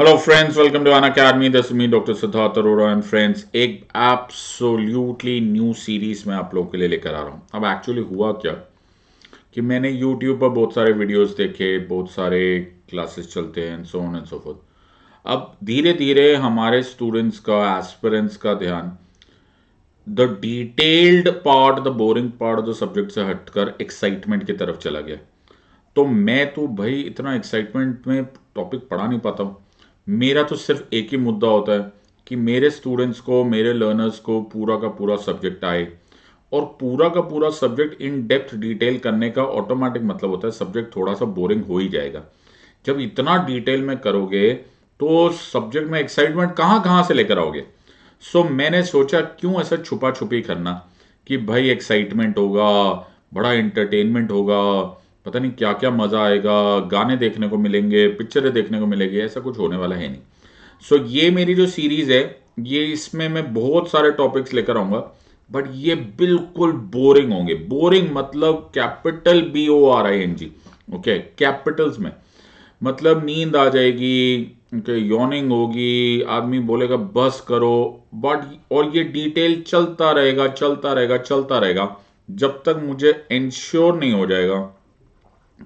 Hello friends welcome to Unacademy दस me doctor Siddharth Arora and friends एक absolutely new series मैं आप लोग के लिए लेकर आ रहा हूँ अब एक्चुअली हुआ क्या कि मैंने यूट्यूब पर बहुत सारे वीडियोस देखे बहुत सारे क्लासेस चलते हैं so on and so forth अब धीरे धीरे हमारे स्टूडेंट्स का एस्पिरेंट्स का ध्यान the detailed part the boring part the subject से हटकर एक्साइटमेंट की तरफ चला गया तो मैं तो भाई इतना एक्साइटमेंट में टॉपिक पढ़ा नहीं पाता हूँ मेरा तो सिर्फ एक ही मुद्दा होता है कि मेरे स्टूडेंट्स को मेरे लर्नर्स को पूरा का पूरा सब्जेक्ट आए और पूरा का पूरा सब्जेक्ट इन डेप्थ डिटेल करने का ऑटोमेटिक मतलब होता है सब्जेक्ट थोड़ा सा बोरिंग हो ही जाएगा जब इतना डिटेल में करोगे तो सब्जेक्ट में एक्साइटमेंट कहाँ कहाँ से लेकर आओगे सो so, मैंने सोचा क्यों ऐसा छुपा छुपी करना कि भाई एक्साइटमेंट होगा बड़ा इंटरटेनमेंट होगा पता नहीं क्या क्या मज़ा आएगा गाने देखने को मिलेंगे पिक्चरें देखने को मिलेगी ऐसा कुछ होने वाला है नहीं सो so, ये मेरी जो सीरीज़ है ये इसमें मैं बहुत सारे टॉपिक्स लेकर आऊंगा बट ये बिल्कुल बोरिंग होंगे बोरिंग मतलब capital B O R I N G okay capitals में मतलब नींद आ जाएगी okay, योनिंग होगी आदमी बोलेगा बस करो बट और ये डिटेल चलता रहेगा चलता रहेगा चलता रहेगा जब तक मुझे इंश्योर नहीं हो जाएगा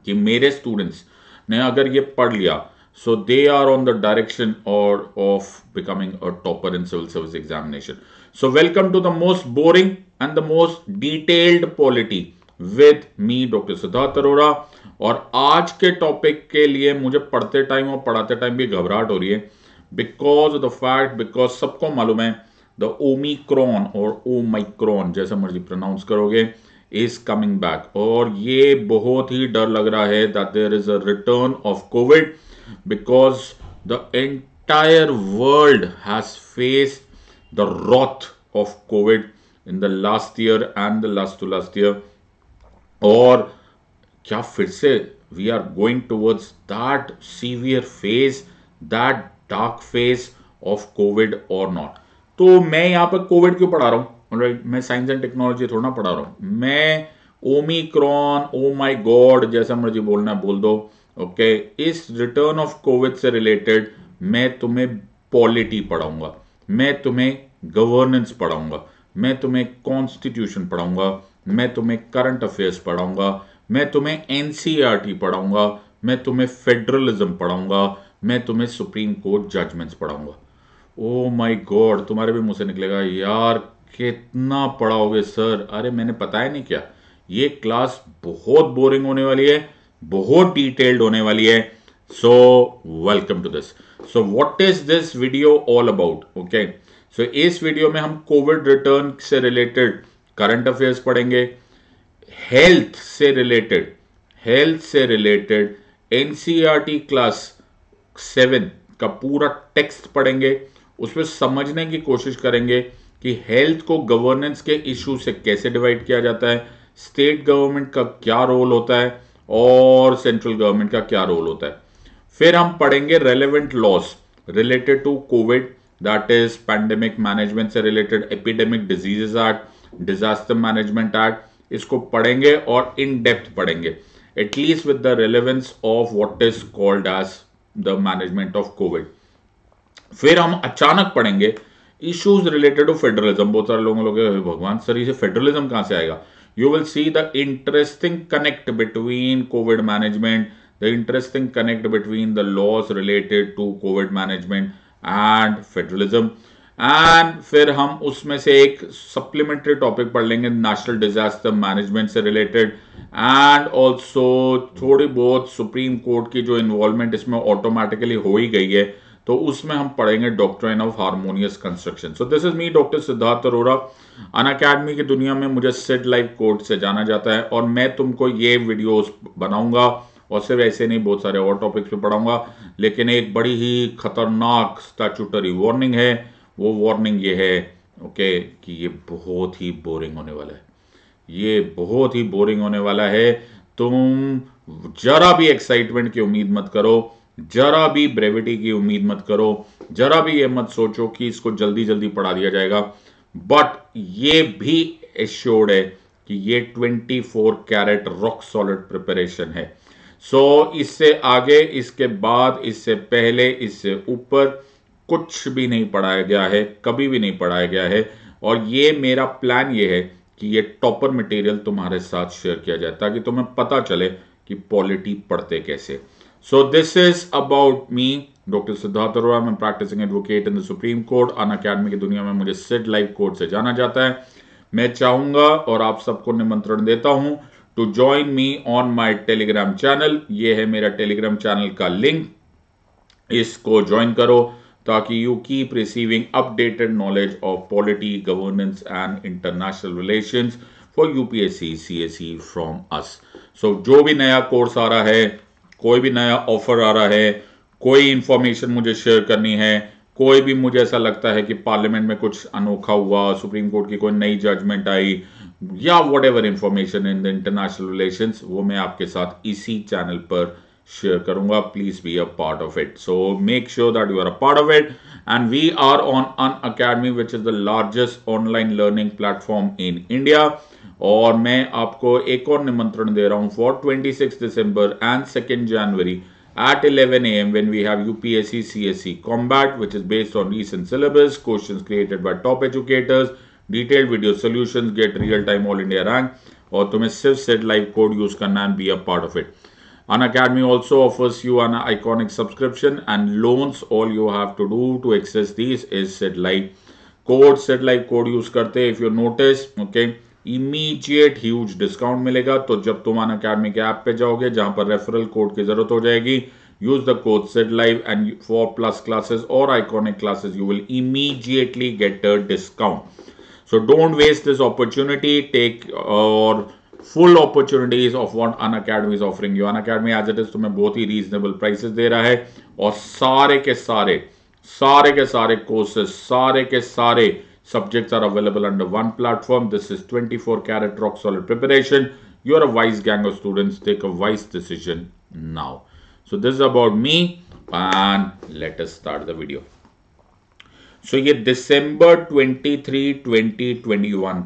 कि मेरे स्टूडेंट्स ने अगर ये पढ़ लिया so they are on the direction और of becoming a topper in civil service examination so welcome to the most boring and the most detailed polity with me doctor Siddharth Arora और आज के टॉपिक के लिए मुझे पढ़ते टाइम और पढ़ाते टाइम भी घबराहट हो रही है बिकॉज द फैक्ट बिकॉज सबको मालूम है द ओमिक्रॉन और ओमाइक्रॉन जैसा मर्जी प्रोनाउंस करोगे इज कमिंग बैक और ये बहुत ही डर लग रहा है that there is a return of Covid because the entire world has face the wrath of Covid in the last year and the last to last year और क्या फिर से we are going towards that severe phase that dark phase of Covid और not तो मैं यहां पर Covid क्यों पढ़ा रहा हूं right, मैं साइंस एंड टेक्नोलॉजी थोड़ा ना पढ़ा रहा हूँ मैं ओमिक्रॉन ओ माई गॉड जैसा मुझे बोलना बोल दो ओके okay, इस रिटर्न ऑफ कोविड से रिलेटेड मैं तुम्हें पॉलिटी पढ़ाऊंगा मैं तुम्हें गवर्नेंस पढ़ाऊंगा मैं तुम्हें कॉन्स्टिट्यूशन पढ़ाऊंगा मैं तुम्हें करंट अफेयर्स पढ़ाऊंगा मैं तुम्हें एनसीईआरटी e पढ़ाऊंगा मैं तुम्हें फेडरलिज्म पढ़ाऊंगा मैं तुम्हें सुप्रीम कोर्ट जजमेंट्स पढ़ाऊंगा ओ माय गॉड तुम्हारे भी मुंह से निकलेगा यार कितना पढ़ाओगे सर अरे मैंने पता है नहीं क्या ये क्लास बहुत बोरिंग होने वाली है बहुत डिटेल्ड होने वाली है so welcome to this so what is this video all about okay so इस वीडियो में हम कोविड रिटर्न से रिलेटेड करंट अफेयर्स पढ़ेंगे हेल्थ से रिलेटेड हेल्थ से रिलेटेड एनसीईआरटी क्लास सेवन का पूरा टेक्स्ट पढ़ेंगे उसमें समझने की कोशिश करेंगे कि हेल्थ को गवर्नेंस के इशू से कैसे डिवाइड किया जाता है स्टेट गवर्नमेंट का क्या रोल होता है और सेंट्रल गवर्नमेंट का क्या रोल होता है फिर हम पढ़ेंगे relevant laws related to Covid that is pandemic management से related epidemic diseases act disaster management act इसको पढ़ेंगे और इन डेप्थ पढ़ेंगे at least with the relevance of what is called as the management of Covid फिर हम अचानक पढ़ेंगे issues related to federalism बहुत सारे लोगों लोग भगवान सर ये फेडरलिज्म कहां से आएगा you will see the interesting connect between Covid management the interesting connect between the laws related to Covid management and federalism and फिर हम उसमें से एक सप्लीमेंट्री टॉपिक पढ़ लेंगे नेशनल डिजास्टर मैनेजमेंट से रिलेटेड एंड ऑल्सो थोड़ी बहुत सुप्रीम कोर्ट की जो इन्वॉल्वमेंट इसमें ऑटोमेटिकली हो ही गई है तो उसमें हम पढ़ेंगे doctrine of harmonious construction so this is me doctor Siddharth Arora Unacademy की दुनिया में मुझे सेट लाइफ कोर्ट से जाना जाता है और मैं तुमको ये वीडियोस बनाऊंगा और सिर्फ ऐसे नहीं बहुत सारे और टॉपिक्स पे पढ़ाऊंगा लेकिन एक बड़ी ही खतरनाक स्टैचूटरी वार्निंग है वो वार्निंग ये है ओके कि ये बहुत ही बोरिंग होने वाला है ये बहुत ही बोरिंग होने वाला है तुम जरा भी एक्साइटमेंट की उम्मीद मत करो जरा भी ब्रेविटी की उम्मीद मत करो जरा भी ये मत सोचो कि इसको जल्दी जल्दी पढ़ा दिया जाएगा बट ये भी एश्योर्ड है कि ये 24 कैरेट रॉक सॉलिड प्रिपरेशन है सो so, इससे आगे इसके बाद इससे पहले इससे ऊपर कुछ भी नहीं पढ़ाया गया है कभी भी नहीं पढ़ाया गया है और ये मेरा प्लान ये है कि ये टॉपर मटेरियल तुम्हारे साथ शेयर किया जाए ताकि तुम्हें पता चले कि पॉलिटी पढ़ते कैसे So this is about me. Doctor Siddharth I'm a practicing advocate in the supreme court Unacademy की दुनिया में मुझे सिड लाइव कोर्ट से जाना जाता है मैं चाहूंगा और आप सबको निमंत्रण देता हूं to join me on my Telegram channel ये है मेरा टेलीग्राम चैनल का लिंक इसको ज्वाइन करो ताकि you keep receiving updated knowledge of polity governance and international relations for UPSC CSC from us so जो भी नया कोर्स आ रहा है कोई भी नया ऑफर आ रहा है कोई इंफॉर्मेशन मुझे शेयर करनी है कोई भी मुझे ऐसा लगता है कि पार्लियामेंट में कुछ अनोखा हुआ सुप्रीम कोर्ट की कोई नई जजमेंट आई या whatever information in the international relation वो मैं आपके साथ इसी चैनल पर शेयर करूंगा please be a part of it so make sure that you are a part of it and we are on Unacademy which is the largest online learning platform in India और मैं आपको एक और निमंत्रण दे रहा हूँ for twenty six December and second January at 11 a.m. when we have UPSC CSE Combat, which is based on recent syllabus questions created by top educators detailed video solution get real time all India rank और तुम्हें सिर्फ set live code use करना and be a part of it Unacademy also offers you an iconic subscription and loans all you have to do to access this is set live code set live code use करते if you notice okay immediate huge discount मिलेगा तो जब तुम अन academy के app पे जाओगे जहां पर रेफरल कोड की जरूरत हो जाएगी use the code set live and for plus classes और iconic classes you will immediately get a discount so don't waste this opportunity take और full opportunities of want Unacademy is offering you Unacademy as it is तुम्हें बहुत ही reasonable prices दे रहा है और सारे के सारे सारे के सारे कोर्सेस सारे के सारे Subjects are available under one platform. This is 24 carat rock solid preparation. You're a wise gang of students. Take a wise decision now. So this is about me and let us start the video. so, ये December 23 2021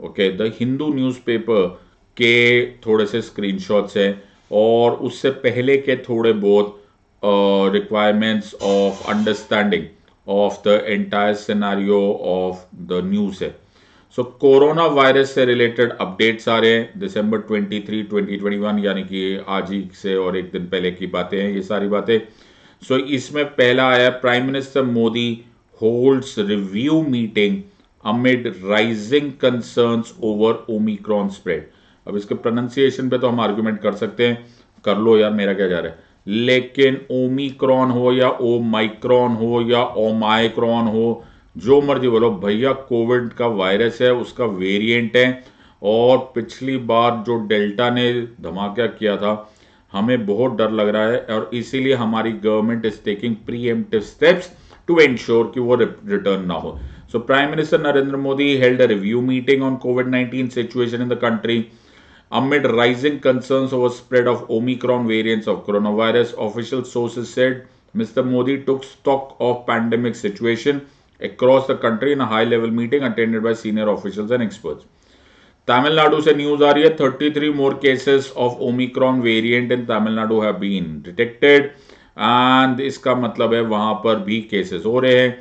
Okay, the Hindu newspaper. Newspaper के se screenshots hai. Or usse pehle ke thode थोड़े बहुत requirements of of the entire scenario of the news है सो corona virus से रिलेटेड updates आ रहे हैं दिसंबर 23 2021 यानी कि आज ही से और एक दिन पहले की बातें हैं ये सारी बातें सो so, इसमें पहला आया prime minister Modi holds review meeting amid rising concerns over omicron spread अब इसके प्रोनाउंसिएशन पे तो हम आर्ग्यूमेंट कर सकते हैं कर लो यार मेरा क्या जा रहा है लेकिन ओमिक्रॉन हो या ओ माइक्रॉन हो या ओमाइक्रॉन हो जो मर्जी बोलो भैया कोविड का वायरस है उसका वेरिएंट है और पिछली बार जो डेल्टा ने धमाका किया था हमें बहुत डर लग रहा है और इसीलिए हमारी government is taking preemptive steps to ensure कि वो रिटर्न ना हो so prime minister Narendra Modi held a review meeting on Covid nineteen situation in the country amid rising concerns over spread of Omicron variants of coronavirus, official sources said Mr. Modi took stock of pandemic situation across the country in a high-level meeting attended by senior officials and experts. tamil nadu se news aa rahi hai 33 more cases of omicron variant in tamil nadu have been detected and iska matlab hai wahan par bhi cases ho rahe hain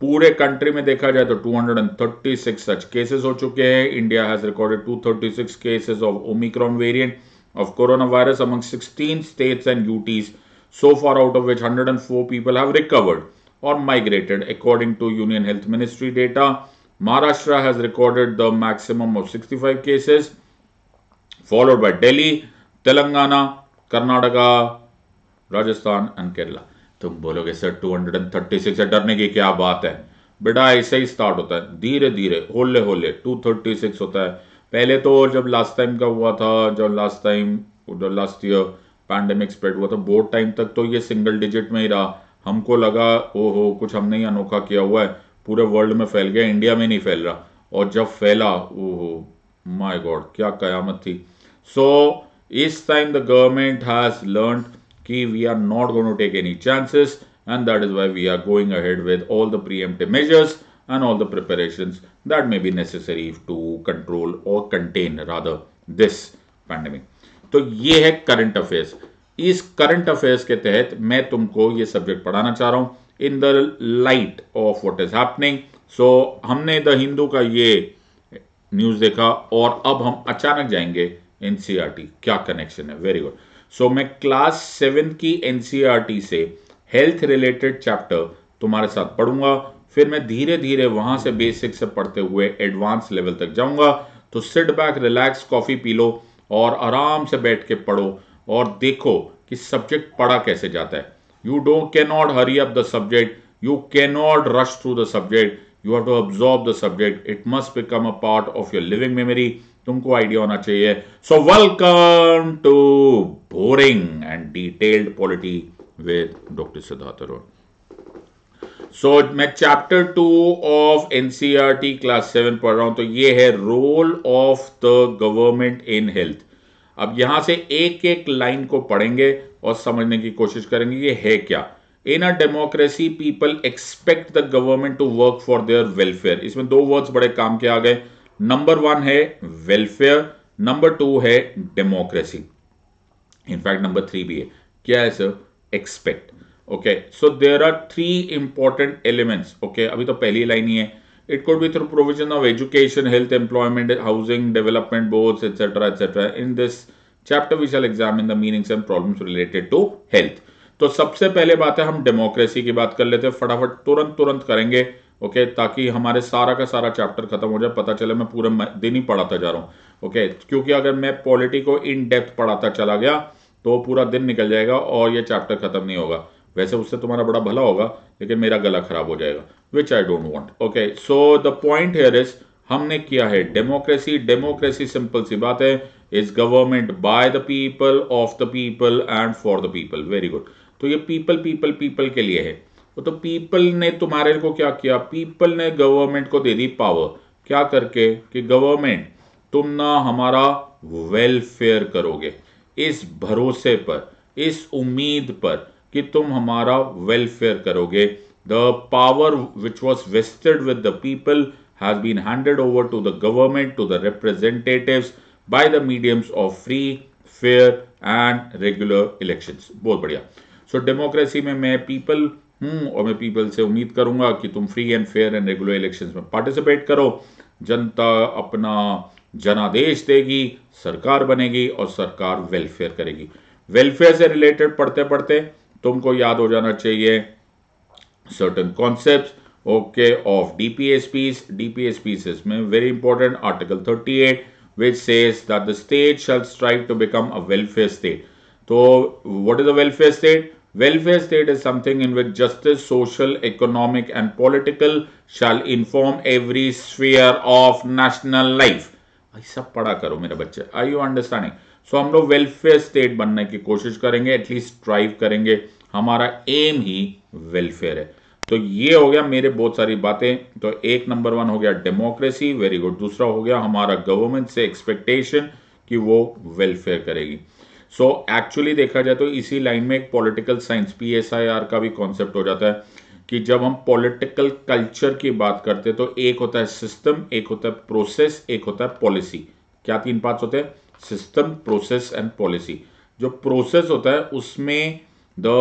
पूरे country में देखा जाए तो 236 such cases हो चुके हैं India has recorded 236 cases of omicron variant of corona virus among 16 states and UTs so far out of which 104 people have recovered और migrated according to union health ministry data Maharashtra has recorded the maximum of 65 cases followed by Delhi Telangana Karnataka Rajasthan and Kerala तुम बोलोगे sir 236 से डरने की क्या बात है बेटा ऐसे ही स्टार्ट होता है धीरे धीरे होले होले 236 होता है पहले तो जब लास्ट टाइम का हुआ था जब लास्ट टाइम जब लास्ट ईयर पैंडेमिक स्प्रेड हुआ था बहुत टाइम तक तो ये सिंगल डिजिट में ही रहा हमको लगा ओ हो कुछ हमने ही अनोखा किया हुआ है पूरे वर्ल्ड में फैल गया इंडिया में नहीं फैल रहा और जब फैला ओ हो माई गॉड क्या कयामत थी सो इस time the government has learn कि we are not going to take any chances and that is why we are going ahead with all the preemptive measures and all the preparation that may be necessary to control और contain rather this pandemic तो ये है current affairs इस current affairs के तहत मैं तुमको ये सब्जेक्ट पढ़ाना चाह रहा हूं in the light of what is happening so हमने द हिंदू का ये न्यूज देखा और अब हम अचानक जाएंगे एनसीआर e क्या कनेक्शन है वेरी गुड सो मैं क्लास सेवन की एनसीईआरटी e से हेल्थ रिलेटेड चैप्टर तुम्हारे साथ पढ़ूंगा फिर मैं धीरे धीरे वहां से बेसिक से पढ़ते हुए एडवांस लेवल तक जाऊंगा तो सिट बैक रिलैक्स कॉफी पी लो और आराम से बैठ के पढ़ो और देखो कि सब्जेक्ट पढ़ा कैसे जाता है you don't can not hurry up the subject you can not rush through the subject you have to observe the subject it must become a part of your living memory तुमको idea होना चाहिए so welcome to boring and detailed polity with doctor Siddharth Arun so मैं chapter two of NCERT class seven पढ़ रहा हूं तो ये है role of the government in health अब यहां से एक एक लाइन को पढ़ेंगे और समझने की कोशिश करेंगे ये है क्या in a democracy people expect the government to work for their welfare इसमें दो वर्ड्स बड़े काम के आ गए नंबर वन है वेलफेयर नंबर टू है डेमोक्रेसी इनफैक्ट नंबर थ्री भी है क्या है sir expect okay so there are three important elements okay अभी तो पहली लाइन ही है it could be through provision of education health employment housing development board etcetera etcetera in this chapter we shall examine the meanings and problem related to health तो सबसे पहले बात है हम डेमोक्रेसी की बात कर लेते हैं फटाफट तुरंत तुरंत करेंगे ओके ताकि हमारे सारा का सारा चैप्टर खत्म हो जाए पता चले मैं पूरे दिन ही पढ़ाता जा रहा हूँ ओके क्योंकि अगर मैं पॉलिटी को इन डेप्थ पढ़ाता चला गया तो पूरा दिन निकल जाएगा और ये चैप्टर खत्म नहीं होगा वैसे उससे तुम्हारा बड़ा भला होगा लेकिन मेरा गला खराब हो जाएगा which I don't want okay so the point here is हमने किया है डेमोक्रेसी डेमोक्रेसी सिंपल सी बात है is government by the people of the people and for the people very good तो ये पीपल पीपल पीपल के लिए है वो तो पीपल ने तुम्हारे को क्या किया पीपल ने गवर्नमेंट को दे दी पावर क्या करके कि गवर्नमेंट तुम ना हमारा वेलफेयर करोगे इस भरोसे पर इस उम्मीद पर कि तुम हमारा वेलफेयर करोगे the power which was vested with the people has been handed over to the government to the representative by the mediums of free fair and regular election बहुत बढ़िया सो so, डेमोक्रेसी में मैं पीपल हूँ और मैं people से उम्मीद करूँगा कि तुम free and fair and regular election में पार्टिसिपेट करो जनता अपना जनादेश देगी सरकार बनेगी और सरकार वेलफेयर करेगी वेलफेयर से रिलेटेड पढ़ते पढ़ते तुमको याद हो जाना चाहिए certain concept okay of DPSPs DPSPs इसमें very important article 38 which says that the state shall strive to become a welfare state. So, तो what is a welfare state? Welfare state is something in which justice, social, economic, and political shall inform every sphere of national life. सब पढ़ा करो मेरे बच्चे आई you understanding so हम लोग welfare state बनने की कोशिश करेंगे एटलीस्ट ट्राइव करेंगे हमारा एम ही वेलफेयर है तो ये हो गया मेरे बहुत सारी बातें तो एक नंबर वन हो गया डेमोक्रेसी वेरी गुड दूसरा हो गया हमारा गवर्नमेंट से एक्सपेक्टेशन कि वो वेलफेयर करेगी सो so, एक्चुअली देखा जाए तो इसी लाइन में एक पॉलिटिकल साइंस पी का भी कॉन्सेप्ट हो जाता है कि जब हम पॉलिटिकल कल्चर की बात करते हैं तो एक होता है सिस्टम एक होता है प्रोसेस एक होता है पॉलिसी क्या तीन पार्ट्स होते हैं सिस्टम प्रोसेस एंड पॉलिसी जो प्रोसेस होता है उसमें द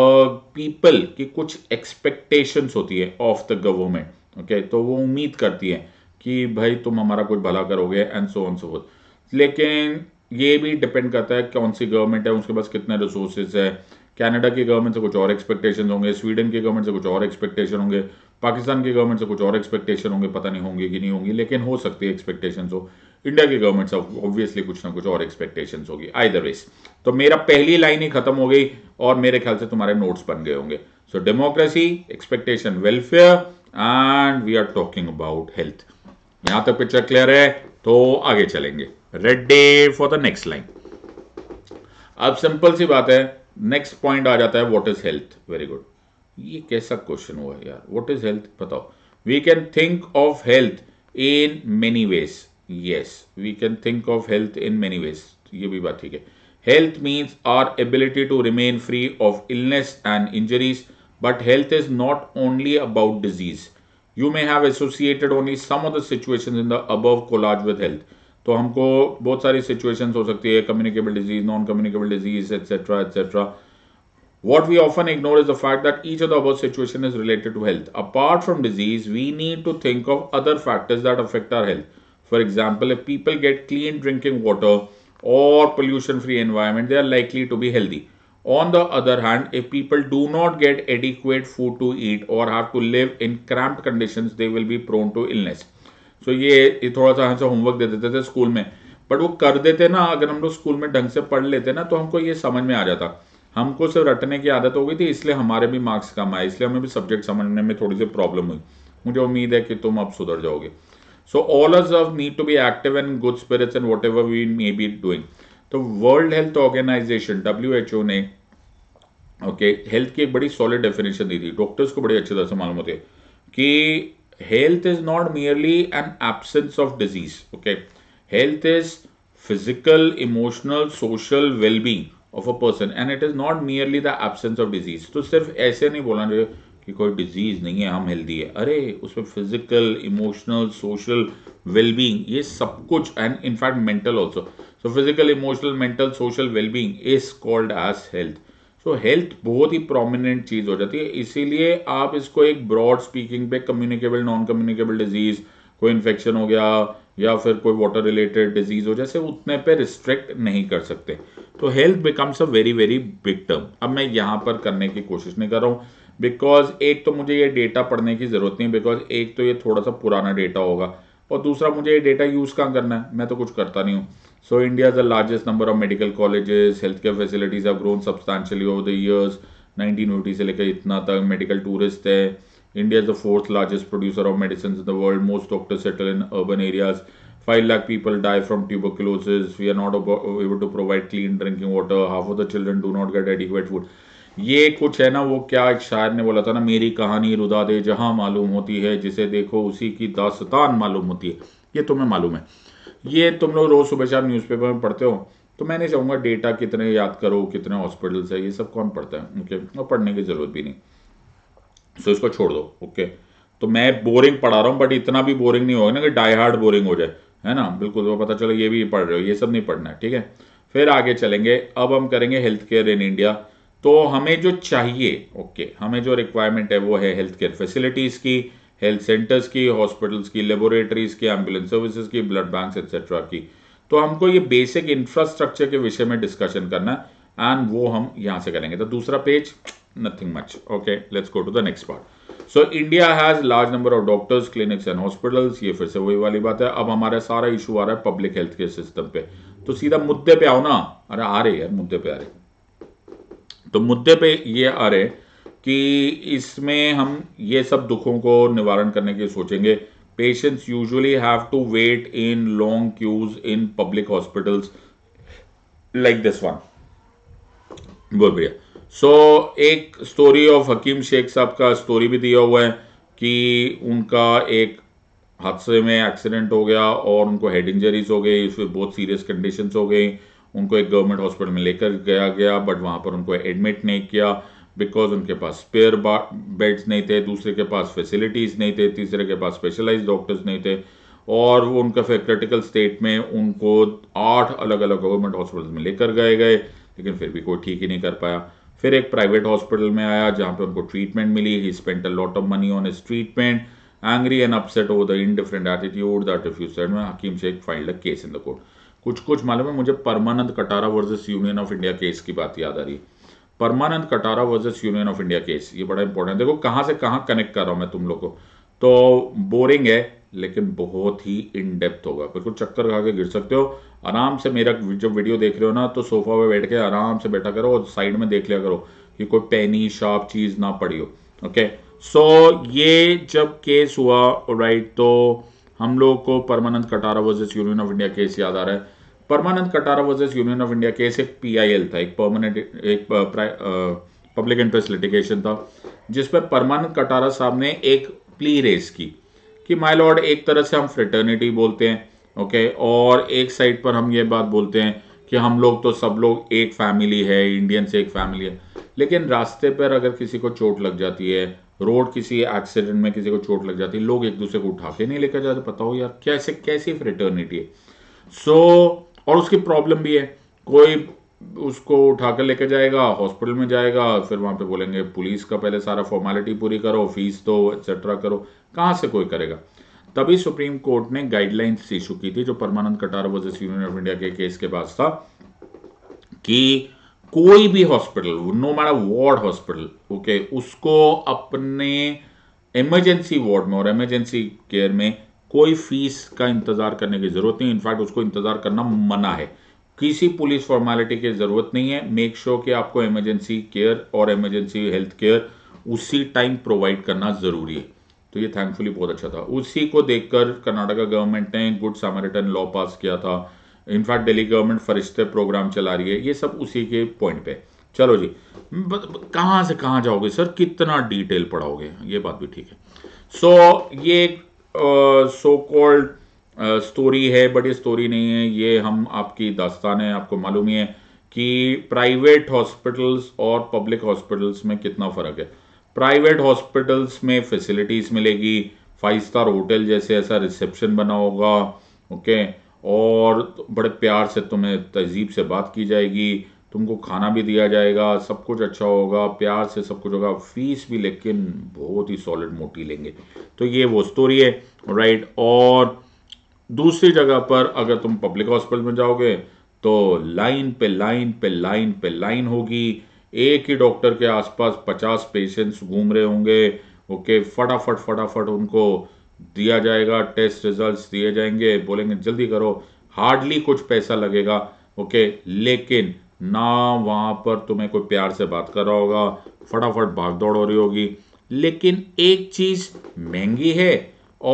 पीपल की कुछ एक्सपेक्टेशंस होती है ऑफ द गवर्नमेंट ओके तो वो उम्मीद करती है कि भाई तुम हमारा कुछ भला करोगे एंड सो ऑन सो लेकिन ये भी डिपेंड करता है कौन सी गवर्नमेंट है उसके पास कितने रिसोर्सेज है कनाडा की गवर्नमेंट से कुछ और एक्सपेक्टेशन होंगे स्वीडन की गवर्नमेंट से कुछ और एक्सपेक्टेशन होंगे पाकिस्तान की गवर्नमेंट से कुछ और एक्सपेक्टेशन होंगे पता नहीं होंगे कि नहीं होंगी लेकिन हो सकती है एक्सपेक्टेशन हो इंडिया की गवर्नमेंट से ऑब्वियसली कुछ ना कुछ और एक्सपेक्टेशन होगी आई तो मेरा पहली लाइन ही खत्म हो गई और मेरे ख्याल से तुम्हारे नोट्स बन गए होंगे so democracy expectation welfare and we are talking about health यहां तक पिक्चर क्लियर है तो आगे चलेंगे ready for the next line अब सिंपल सी बात है नेक्स्ट पॉइंट आ जाता है what is health very good ये कैसा क्वेश्चन हुआ यार व्हाट इज हेल्थ बताओ we can think of health in many ways yes we can think of health in many ways ये भी बात ठीक है health means our ability to remain free of illness and injuries but health is not only about disease you may have associated only some of the situation in the above collage with health तो हमको बहुत सारी situation हो सकती है communicable disease non communicable disease etcetera etcetera what we often ignore is the fact that each of the above situation is related to health apart from disease we need to think of other factors that affect our health for example if people get clean drinking water और pollution free environment they are likely to be healthy on the other hand if people do not get adequate food to eat और have to live in cramp condition they will be prone to illness so ये, ये थोड़ा सा हमसे homework दे देते थे school में but वो कर देते ना अगर हम लोग स्कूल में ढंग से पढ़ लेते ना तो हमको ये समझ में आ जाता हमको सिर्फ रटने की आदत हो गई थी इसलिए हमारे भी मार्क्स कम आए इसलिए हमें भी सब्जेक्ट समझने में थोड़ी सी प्रॉब्लम हुई मुझे उम्मीद है कि तुम अब सुधर जाओगे so all us of need to be active and good spirits and whatever we may be doing तो world health organization W H O ने ओके हेल्थ की एक बड़ी सॉलिड डेफिनेशन दी थी डॉक्टर्स को बड़ी अच्छी तरह से मालूम होती है कि health is not merely an absence of disease. Okay, health is physical, emotional, social well-being of a person, and it is not merely the absence of disease. तो सिर्फ ऐसे नहीं बोलना कि कोई डिजीज नहीं है हम healthy physical emotional social well-being social wellbeing ये and in fact mental also so physical emotional mental social well-being is called as health so health बहुत ही प्रोमिनेंट चीज़ हो जाती है इसीलिए आप इसको एक ब्रॉड स्पीकिंग पे कम्युनिकेबल नॉन कम्युनिकेबल डिजीज़ कोई इन्फेक्शन हो गया या फिर कोई वाटर रिलेटेड डिजीज़ हो जैसे उतने पे रिस्ट्रिक्ट नहीं कर सकते तो health becomes a very very big term अब मैं यहाँ पर करने की कोशिश नहीं कर रहा हूँ बिकॉज एक तो मुझे ये डेटा पढ़ने की ज़रूरत नहीं बिकॉज एक तो ये थोड़ा सा पुराना डेटा होगा और दूसरा मुझे ये डेटा यूज़ कहाँ करना है मैं तो कुछ करता नहीं हूँ So India has the largest number of medical colleges. Healthcare facilities have grown substantially over the years. 1950 से लेकर इतना तक मेडिकल टूरिस्ट है India is the fourth largest producer of medicine in the world most doctor settle in urban areas five lakh people die from tuberculosis we are not able to provide clean drinking water half of the children do not get adequate food ये कुछ है ना वो क्या एक शायर ने बोला था ना मेरी कहानी रुदा दे जहाँ मालूम होती है जिसे देखो उसी की दास्तान मालूम होती है ये तुम्हें मालूम है ये तुम लोग रोज़ सुबह शाम न्यूज़पेपर में पढ़ते हो तो मैं नहीं चाहूँगा डेटा कितने याद करो कितने हॉस्पिटल्स है ये सब कौन पढ़ता है ओके और पढ़ने की ज़रूरत भी नहीं सो इसको छोड़ दो ओके तो मैं बोरिंग पढ़ा रहा हूँ बट इतना भी बोरिंग नहीं होगा ना कि डाई हार्ड बोरिंग हो जाए है ना बिल्कुल वो तो पता चलो ये भी पढ़ रहे हो ये सब नहीं पढ़ना है ठीक है फिर आगे चलेंगे अब हम करेंगे हेल्थ केयर इन इंडिया तो हमें जो चाहिए ओके हमें जो रिक्वायरमेंट है वो है हेल्थ केयर फैसिलिटीज़ की हेल्थ सेंटर्स की हॉस्पिटल्स की लेबोरेटरीज की एम्बुलेंस सर्विसेज की ब्लड बैंक एक्सेट्रा की तो हमको ये बेसिक इंफ्रास्ट्रक्चर के विषय में डिस्कशन करना एंड वो हम यहाँ से करेंगे तो दूसरा page nothing much okay let's go to the next part so India has large number of doctors clinics and hospitals ये फिर से वही वाली बात है अब हमारा सारा इशू आ रहा है पब्लिक हेल्थ केयर सिस्टम पे तो सीधा मुद्दे पे आओ ना अरे आ रहे यार मुद्दे पे आ रहे तो मुद्दे पे ये आ रहे हैं कि इसमें हम ये सब दुखों को निवारण करने के सोचेंगे patients usually have to wait in long queues in public hospitals like this one बोल भैया सो एक स्टोरी ऑफ हकीम शेख साहब का स्टोरी भी दिया हुआ है कि उनका एक हादसे में एक्सीडेंट हो गया और उनको हेड इंजरीज हो गई उसमें बहुत सीरियस कंडीशंस हो गई उनको एक गवर्नमेंट हॉस्पिटल में लेकर गया गया बट वहाँ पर उनको एडमिट नहीं किया बिकॉज उनके पास स्पेयर बेड्स नहीं थे दूसरे के पास फैसिलिटीज़ नहीं थे तीसरे के पास स्पेशलाइज डॉक्टर्स नहीं थे और वो उनका फिर क्रिटिकल स्टेट में उनको आठ अलग अलग गवर्नमेंट हॉस्पिटल में लेकर गए गए लेकिन फिर भी कोई ठीक ही नहीं कर पाया फिर एक प्राइवेट हॉस्पिटल में आया जहाँ पे उनको ट्रीटमेंट मिली he spent a lot of money on this treatment angry and upset over the different attitude that said में Hakim Sheikh file a case in the court कुछ कुछ मालूम है मुझे Parmanand Katara versus union of India case की बात याद आ रही है Parmanand Katara versus union of India case ये बड़ा इंपॉर्टेंट देखो कहां से कहां कनेक्ट कर रहा हूं मैं तुम लोग को तो बोरिंग है लेकिन बहुत ही इन डेप्थ होगा बिल्कुल चक्कर खा के गिर सकते हो आराम से मेरा जब वीडियो देख रहे हो ना तो सोफा पे बैठ के आराम से बैठा करो और साइड में देख लिया करो कि कोई पेनी शार्प चीज़ ना पड़ी हो ओके सो ये जब केस हुआ राइट तो हम लोग को Parmanand Katara versus union of India case याद आ रहा है Parmanand Katara versus union of India case एक पीआईएल था एक परमानेंट एक पब्लिक इंटरेस्ट लिटिगेशन था जिस पर परमानंद कटारा साहब ने एक प्ली रेस की कि माय लॉर्ड एक तरह से हम फ्रेटर्निटी बोलते हैं ओके और एक साइड पर हम ये बात बोलते हैं कि हम लोग तो सब लोग एक फैमिली है इंडियन से एक फैमिली है लेकिन रास्ते पर अगर किसी को चोट लग जाती है रोड किसी एक्सीडेंट में किसी को चोट लग जाती है लोग एक दूसरे को उठा के नहीं लेकर जाते पता हो यार कैसे कैसी फ्रेटर्निटी है सो so, और उसकी प्रॉब्लम भी है कोई उसको उठाकर लेकर जाएगा हॉस्पिटल में जाएगा फिर वहाँ पे बोलेंगे पुलिस का पहले सारा फॉर्मेलिटी पूरी करो फीस दो एक्सेट्रा करो कहाँ से कोई करेगा तभी सुप्रीम कोर्ट ने गाइडलाइंस इशू की थी जो Parmanand Katar versus union of India के केस के पास था कि कोई भी hospital no matter ward hospital okay उसको अपने इमरजेंसी वार्ड में और इमरजेंसी केयर में कोई फीस का इंतज़ार करने की ज़रूरत नहीं इनफैक्ट उसको इंतज़ार करना मना है किसी पुलिस फॉर्मेलिटी की ज़रूरत नहीं है मेक श्योर sure कि आपको इमरजेंसी केयर और इमरजेंसी हेल्थ केयर उसी टाइम प्रोवाइड करना ज़रूरी है तो ये थैंकफुली बहुत अच्छा था उसी को देखकर कर्नाटका गवर्नमेंट ने गुड सामरिटन लॉ पास किया था in fact Delhi government Farishte programme चला रही है ये सब उसी के पॉइंट पे चलो जी कहाँ से कहाँ जाओगे सर कितना डिटेल पढ़ाओगे ये बात भी ठीक है सो so, ये सो कॉल्ड स्टोरी है बट ये स्टोरी नहीं है ये हम आपकी दास्तान है आपको मालूम ही है कि प्राइवेट हॉस्पिटल्स और पब्लिक हॉस्पिटल्स में कितना फ़र्क है प्राइवेट हॉस्पिटल्स में फैसिलिटीज़ मिलेगी फाइव स्टार होटल जैसे ऐसा रिसेप्शन बना होगा ओके और बड़े प्यार से तुम्हें तहजीब से बात की जाएगी तुमको खाना भी दिया जाएगा सब कुछ अच्छा होगा प्यार से सब कुछ होगा फीस भी लेकिन बहुत ही सॉलिड मोटी लेंगे तो ये वो स्टोरी है राइट और दूसरी जगह पर अगर तुम पब्लिक हॉस्पिटल में जाओगे तो लाइन पे लाइन पे लाइन पे लाइन होगी एक ही डॉक्टर के आसपास पचास पेशेंट्स घूम रहे होंगे ओके फटाफट फटाफट उनको दिया जाएगा टेस्ट रिजल्ट्स दिए जाएंगे बोलेंगे जल्दी करो हार्डली कुछ पैसा लगेगा ओके लेकिन ना वहां पर तुम्हें कोई प्यार से बात कर रहा होगा फटाफट भाग दौड़ हो रही होगी लेकिन एक चीज़ महंगी है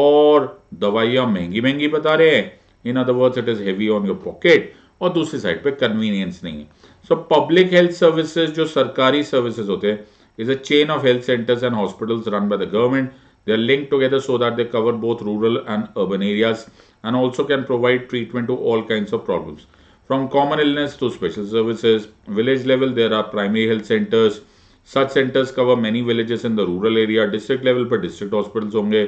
और दवाइयाँ महंगी महंगी बता रहे हैं in other words it is heavy on your pocket और दूसरी साइड पे कन्वीनियंस नहीं है सो पब्लिक हेल्थ सर्विसेज जो सरकारी सर्विसेज होते हैं is a chain of health centres and hospitals run by the government they are link together so that they cover both rural and urban areas and also can provide treatment to all kinds of problems From common illness to special services, village level there are primary health centers. Such centers cover many villages in the rural area. District level पर district hospitals होंगे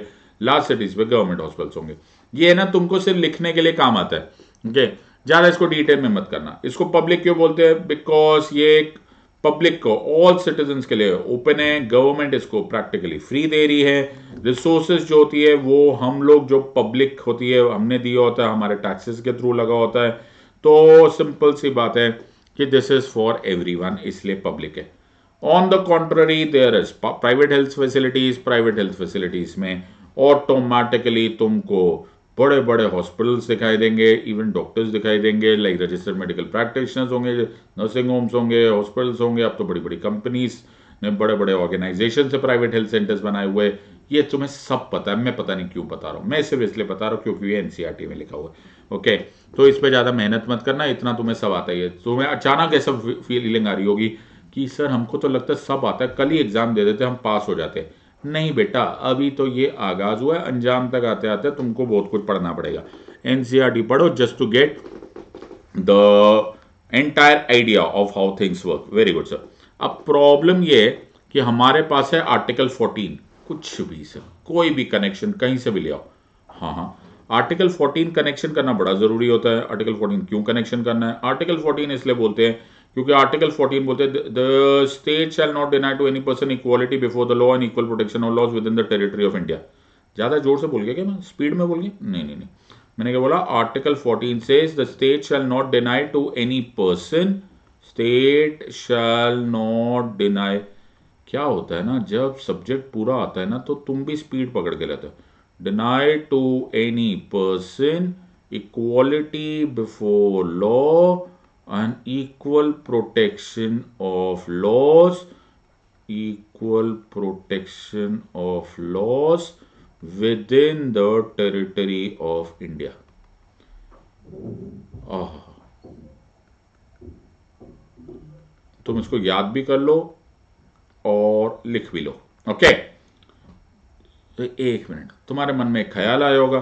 large cities पे government hospitals होंगे ये है ना तुमको सिर्फ लिखने के लिए काम आता है ओके okay? ज़्यादा इसको डिटेल में मत करना इसको पब्लिक क्यों बोलते हैं बिकॉज ये एक पब्लिक को ऑल सिटीजन के लिए ओपन है गवर्नमेंट इसको प्रैक्टिकली फ्री दे रही है रिसोर्सेज जो होती है वो हम लोग जो पब्लिक होती है हमने दिया होता है हमारे टैक्सेस के थ्रू लगा होता है तो सिंपल सी बात है कि दिस इज़ फॉर एवरीवन इसलिए पब्लिक है on the contrary there is private health facilities private health facilities में ऑटोमेटिकली तुमको बड़े बड़े हॉस्पिटल्स दिखाई देंगे इवन डॉक्टर्स दिखाई देंगे लाइक रजिस्टर्ड मेडिकल प्रैक्टिशनर्स होंगे नर्सिंग होम्स होंगे हॉस्पिटल्स होंगे अब तो बड़ी बड़ी कंपनीज ने बड़े बड़े ऑर्गेनाइजेशन से प्राइवेट हेल्थ सेंटर्स बनाए हुए ये तुम्हें सब पता है मैं पता नहीं क्यों बता रहा हूँ मैं सिर्फ इसलिए बता रहा हूँ क्योंकि ये एनसीईआरटी e में लिखा हुआ है ओके तो इस पर ज़्यादा मेहनत मत करना इतना तुम्हें सब आता ही है तुम्हें तो अचानक ऐसा फीलिंग आ रही होगी कि सर हमको तो लगता है सब आता है कल ही एग्ज़ाम दे देते हम पास हो जाते नहीं बेटा अभी तो ये आगाज़ हुआ है अंजाम तक आते आते तुमको बहुत कुछ पढ़ना पड़ेगा एन e पढ़ो just to get the entire idea of how things work very good sir अब प्रॉब्लम ये है कि हमारे पास है आर्टिकल फोर्टीन कुछ भी सर कोई भी कनेक्शन कहीं से भी ले आओ हाँ हाँ आर्टिकल 14 कनेक्शन करना बड़ा ज़रूरी होता है आर्टिकल 14 क्यों कनेक्शन करना है आर्टिकल 14 इसलिए बोलते हैं क्योंकि आर्टिकल 14 बोलते हैं the state shall not deny to any person equality before the law and equal protection of laws within the territory of India ज़्यादा जोर से बोल गया क्या मैं स्पीड में बोल गया नहीं नहीं नहीं मैंने क्या बोला आर्टिकल फोर्टीन से the state shall not deny to any person state shall not deny क्या होता है ना जब सब्जेक्ट पूरा आता है ना तो तुम भी स्पीड पकड़ के लेते हो deny to any person equality before law and equal protection of laws equal protection of laws within the territory of India तुम इसको याद भी कर लो और लिख भी लो ओके तो एक मिनट तुम्हारे मन में ख्याल आया होगा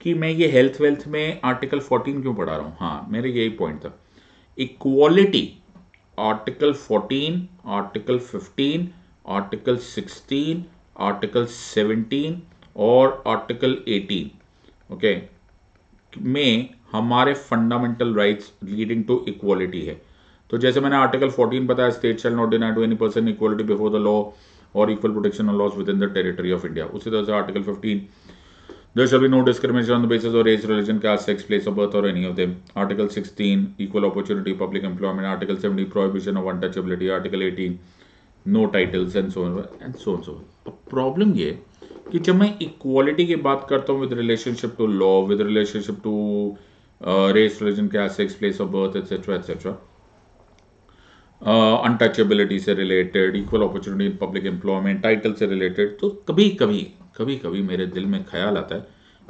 कि मैं ये हेल्थ वेल्थ में आर्टिकल 14 क्यों पढ़ा रहा हूं हाँ मेरे यही पॉइंट था equality article 14 article 15 article 16 article 17 और आर्टिकल 18 ओके okay, में हमारे fundamental rights leading to equality है तो जैसे मैंने आर्टिकल 14 बताया state shall not deny any person equality before the law और equal protection laws within the territory of India उसी तरह से article fifteen there shall be no discrimination on the basis of race religion caste sex place of birth और any of them article sixteen equal opportunity public employment article seventy prohibition of untouchability article eighteen no titles and so and so so problem ये कि जब मैं equality की बात करता हूँ with relationship to law with relationship to race religion caste sex place of birth etcetera etcetera untouchability से related equal opportunity public employment title से रिलेटेड तो कभी कभी कभी कभी मेरे दिल में ख्याल आता है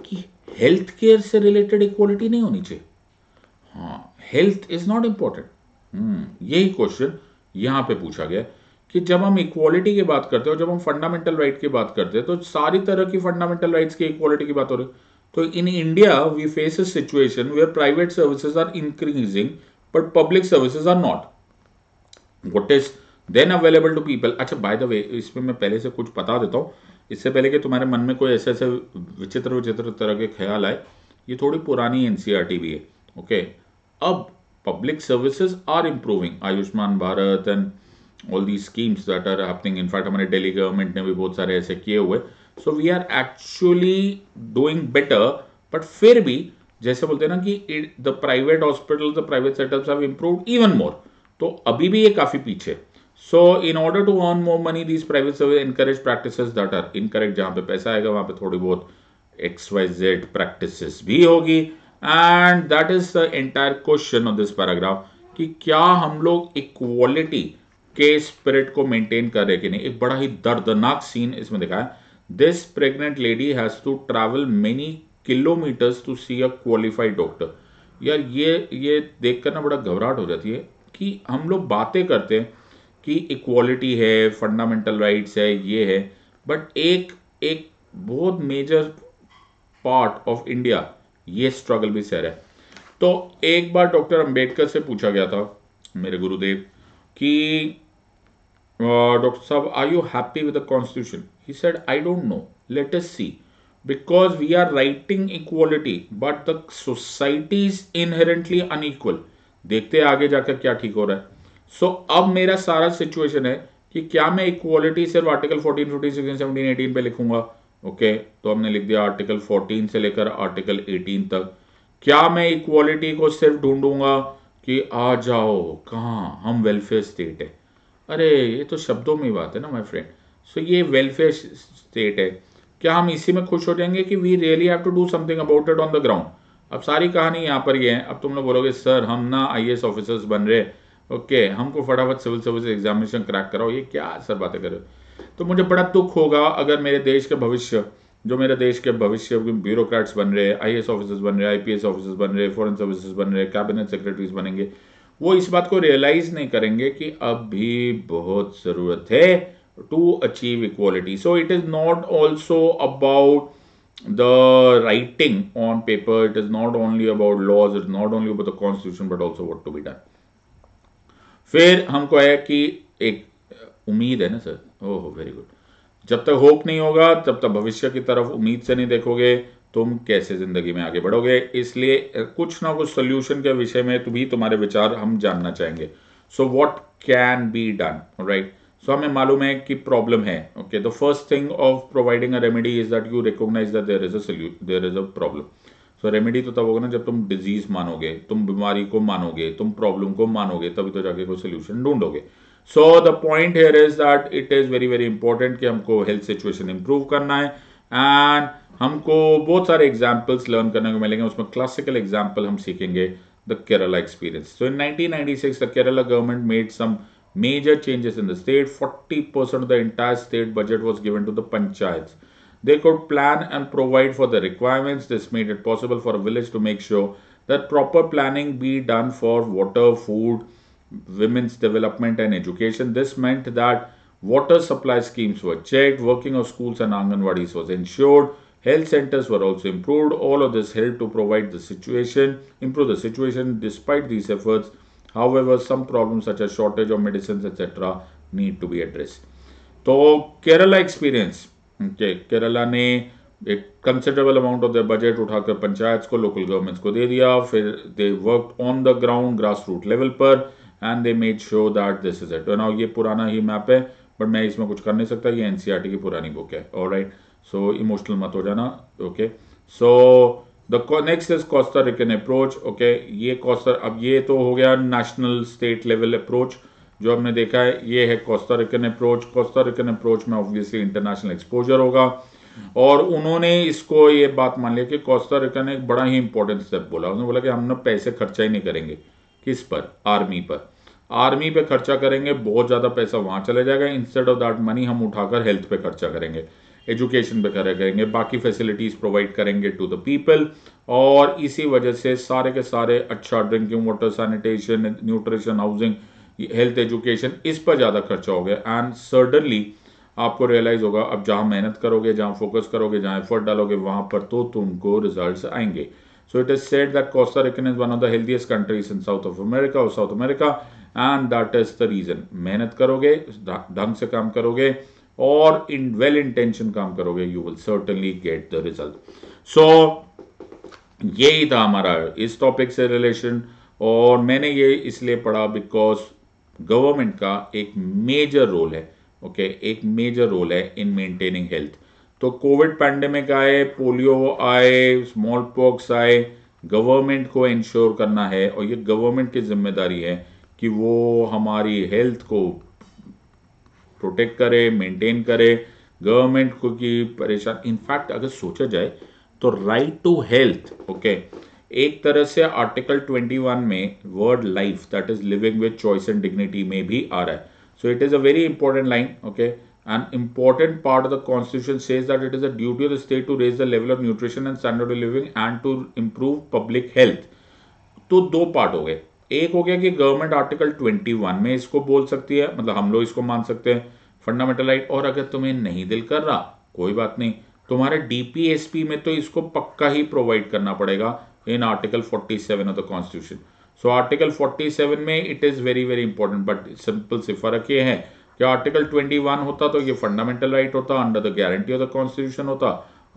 कि हेल्थ केयर से रिलेटेड इक्वालिटी नहीं होनी चाहिए हाँ हेल्थ इज नॉट इम्पोर्टेंट यही क्वेश्चन यहाँ पे पूछा गया कि जब हम इक्वालिटी की बात करते हैं जब हम फंडामेंटल राइट की बात करते हैं तो सारी तरह की फंडामेंटल राइट्स की इक्वालिटी की बात हो रही तो in India we face a situation where private services are increasing but public services are not what is then available to people अच्छा बाय द वे इसमें मैं पहले से कुछ बता देता हूँ इससे पहले कि तुम्हारे मन में कोई ऐसे ऐसे विचित्र विचित्र तरह के ख्याल आए ये थोड़ी पुरानी एन e भी है ओके okay? अब public services are improving Ayushman Bharat and all the schemes that are happening in fact हमारे डेली गवर्नमेंट ने भी बहुत सारे ऐसे किए हुए so we are actually doing better but फिर भी जैसे बोलते हैं ना कि the private hospital the private setups have improved even more तो अभी भी ये काफ़ी पीछे so in order to earn more money these private service encourage practice that are incorrect जहां पे पैसा आएगा वहां पे थोड़ी बहुत एक्स वाई जेड प्रैक्टिस भी होगी and that is the entire question of this paragraph कि क्या हम लोग इक्वालिटी के स्पिरिट को मेंटेन कर रहे कि नहीं एक बड़ा ही दर्दनाक सीन इसमें दिखा है this pregnant lady has to travel many kilometres to see a qualified doctor यार ये ये देखकर ना बड़ा घबराहट हो जाती है कि हम लोग बातें करते हैं कि इक्वालिटी है फंडामेंटल राइट्स है ये है बट एक एक बहुत मेजर पार्ट ऑफ इंडिया ये स्ट्रगल भी सह रहा है तो एक बार डॉक्टर अंबेडकर से पूछा गया था मेरे गुरुदेव कि डॉक्टर साहब are you happy with the constitution he said I don't know let us see because we are writing equality but the society is inherently unequal देखते हैं आगे जाकर क्या ठीक हो रहा है सो so, अब मेरा सारा सिचुएशन है कि क्या मैं इक्वालिटी सिर्फ आर्टिकल 14, 15, 16, 17, 18 पे लिखूंगा ओके okay, तो हमने लिख दिया आर्टिकल 14 से लेकर आर्टिकल 18 तक क्या मैं इक्वालिटी को सिर्फ ढूंढूंगा कि आ जाओ कहाँ हम वेलफेयर स्टेट है अरे ये तो शब्दों में ही बात है ना माय फ्रेंड सो ये वेलफेयर स्टेट है क्या हम इसी में खुश हो जाएंगे कि we really have to do something about it on the ground अब सारी कहानी यहाँ पर ये है अब तुम लोग बोलोगे सर हम ना आई ऑफिसर्स बन रहे ओके हमको फटाफट सिविल सर्विस एग्जामिनेशन क्रैक कराओ ये क्या सर बातें कर रहे हो तो मुझे बड़ा दुख होगा अगर मेरे देश का भविष्य जो मेरे देश के भविष्य ब्यूरोक्रेट्स बन रहे आई एस ऑफिसर्स बन रहे आई ऑफिसर्स बन रहे फॉरन सर्विसेज बन रहे कैबिनेट सेक्रेटरीज बनेंगे वो इस बात को रियलाइज नहीं करेंगे कि अब भी बहुत ज़रूरत है to achieve equality so it is not also about the writing on paper it is not only about laws it is not only about the constitution but also what to be done फिर हमको है कि एक उम्मीद है ना sir ओहो very good जब तक होप नहीं होगा तब तक भविष्य की तरफ उम्मीद से नहीं देखोगे तुम कैसे जिंदगी में आगे बढ़ोगे इसलिए कुछ ना कुछ सोल्यूशन के विषय में भी तुम्हारे विचार हम जानना चाहेंगे so what can be done right so हमें मालूम है कि प्रॉब्लम है okay the first thing of providing a remedy is that you recognise that there is a there is a problem so remedy तो तब होगा ना जब तुम डिजीज मानोगे तुम बीमारी को मानोगे तुम प्रॉब्लम को मानोगे तभी तो जाके कोई सोल्यूशन ढूंढोगे so the point here is that it is very very important कि हमको हेल्थ सिचुएशन इंप्रूव करना है एंड हमको बहुत सारे एग्जाम्पल्स लर्न करने को मिलेंगे उसमें क्लासिकल एग्जाम्पल हम सीखेंगे the Kerala experience so in nineteen ninety six the Kerala government made some Major changes in the state, 40% of the entire state budget was given to the panchayats. They could plan and provide for the requirements. This made it possible for a village to make sure that proper planning be done for water, food, women's development and education. This meant that water supply schemes were checked, working of schools and Anganwadis was ensured, health centers were also improved. All of this helped to provide the situation, improve the situation. Despite these efforts, However, some problems such as shortage of medicines, etc., need to be addressed. तो Kerala experience Kerala ने एक considerable amount of the budget उठाकर पंचायत को local governments को दे दिया फिर they work on the ground grass root level पर and they made show that this is it now ये पुराना ही मैप है बट मैं इसमें कुछ कर नहीं सकता ये एनसीआरटी e की पुरानी बुक है और राइट सो इमोशनल मत हो जाना okay okay? So so, the next is Costa Rican approach okay ये कॉस्टर अब ये तो हो गया नेशनल स्टेट लेवल अप्रोच जो हमने देखा है ये है Costa Rican approach Costa Rican approach में ऑब्वियसली इंटरनेशनल एक्सपोजर होगा और उन्होंने इसको ये बात मान लिया कि कॉस्टा रिकन ने एक बड़ा ही इंपॉर्टेंट स्टेप बोला उन्होंने बोला कि हम ना पैसे खर्चा ही नहीं करेंगे किस पर आर्मी पर आर्मी पे खर्चा करेंगे बहुत ज़्यादा पैसा वहां चला जाएगा इंस्टेड ऑफ दैट मनी हम उठाकर हेल्थ पे खर्चा करेंगे एजुकेशन पे खड़े करेंगे बाकी फैसिलिटीज़ प्रोवाइड करेंगे टू द पीपल और इसी वजह से सारे के सारे अच्छा drinking water sanitation nutrition housing health education इस पर ज़्यादा खर्चा हो गया एंड सडनली आपको रियलाइज़ होगा अब जहाँ मेहनत करोगे जहाँ फोकस करोगे जहाँ एफर्ट डालोगे वहाँ पर तो तुमको रिजल्ट आएंगे so it is set that Costa Rican is one of the healthiest countries in south of America और South America and that is the reason मेहनत करोगे ढंग से काम करोगे और इन वेल इंटेंशन काम करोगे you will certainly get the result so यही था हमारा इस टॉपिक से रिलेशन और मैंने ये इसलिए पढ़ा बिकॉज गवर्नमेंट का एक मेजर रोल है ओके okay? एक मेजर रोल है इन मेंटेनिंग हेल्थ तो कोविड पैंडेमिक आए पोलियो आए स्मॉल पॉक्स आए गवर्नमेंट को इंश्योर करना है और ये गवर्नमेंट की जिम्मेदारी है कि वो हमारी हेल्थ को प्रोटेक्ट करे मेंटेन करे गवर्नमेंट को की परेशान इनफैक्ट अगर सोचा जाए तो राइट टू हेल्थ ओके एक तरह से आर्टिकल 21 में word life that is living with choice and dignity में भी आ रहा है so it is a very important line okay an important part of the constitution says that it is a duty of the state to raise the level of nutrition and standard of living and to improve public health तो दो part हो गए एक हो गया कि government article 21 में इसको बोल सकती है मतलब हम लोग इसको मान सकते हैं फंडामेंटल राइट और अगर तुम्हें नहीं दिल कर रहा कोई बात नहीं तुम्हारे डीपीएसपी में तो इसको पक्का ही प्रोवाइड करना पड़ेगा in article 47 of the constitution so article 47 में it is very very important but simple से फर्क ये है कि आर्टिकल 21 होता तो ये फंडामेंटल राइट होता under the guarantee of the constitution होता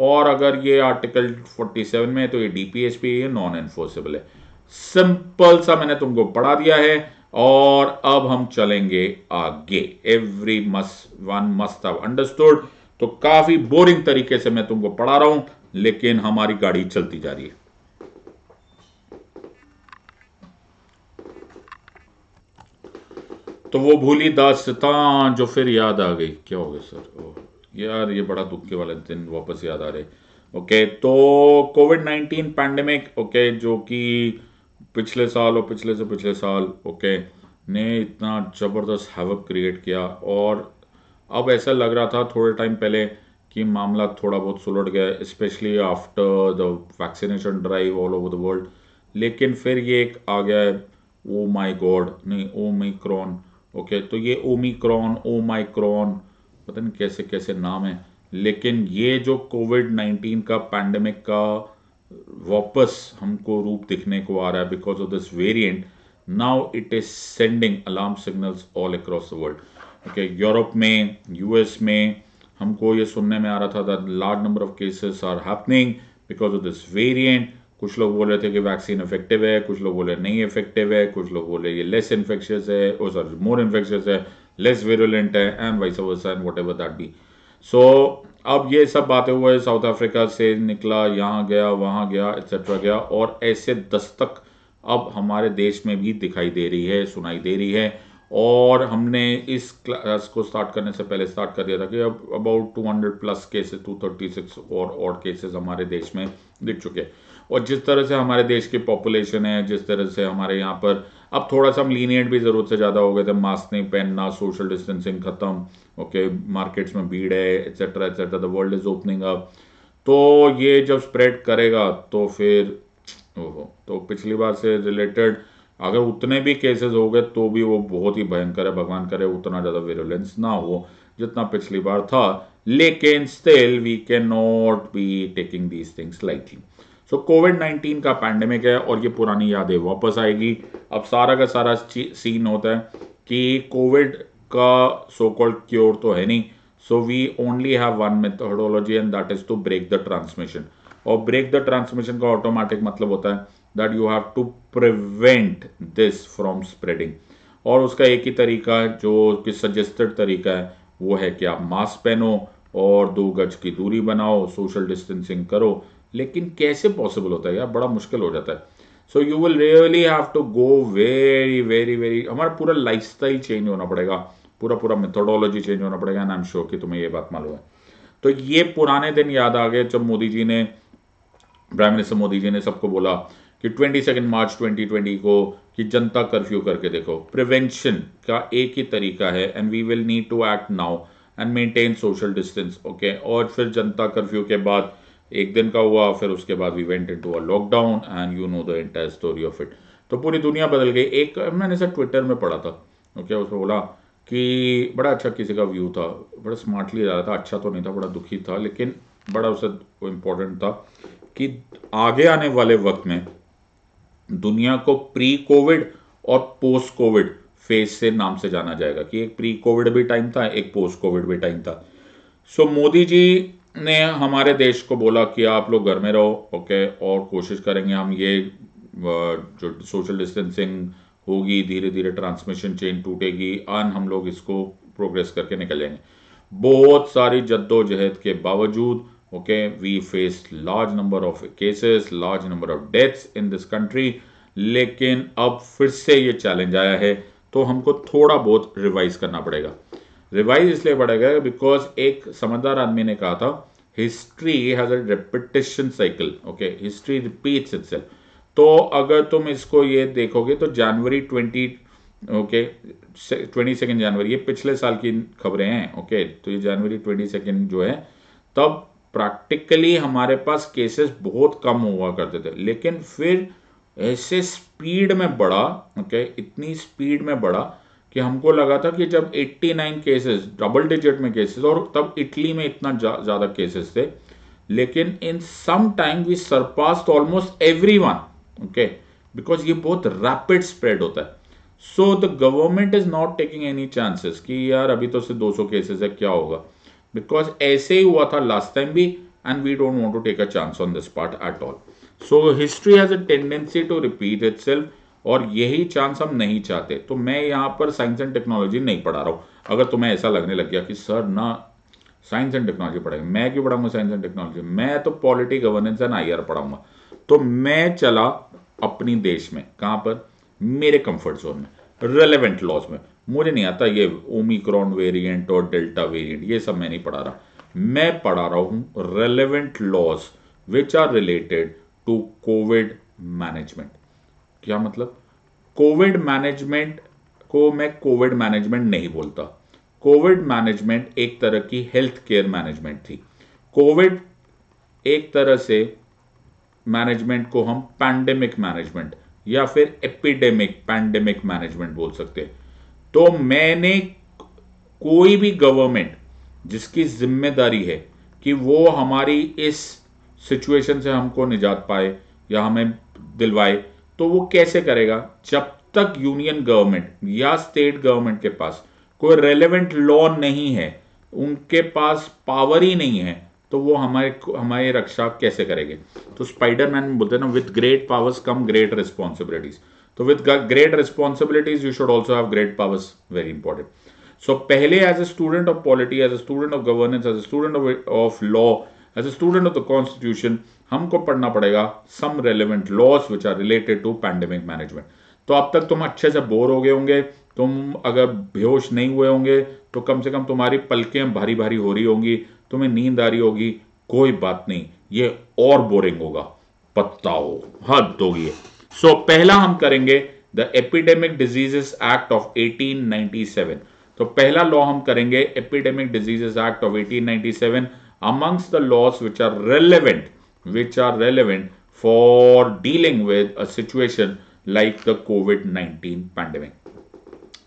और अगर ये आर्टिकल 47 में है तो ये डीपीएसपी ये नॉन एनफोर्सेबल है सिंपल सा मैंने तुमको पढ़ा दिया है और अब हम चलेंगे आगे every must one must have understood तो काफी बोरिंग तरीके से मैं तुमको पढ़ा रहा हूं लेकिन हमारी गाड़ी चलती जा रही है तो वो भूली दास्तान जो फिर याद आ गई क्या हो गया सर ओ, यार ये बड़ा दुख के वाले दिन वापस याद आ रहे ओके तो कोविड नाइनटीन पैंडेमिक ओके जो कि पिछले साल और पिछले से पिछले साल ओके ने इतना ज़बरदस्त हैवक क्रिएट किया और अब ऐसा लग रहा था थोड़े टाइम पहले कि मामला थोड़ा बहुत सुलट गया specially after the vaccination drive all over the world लेकिन फिर ये एक आ गया है ओ माई गॉड नहीं ओमिक्रॉन ओके तो ये ओमिक्रॉन ओ माइक्रॉन पता नहीं कैसे कैसे नाम है लेकिन ये जो कोविड नाइन्टीन का पैंडमिक का वापस हमको रूप दिखने को आ रहा है because of this variant now it is sending alarm signals all across the world okay Europe में यूएस में हमको ये सुनने में आ रहा था that large number of cases are happening because of this variant कुछ लोग बोल रहे थे कि वैक्सीन इफेक्टिव है कुछ लोग बोले नहीं इफेक्टिव है कुछ लोग बोले ये लेस इन्फेक्शियस है सॉरी मोर इन्फेक्शियस है लेस वेरुलेंट है and vice and whatever that be so अब ये सब बातें हुए साउथ अफ्रीका से निकला यहाँ गया वहाँ गया एक्सेट्रा गया और ऐसे दस्तक अब हमारे देश में भी दिखाई दे रही है सुनाई दे रही है और हमने इस क्लास को स्टार्ट करने से पहले स्टार्ट कर दिया था कि अब अबाउट 200 प्लस केसेस 236 और और केसेस हमारे देश में दिख चुके हैं और जिस तरह से हमारे देश की पॉपुलेशन है जिस तरह से हमारे यहाँ पर अब थोड़ा सा हम लीनियंट भी ज़रूरत से ज़्यादा हो गए थे मास्क नहीं पहनना सोशल डिस्टेंसिंग खत्म ओके मार्केट्स में भीड़ है etcetera etcetera the world is opening up तो ये जब स्प्रेड करेगा तो फिर ओहो तो पिछली बार से रिलेटेड अगर उतने भी केसेस हो गए तो भी वो बहुत ही भयंकर है भगवान करे उतना ज़्यादा वेरुलेंस ना हो जितना पिछली बार था लेकिन still we can not be taking these things lightly so covid nineteen का पैंडमिक है और ये पुरानी यादें वापस आएगी अब सारा का सारा सीन होता है कि कोविड का सो कॉल्ड क्योर तो है नहीं so we only have one methodology and that is to break the transmission और ब्रेक द ट्रांसमिशन का ऑटोमेटिक मतलब होता है that you have to prevent this from spreading और उसका एक ही तरीका है जो कि सजेस्टेड तरीका है वो है कि आप मास्क पहनो और दो गज की दूरी बनाओ सोशल डिस्टेंसिंग करो लेकिन कैसे पॉसिबल होता है यार बड़ा मुश्किल हो जाता है so you will really have to go very very very हमारा पूरा लाइफ चेंज होना पड़ेगा पूरा पूरा मेथोडोलॉजी चेंज होना पड़ेगा एंड आई एम श्योर कि तुम्हें ये बात मालूम है तो ये पुराने दिन याद आ गए जब मोदी जी ने प्राइम मिनिस्टर मोदी जी ने सबको बोला कि twenty second March twenty twenty को कि जनता कर्फ्यू करके देखो प्रिवेंशन का एक ही तरीका है and we will need to act now and maintain social distance okay और फिर जनता कर्फ्यू के बाद एक दिन का हुआ फिर उसके बाद we went into a lockdown and you know the entire story of it तो पूरी दुनिया बदल गई एक मैंने सर ट्विटर में पढ़ा था ओके उसमें बोला कि बड़ा अच्छा किसी का व्यू था बड़ा स्मार्टली जा रहा था अच्छा तो नहीं था बड़ा दुखी था लेकिन बड़ा उसे इम्पोर्टेंट था कि आगे आने वाले वक्त में दुनिया को प्री कोविड और पोस्ट कोविड फेज से नाम से जाना जाएगा कि एक प्री कोविड भी टाइम था एक पोस्ट कोविड भी टाइम था सो so, मोदी जी ने हमारे देश को बोला कि आप लोग घर में रहो ओके और कोशिश करेंगे हम ये जो सोशल डिस्टेंसिंग होगी धीरे धीरे ट्रांसमिशन चेन टूटेगी अन हम लोग इसको प्रोग्रेस करके निकलेंगे बहुत सारी जद्दोजहद के बावजूद okay we face large number of cases large number of deaths in this country लेकिन अब फिर से ये चैलेंज आया है तो हमको थोड़ा बहुत रिवाइज करना पड़ेगा रिवाइज इसलिए बढ़ेगा बिकॉज एक समझदार आदमी ने कहा था history has a cycle okay history repeats it तो अगर तुम इसको ये देखोगे तो January twenty okay twenty second January ये पिछले साल की खबरें हैं ओके okay, तो ये जनवरी ट्वेंटी सेकेंड जो है तब प्रैक्टिकली हमारे पास केसेस बहुत कम हुआ करते थे लेकिन फिर ऐसे स्पीड में बढ़ा ओके okay, इतनी स्पीड में बढ़ा कि हमको लगा था कि जब 89 केसेस डबल डिजिट में केसेस और तब इटली में इतना ज़्यादा केसेस थे लेकिन in some time we surpassed almost every one okay because ये बहुत रैपिड स्प्रेड होता है so the government is not taking any chances कि यार अभी तो सिर्फ सौ केसेस है क्या होगा बिकॉज ऐसे ही हुआ था लास्ट टाइम भी and we don't want to take a chance on this part at all so history has a tendency to repeat itself और यही चांस हम नहीं चाहते तो मैं यहाँ पर साइंस एंड टेक्नोलॉजी नहीं पढ़ा रहा हूँ अगर तुम्हें ऐसा लगने लग गया कि सर ना साइंस एंड टेक्नोलॉजी पढ़ाएंगे मैं क्यों पढ़ाऊंगा साइंस एंड टेक्नोलॉजी मैं तो पॉलिटी गवर्नेंस एंड आई पढ़ाऊंगा तो मैं चला अपनी देश में कहाँ पर मेरे कंफर्ट जोन में रेलेवेंट लॉज में मुझे नहीं आता ये ओमिक्रॉन वेरिएंट और डेल्टा वेरिएंट ये सब मैं नहीं पढ़ा रहा मैं पढ़ा रहा हूँ relevant laws which are related to Covid management क्या मतलब कोविड मैनेजमेंट को मैं कोविड मैनेजमेंट नहीं बोलता कोविड मैनेजमेंट एक तरह की हेल्थ केयर मैनेजमेंट थी कोविड एक तरह से मैनेजमेंट को हम पैंडेमिक मैनेजमेंट या फिर एपिडेमिक पैंडेमिक मैनेजमेंट बोल सकते हैं तो मैंने कोई भी गवर्नमेंट जिसकी जिम्मेदारी है कि वो हमारी इस सिचुएशन से हमको निजात पाए या हमें दिलवाए तो वो कैसे करेगा जब तक यूनियन गवर्नमेंट या स्टेट गवर्नमेंट के पास कोई रेलेवेंट लॉ नहीं है उनके पास पावर ही नहीं है तो वो हमारे हमारी रक्षा कैसे करेंगे तो स्पाइडरमैन बोलते हैं ना with great powers come great responsibilities तो with great responsibilities you should also have great powers very important so पहले as a student of polity as a student of governance as a student of law as a student of the constitution हमको पढ़ना पड़ेगा some relevant laws which are related to pandemic management तो अब तक तुम अच्छे से बोर हो गए होंगे तुम अगर बेहोश नहीं हुए होंगे तो कम से कम तुम्हारी पलकें भारी भारी हो रही होंगी तुम्हें नींद आ रही होगी कोई बात नहीं ये और बोरिंग होगा हो हद होगी सो so, पहला हम करेंगे the epidemic diseases act of 1897 तो पहला लॉ हम करेंगे epidemic diseases act of 1897 amongst the laws which are relevant which are relevant for dealing with a situation like the covid 19 pandemic.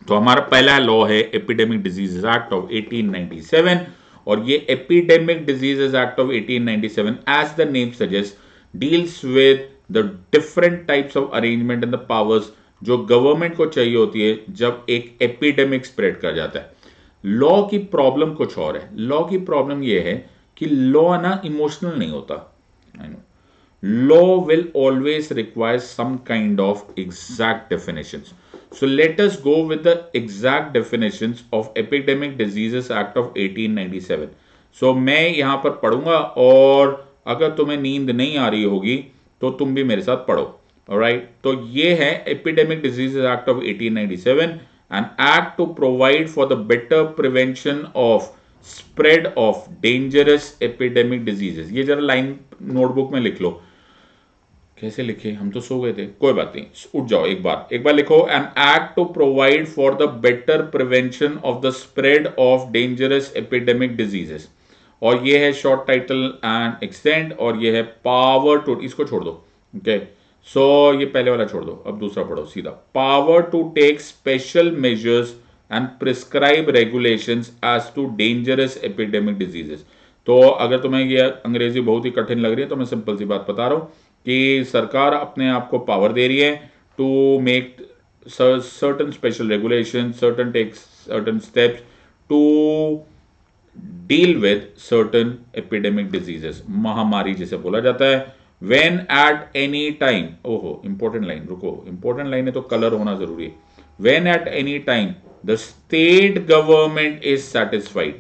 तो हमारा पहला लॉ है एपिडेमिक डिजीज एक्ट ऑफ 1897 और ये epidemic diseases act of 1897 as the name suggest deals with the different types of arrangement and the powers जो government को चाहिए होती है जब एक एपिडेमिक स्प्रेड कर जाता है लॉ की प्रॉब्लम कुछ और है लॉ की प्रॉब्लम ये है कि लॉ ना इमोशनल नहीं होता I know. Law will always require some kind of exact definitions. So let us go with the exact definitions of Epidemic Diseases Act of 1897. So मैं यहाँ पर पढ़ूंगा और अगर तुम्हें नींद नहीं आ रही होगी तो तुम भी मेरे साथ पढ़ो राइट right? तो ये है epidemic diseases act of 1897 an act to provide for the better prevention of spread of dangerous epidemic diseases ये जरा लाइन नोटबुक में लिख लो कैसे लिखे हम तो सो गए थे कोई बात नहीं उठ जाओ एक बार एक बार लिखो an act to provide for the better prevention of the spread of dangerous epidemic diseases और ये है शॉर्ट टाइटल एंड एक्सटेंड और ये है पावर टू इसको छोड़ दो ओके okay. सो so, ये पहले वाला छोड़ दो अब दूसरा पढ़ो सीधा power to take special measures and prescribe regulation as to dangerous epidemic diseases तो अगर तुम्हें यह अंग्रेजी बहुत ही कठिन लग रही है तो मैं सिंपल सी बात बता रहा हूं कि सरकार अपने आप को पावर दे रही है to make certain special regulation certain takes certain steps to deal with certain epidemic diseases महामारी जिसे बोला जाता है वेन एट एनी टाइम ओहो इंपॉर्टेंट लाइन रुको इंपॉर्टेंट लाइन है तो कलर होना जरूरी है when at any time the state government is satisfied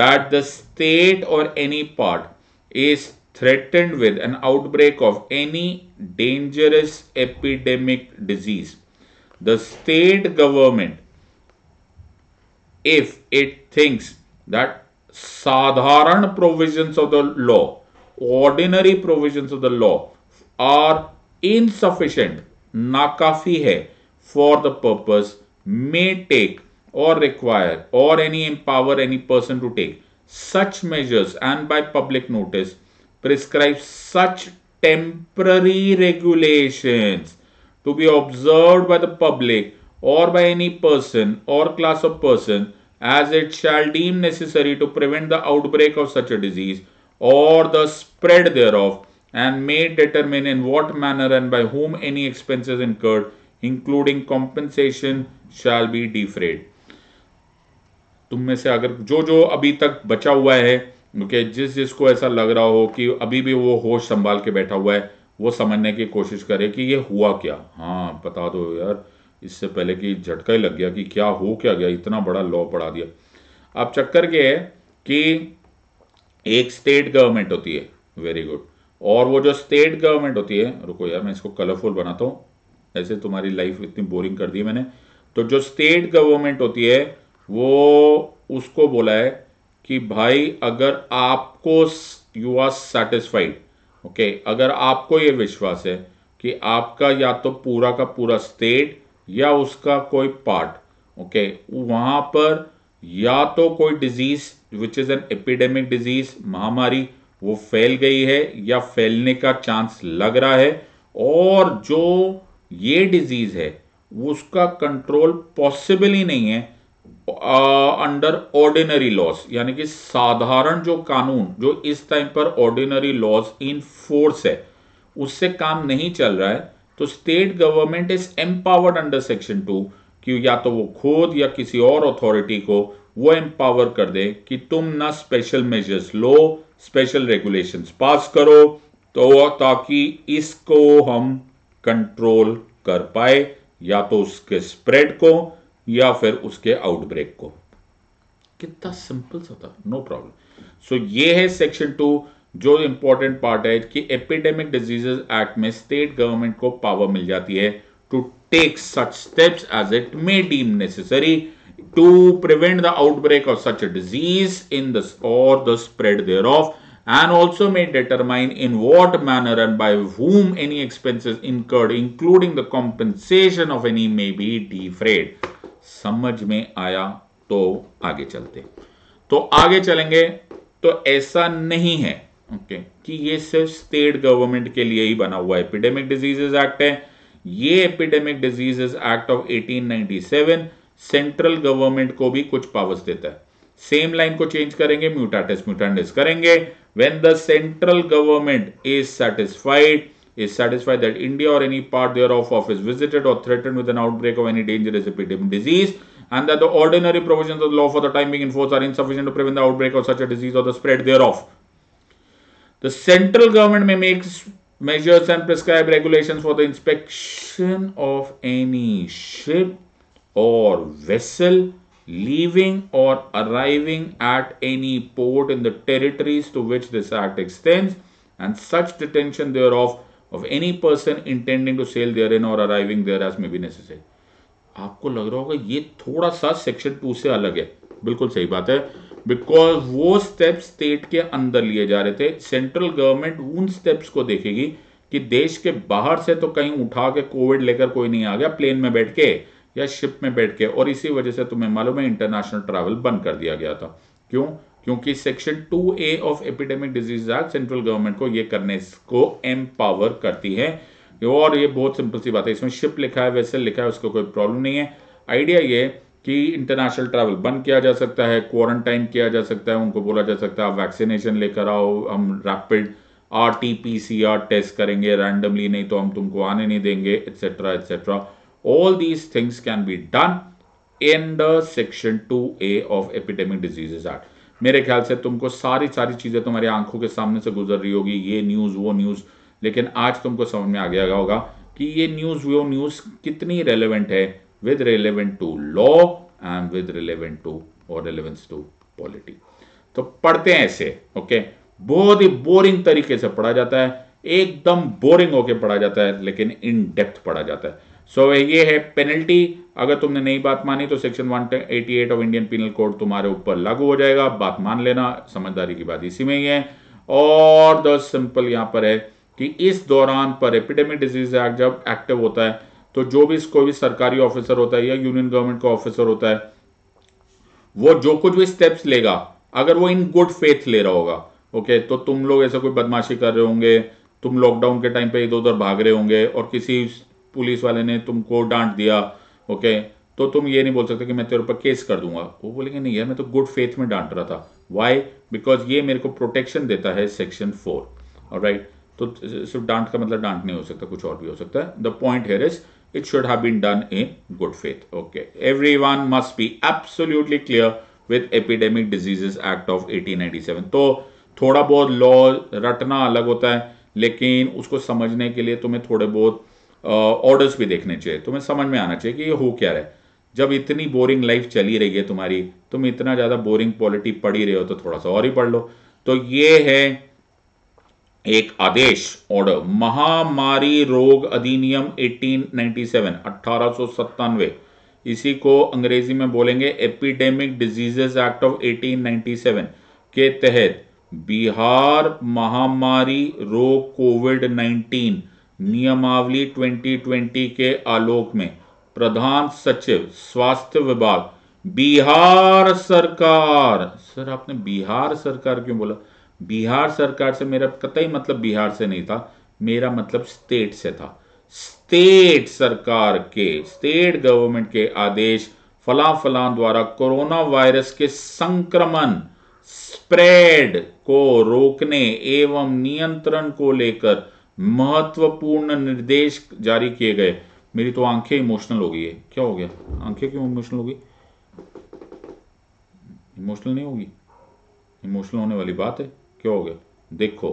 that the state or any part is threatened with an outbreak of any dangerous epidemic disease, the state government, if it thinks that sadharan provisions of the law, ordinary provisions of the law are insufficient, nakafi hai, for the purpose may take or require or any empower any person to take such measures and by public notice prescribe such temporary regulations to be observed by the public or by any person or class of person as it shall deem necessary to prevent the outbreak of such a disease or the spread thereof and may determine in what manner and by whom any expenses incurred including compensation shall be defrayed तुम में से अगर जो जो अभी तक बचा हुआ है ओके जिस जिसको ऐसा लग रहा हो कि अभी भी वो होश संभाल के बैठा हुआ है वो समझने की कोशिश करे कि ये हुआ क्या हाँ बता दो यार इससे पहले कि झटका ही लग गया कि क्या हो क्या गया इतना बड़ा लॉ पढ़ा दिया अब चक्कर क्या है कि एक स्टेट गवर्नमेंट होती है वेरी गुड और वो जो स्टेट गवर्नमेंट होती है रुको यार मैं इसको कलरफुल बनाता हूँ ऐसे तुम्हारी लाइफ इतनी बोरिंग कर दी मैंने तो जो स्टेट गवर्नमेंट होती है वो उसको बोला है कि भाई अगर आपको यू आर सेटिस्फाइड ओके अगर आपको ये विश्वास है कि आपका या तो पूरा का पूरा स्टेट या उसका कोई पार्ट ओके वहां पर या तो कोई disease which is an epidemic disease महामारी वो फैल गई है या फैलने का चांस लग रहा है और जो ये डिजीज़ है उसका कंट्रोल पॉसिबल ही नहीं है अंडर ऑर्डिनरी लॉज यानी कि साधारण जो कानून जो इस टाइम पर ऑर्डिनरी लॉज इन फोर्स है उससे काम नहीं चल रहा है तो state government is empowered under section two कि या तो वो खुद या किसी और अथॉरिटी को वो एम्पावर कर दे कि तुम ना स्पेशल मेजर्स लो स्पेशल रेगुलेशंस पास करो तो ताकि इसको हम कंट्रोल कर पाए या तो उसके स्प्रेड को या फिर उसके आउटब्रेक को कितना सिंपल सा था नो प्रॉब्लम सो ये है सेक्शन टू जो इंपॉर्टेंट पार्ट है कि एपिडेमिक डिजीजेस एक्ट में स्टेट गवर्नमेंट को पावर मिल जाती है to take such steps as it may deem necessary to prevent the outbreak of such disease in the और the spread thereof and also may determine in what manner and by whom any expenses incurred including the compensation of any may be defrayed समझ में आया तो आगे चलते तो आगे चलेंगे तो ऐसा नहीं है ओके कि ये सिर्फ स्टेट गवर्नमेंट के लिए ही बना हुआ एपिडेमिक डिजीजेज एक्ट है ये epidemic diseases act of 1897 central government को भी कुछ पावर्स देता है सेम लाइन को चेंज करेंगे म्यूटाटिस म्यूटांडिस करेंगे when the central government is satisfied is satisfied that India or any part thereof is visited or threatened with an outbreak of any dangerous epidemic disease and that the ordinary provisions of the law for the time being enforced are insufficient to prevent the outbreak of such a disease or the spread thereof. The central government may make measures and prescribe regulations for the inspection of any ship or vessel leaving or arriving at any port in the territories to which this act extends, and such detention thereof of any person intending to sail therein or arriving there as may be necessary. आपको लग रहा होगा ये थोड़ा सा section two से अलग है बिल्कुल सही बात है बिकॉज वो स्टेप्स स्टेट के अंदर लिए जा रहे थे सेंट्रल गवर्नमेंट उन स्टेप्स को देखेगी कि देश के बाहर से तो कहीं उठा के कोविड लेकर कोई नहीं आ गया प्लेन में बैठ के या शिप में बैठ के और इसी वजह से तुम्हें मालूम है इंटरनेशनल ट्रैवल बंद कर दिया गया था क्यों क्योंकि section A of epidemic disease act central government को यह करने को एम्पावर करती है और ये बहुत सिंपल सी बात है इसमें शिप लिखा है वैसे लिखा है उसको कोई प्रॉब्लम नहीं है आइडिया ये कि इंटरनेशनल ट्रैवल बंद किया जा सकता है क्वारंटाइन किया जा सकता है उनको बोला जा सकता है वैक्सीनेशन लेकर आओ हम rapid R T P C R test करेंगे रैंडमली नहीं तो हम तुमको आने नहीं देंगे etcetera etcetera All these things can be done in the section 2A of Epidemic Diseases Act. मेरे ख्याल से तुमको सारी सारी चीज़ें तुम्हारी आंखों के सामने से गुजर रही होगी ये न्यूज़ वो न्यूज़ लेकिन आज तुमको समझ में आ गया होगा कि ये न्यूज़ वो न्यूज़ कितनी रेलिवेंट है with relevant to law and with relevant to और रेलिवेंस टू पॉलिटी तो पढ़ते हैं ऐसे ओके बहुत ही बोरिंग तरीके से पढ़ा जाता है एकदम बोरिंग होके पढ़ा जाता है लेकिन इन डेप्थ पढ़ा जाता है सो so, ये है पेनल्टी अगर तुमने नई बात मानी तो section 188 of Indian penal code तुम्हारे ऊपर लागू हो जाएगा बात मान लेना समझदारी की बात इसी में ही है और द सिंपल यहां पर है कि इस दौरान पर एपिडेमिक डिजीज एक्ट जब एक्टिव होता है तो जो भी कोई भी सरकारी ऑफिसर होता है या यूनियन गवर्नमेंट का ऑफिसर होता है वो जो कुछ भी स्टेप्स लेगा अगर वो इन गुड फेथ ले रहा होगा ओके तो तुम लोग ऐसा कोई बदमाशी कर रहे होंगे तुम लॉकडाउन के टाइम पे इधर उधर भाग रहे होंगे और किसी पुलिस वाले ने तुमको डांट दिया ओके तो तुम ये नहीं बोल सकते कि मैं तेरे पर केस कर दूंगा वो बोलेंगे नहीं यार मैं तो गुड फेथ में डांट रहा था वाई बिकॉज ये मेरे को प्रोटेक्शन देता है सेक्शन फोर राइट तो सिर्फ डांट का मतलब डांट नहीं हो सकता कुछ और भी हो सकता है the point here is it should have been done in good faith okay everyone must be absolutely clear with epidemic diseases act of 1897 तो थोड़ा बहुत लॉ रटना अलग होता है लेकिन उसको समझने के लिए तुम्हें थोड़े बहुत ऑर्डर्स भी देखने चाहिए तुम्हें समझ में आना चाहिए कि ये हो क्या रहा है जब इतनी बोरिंग लाइफ चली रही है तुम्हारी तुम इतना ज़्यादा बोरिंग पॉलिटी पढ़ ही रहे हो तो थोड़ा सा और ही पढ़ लो तो ये है एक आदेश ऑर्डर महामारी रोग अधिनियम 1897 1897 इसी को अंग्रेजी में बोलेंगे एपिडेमिक डिजीजेस एक्ट ऑफ 1897 के तहत बिहार महामारी रोग कोविड नियमावली 2020 के आलोक में प्रधान सचिव स्वास्थ्य विभाग बिहार सरकार सर आपने बिहार सरकार क्यों बोला बिहार सरकार से मेरा कतई मतलब बिहार से नहीं था मेरा मतलब स्टेट से था स्टेट सरकार के स्टेट गवर्नमेंट के आदेश फला फला द्वारा कोरोना वायरस के संक्रमण स्प्रेड को रोकने एवं नियंत्रण को लेकर महत्वपूर्ण निर्देश जारी किए गए मेरी तो आंखें इमोशनल हो गई है क्या हो गया आंखें क्यों इमोशनल हो गई इमोशनल नहीं होगी इमोशनल होने वाली बात है क्या हो गया देखो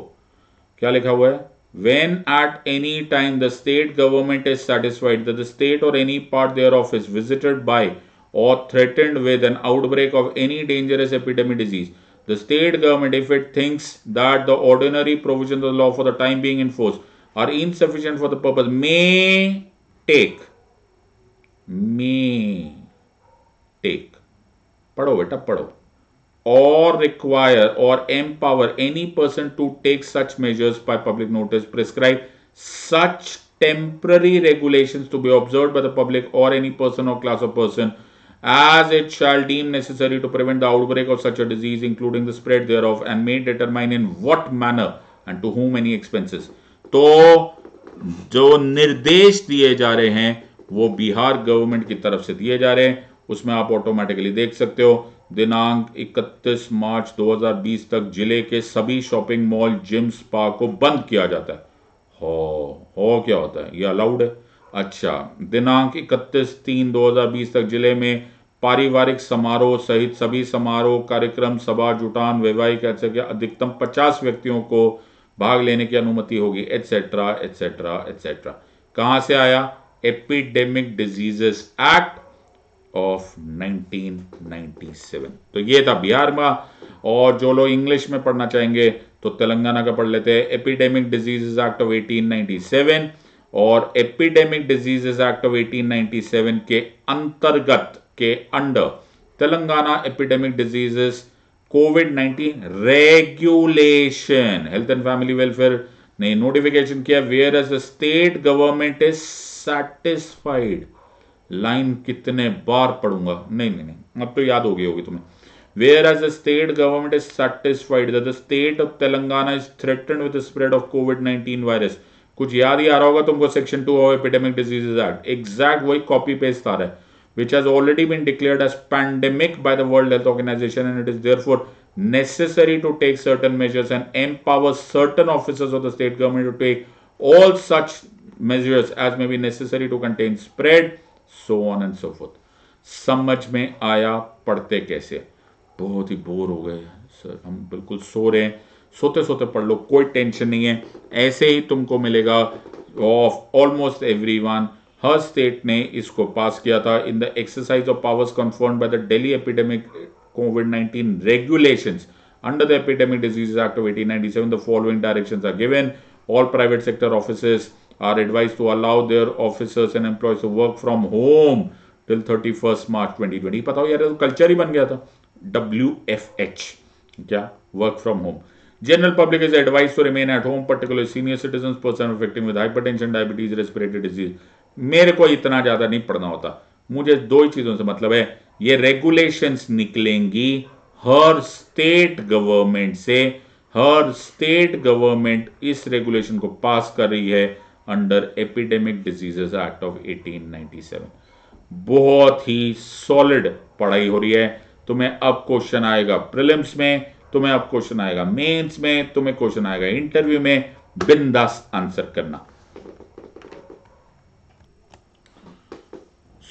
क्या लिखा हुआ है when at any time the state government is satisfied the state or any part thereof is visited by or threatened with an outbreak of any dangerous epidemic disease The state government, if it thinks that the ordinary provisions of the law for the time being enforced are insufficient for the purpose, may take. May take. padho beta, padho, Or require or empower any person to take such measures by public notice, prescribe such temporary regulations to be observed by the public or any person or class of person as it shall deem necessary to prevent the outbreak of such a disease, including the spread thereof, and may determine in what manner and to whom any expenses. to जो निर्देश दिए जा रहे हैं वो Bihar government की तरफ से दिए जा रहे हैं उसमें आप ऑटोमेटिकली देख सकते हो दिनांक 31 मार्च 2020 तक जिले के सभी शॉपिंग मॉल जिम्स स्पा को बंद किया जाता है हो हो क्या होता है ये अलाउड है अच्छा दिनांक इकतीस तीन 2020 तक जिले में पारिवारिक समारोह सहित सभी समारोह कार्यक्रम सभा जुटान वैवाहिक ऐसे के अधिकतम पचास व्यक्तियों को भाग लेने की अनुमति होगी एटसेट्रा एटसेट्रा एटसेट्रा कहां से आया एपिडेमिक डिजीजेस एक्ट ऑफ 1997 तो ये था बिहार का और जो लोग इंग्लिश में पढ़ना चाहेंगे तो तेलंगाना का पढ़ लेते हैं एपिडेमिक डिजीजेस एक्ट ऑफ 1897 और एपिडेमिक डिजीजेज एक्ट ऑफ 1897 के अंतर्गत के under Telangana epidemic diseases COVID 19 regulation health and family welfare ने नोटिफिकेशन किया whereas the state government is satisfied line कितने बार पढ़ूंगा नहीं नहीं नहीं अब तो याद हो गई होगी तुम्हें whereas the state government is satisfied the state of Telangana is threaten with spread of COVID 19 virus कुछ याद ही आ रहा होगा तुमको section two of epidemic diseases act exact वही कॉपी पेस्ट आ रहा है which has already been declared as pandemic by the World health Organization and it is therefore necessary to take certain measures and empower certain officers of the state government to take all such measures as may be necessary to contain spread so on and so forth समझ में आया पढ़ते कैसे बहुत ही bore हो गए sir हम बिल्कुल सो रहे हैं सोते सोते पढ़ लो कोई टेंशन नहीं है ऐसे ही तुमको मिलेगा ऑफ ऑलमोस्ट एवरी वन हर स्टेट ने इसको पास किया था in the exercise of powers confirm by the Delhi epidemic COVID nineteen regulation under the epidemic disease act of eighteen the following direction are given all private sector office are advise to allow their officers and employees to work from home till thirty first March twenty twenty पता हो यार culture तो ही बन गया था W F H क्या work from home General public is advised to remain at home, particularly senior citizens, person affecting with hypertension, diabetes, respiratory disease. मेरे को इतना ज़्यादा नहीं पढ़ना होता मुझे दो ही चीज़ों से मतलब है ये रेगुलेशंस निकलेंगी हर स्टेट गवर्नमेंट से हर स्टेट गवर्नमेंट इस रेगुलेशन को पास कर रही है under epidemic diseases act of 1897 बहुत ही सॉलिड पढ़ाई हो रही है तो मैं अब क्वेश्चन आएगा प्रिलिम्स में तुम्हें अब क्वेश्चन आएगा मेंस में तुम्हें क्वेश्चन आएगा इंटरव्यू में बिंदास आंसर करना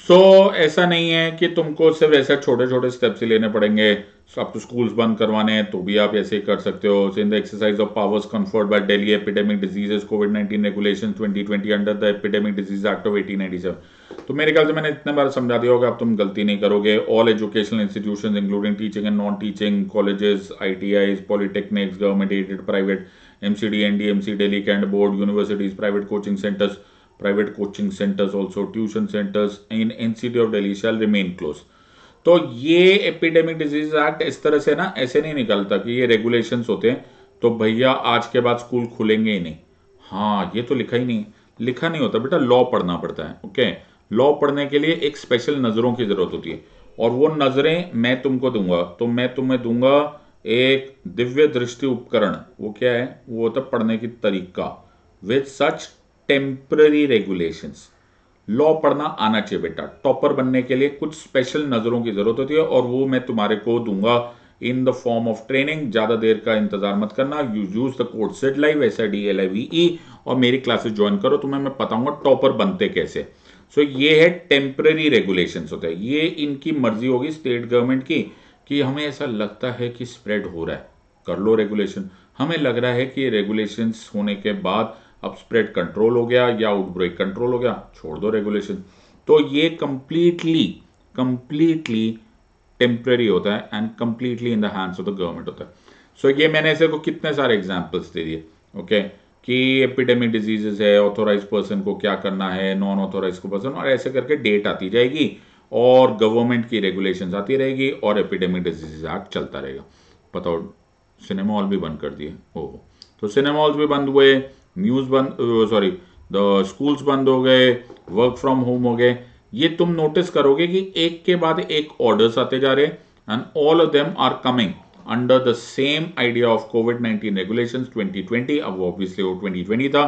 सो so, ऐसा नहीं है कि तुमको सिर्फ ऐसे छोटे छोटे स्टेप्स ही लेने पड़ेंगे so, आप तो स्कूल्स बंद करवाने हैं तो भी आप ऐसे ही कर सकते हो in the exercise of powers comfort by Delhi epidemic diseases COVID 19 regulation 2020 under the epidemic disease act of 1897 तो मेरे ख्याल से मैंने इतने बार समझा दिया होगा अब तुम गलती नहीं करोगे all educational institution including teaching and non teaching colleges I polytechnics government aided private M C D N D M C Delhi cant board universities private coaching centres private coaching centres also tuition centres in N C D of Delhi shall remain close तो ये epidemic disease act इस तरह से ना ऐसे नहीं निकलता कि ये रेगुलेशंस होते हैं तो भैया आज के बाद स्कूल खुलेंगे ही नहीं हाँ ये तो लिखा ही नहीं लिखा नहीं होता बेटा लॉ पढ़ना पड़ता है ओके okay? लॉ पढ़ने के लिए एक स्पेशल नज़रों की ज़रूरत होती है और वो नज़रें मैं तुमको दूंगा तो मैं तुम्हें दूंगा एक दिव्य दृष्टि उपकरण वो क्या है वो होता पढ़ने की तरीका with such temporary regulation law पढ़ना आना चाहिए बेटा टॉपर बनने के लिए कुछ स्पेशल नज़रों की ज़रूरत होती है और वो मैं तुम्हारे को दूंगा in the form of training ज़्यादा देर का इंतजार मत करना you use the code set live S I D L I V E और मेरी क्लासेस ज्वाइन करो तुम्हें मैं बताऊंगा टॉपर बनते कैसे सो ये है टेम्पररी रेगुलेशन होता है ये इनकी मर्जी होगी स्टेट गवर्नमेंट की कि हमें ऐसा लगता है कि स्प्रेड हो रहा है कर लो रेगुलेशन हमें लग रहा है कि रेगुलेशन होने के बाद अब स्प्रेड कंट्रोल हो गया या आउटब्रेक कंट्रोल हो गया छोड़ दो रेगुलेशन तो ये कंप्लीटली कंप्लीटली टेम्प्रेरी होता है and completely in the hands of the government होता है सो so, ये मैंने ऐसे को कितने सारे एग्जाम्पल्स दे दिए ओके okay? कि एपिडेमिक डिजीजेज है ऑथोराइज पर्सन को क्या करना है नॉन ऑथोराइज पर्सन और ऐसे करके डेट आती जाएगी और गवर्नमेंट की रेगुलेशंस आती रहेगी और एपिडेमिक डिजीजेज एक्ट चलता रहेगा पता सिनेमा हॉल भी बंद कर दिए ओहो तो सिनेमा हॉल्स भी बंद हुए न्यूज़ बंद सॉरी द स्कूल्स बंद हो गए वर्क फ्रॉम होम हो गए ये तुम नोटिस करोगे कि एक के बाद एक ऑर्डर्स आते जा रहे and all of them are coming under the same idea of COVID 19 regulations 2020 अब वो ऑब्वियसली वो 2020 था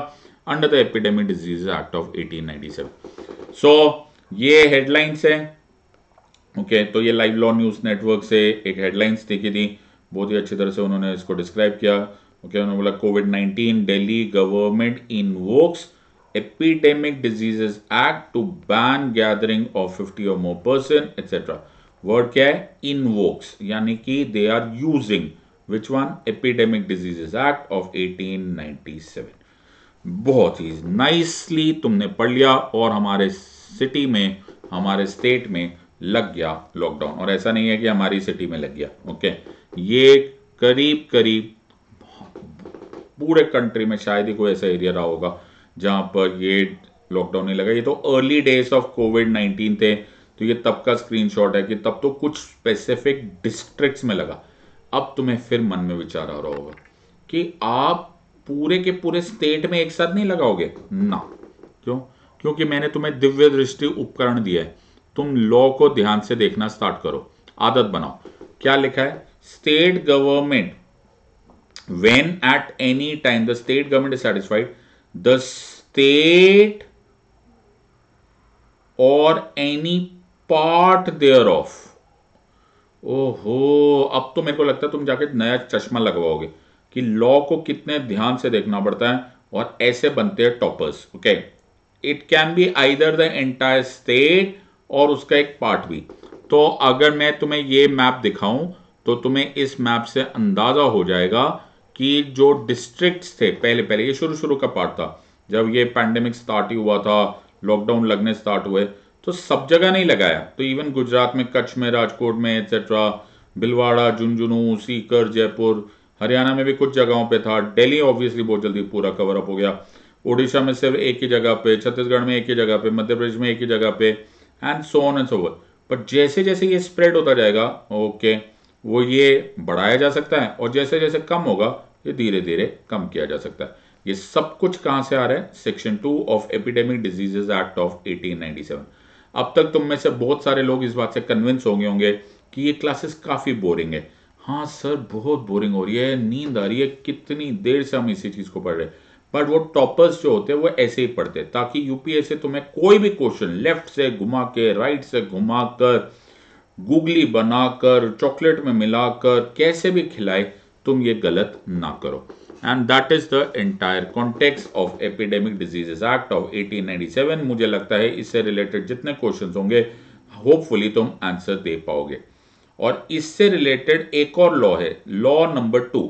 under the epidemic disease act of 1897 so so, ये हेडलाइंस है ओके okay, तो ये लाइव लॉ न्यूज नेटवर्क से एक हेडलाइंस देखी थी बहुत ही अच्छी तरह से उन्होंने इसको डिस्क्राइब किया ओके okay, उन्होंने बोला COVID 19 Delhi government invokes epidemic diseases act to ban gathering of 50 or more person etcetera word क्या है वोक्स यानी कि they are using which one epidemic diseases act of 1897 बहुत ही नाइसली तुमने पढ़ लिया और हमारे सिटी में हमारे स्टेट में लग गया लॉकडाउन और ऐसा नहीं है कि हमारी सिटी में लग गया ओके ये करीब करीब पूरे कंट्री में शायद ही कोई ऐसा एरिया रहा होगा जहां पर ये लॉकडाउन नहीं लगा ये तो early days of Covid nineteen थे तो ये तब का स्क्रीनशॉट है कि तब तो कुछ स्पेसिफिक डिस्ट्रिक्ट्स में लगा अब तुम्हें फिर मन में विचार आ रहा होगा कि आप पूरे के पूरे स्टेट में एक साथ नहीं लगाओगे ना क्यों क्योंकि मैंने तुम्हें दिव्य दृष्टि उपकरण दिया है तुम लॉ को ध्यान से देखना स्टार्ट करो आदत बनाओ क्या लिखा है state government when at any time the state government is satisfied the state or any part thereof ओहो अब तो मेरे को लगता है तुम जाके नया चश्मा लगवाओगे कि लॉ को कितने ध्यान से देखना पड़ता है और ऐसे बनते हैं toppers okay it can be either the entire state और उसका एक पार्ट भी तो अगर मैं तुम्हें ये मैप दिखाऊं तो तुम्हें इस मैप से अंदाज़ा हो जाएगा कि जो डिस्ट्रिक्ट्स थे पहले पहले ये शुरू शुरू का पार्ट था जब ये पैंडेमिक स्टार्ट ही हुआ था लॉकडाउन लगने स्टार्ट हुए तो सब जगह नहीं लगाया तो इवन गुजरात में कच्छ में राजकोट में एक्सेट्रा भिलवाड़ा झुंझुनू सीकर जयपुर हरियाणा में भी कुछ जगहों पे था दिल्ली ऑब्वियसली बहुत जल्दी पूरा कवर अप हो गया ओडिशा में सिर्फ एक ही जगह पे छत्तीसगढ़ में एक ही जगह पे मध्य प्रदेश में एक ही जगह पे and so on and so but जैसे जैसे ये स्प्रेड होता जाएगा ओके वो ये बढ़ाया जा सकता है और जैसे जैसे कम होगा ये धीरे धीरे कम किया जा सकता है ये सब कुछ कहाँ से आ रहा है section two of epidemic diseases act of eighteen ninety seven अब तक तुम में से बहुत सारे लोग इस बात से कन्विंस हो गए होंगे कि ये क्लासेस काफ़ी बोरिंग है हाँ सर बहुत बोरिंग हो रही है नींद आ रही है कितनी देर से हम इसी चीज़ को पढ़ रहे हैं बट वो टॉपर्स जो होते हैं वो ऐसे ही पढ़ते हैं ताकि यूपीएससी से तुम्हें कोई भी क्वेश्चन लेफ्ट से घुमा के राइट से घुमा कर गूगली बनाकर चॉकलेट में मिलाकर कैसे भी खिलाए तुम ये गलत ना करो and that is the entire context of epidemic diseases act of 1897 मुझे लगता है इससे रिलेटेड जितने क्वेश्चन होंगे होपफुली तुम आंसर दे पाओगे और इससे रिलेटेड एक और लॉ है law number two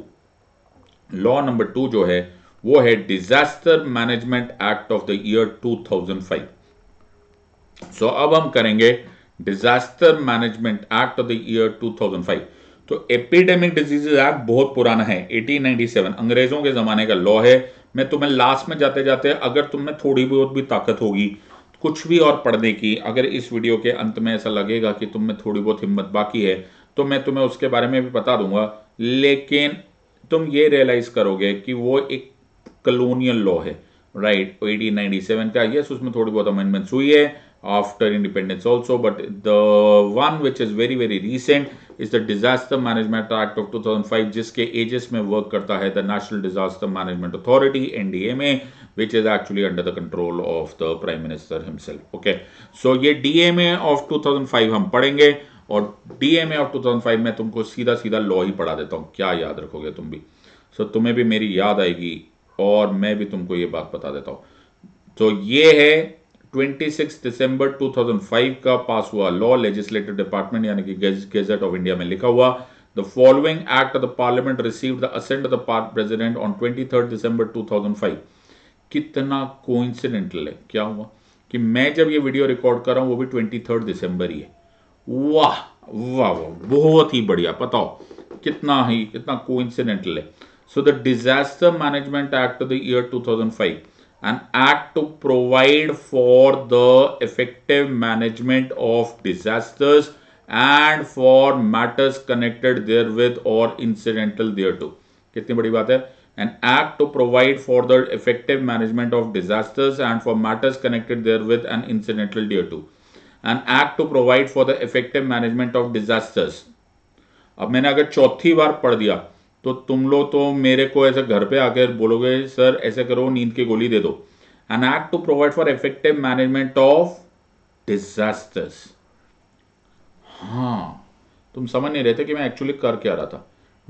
law number two जो है वो है disaster management act of the year 2005 so so, अब हम करेंगे disaster management act of the year 2005 तो एपिडेमिक डिजीजेज एक्ट बहुत पुराना है 1897 अंग्रेजों के ज़माने का लॉ है मैं तुम्हें लास्ट में जाते जाते अगर तुम्हें थोड़ी बहुत भी ताकत होगी कुछ भी और पढ़ने की अगर इस वीडियो के अंत में ऐसा लगेगा कि तुम में थोड़ी बहुत हिम्मत बाकी है तो मैं तुम्हें उसके बारे में भी बता दूंगा लेकिन तुम ये रियलाइज करोगे कि वो एक कलोनियल लॉ है राइट एटीन नाइनटी सेवन का यस उसमें थोड़ी बहुत अमेंडमेंट्स हुई है after independence also but the one which is very very recent is the disaster management act of 2005 जिसके एजेस में वर्क करता है the national disaster management authority NDMA which is actually under the control of the prime minister himself okay so ye dma of 2005 हम पढ़ेंगे और DMA of 2005 में तुमको सीधा सीधा लॉ ही पढ़ा देता हूँ क्या याद रखोगे तुम भी सो so, तुम्हें भी मेरी याद आएगी और मैं भी तुमको ये बात बता देता हूँ तो so, ये है 26 दिसंबर 2005 का पास हुआ लॉ लेजिस्लेटिव डिपार्टमेंट यानी कि गेजेट ऑफ इंडिया में लिखा हुआ the following act of the parliament receive the assent of the president on 23 December 2005 कितना कोइंसिडेंटल है क्या हुआ कि मैं जब ये वीडियो रिकॉर्ड कर रहा हूं वो भी 23 दिसंबर ही है वाह वाह वाह बहुत ही बढ़िया बताओ कितना ही कितना कोइंसिडेंटल है so the disaster management act of the year 2005 an act to provide for the effective management of disasters and for matters connected therewith or incidental thereto. कितनी बड़ी बात है? An act to provide for the effective management of disasters and for matters connected therewith and incidental thereto. An act to provide for the effective management of disasters. अब मैंने अगर चौथी बार पढ़ दिया, तो तुम लोग तो मेरे को ऐसे घर पे आकर बोलोगे सर ऐसे करो नींद की गोली दे दो an act to provide for effective management of disasters हाँ तुम समझ नहीं रहे थे कि मैं एक्चुअली कर क्या रहा था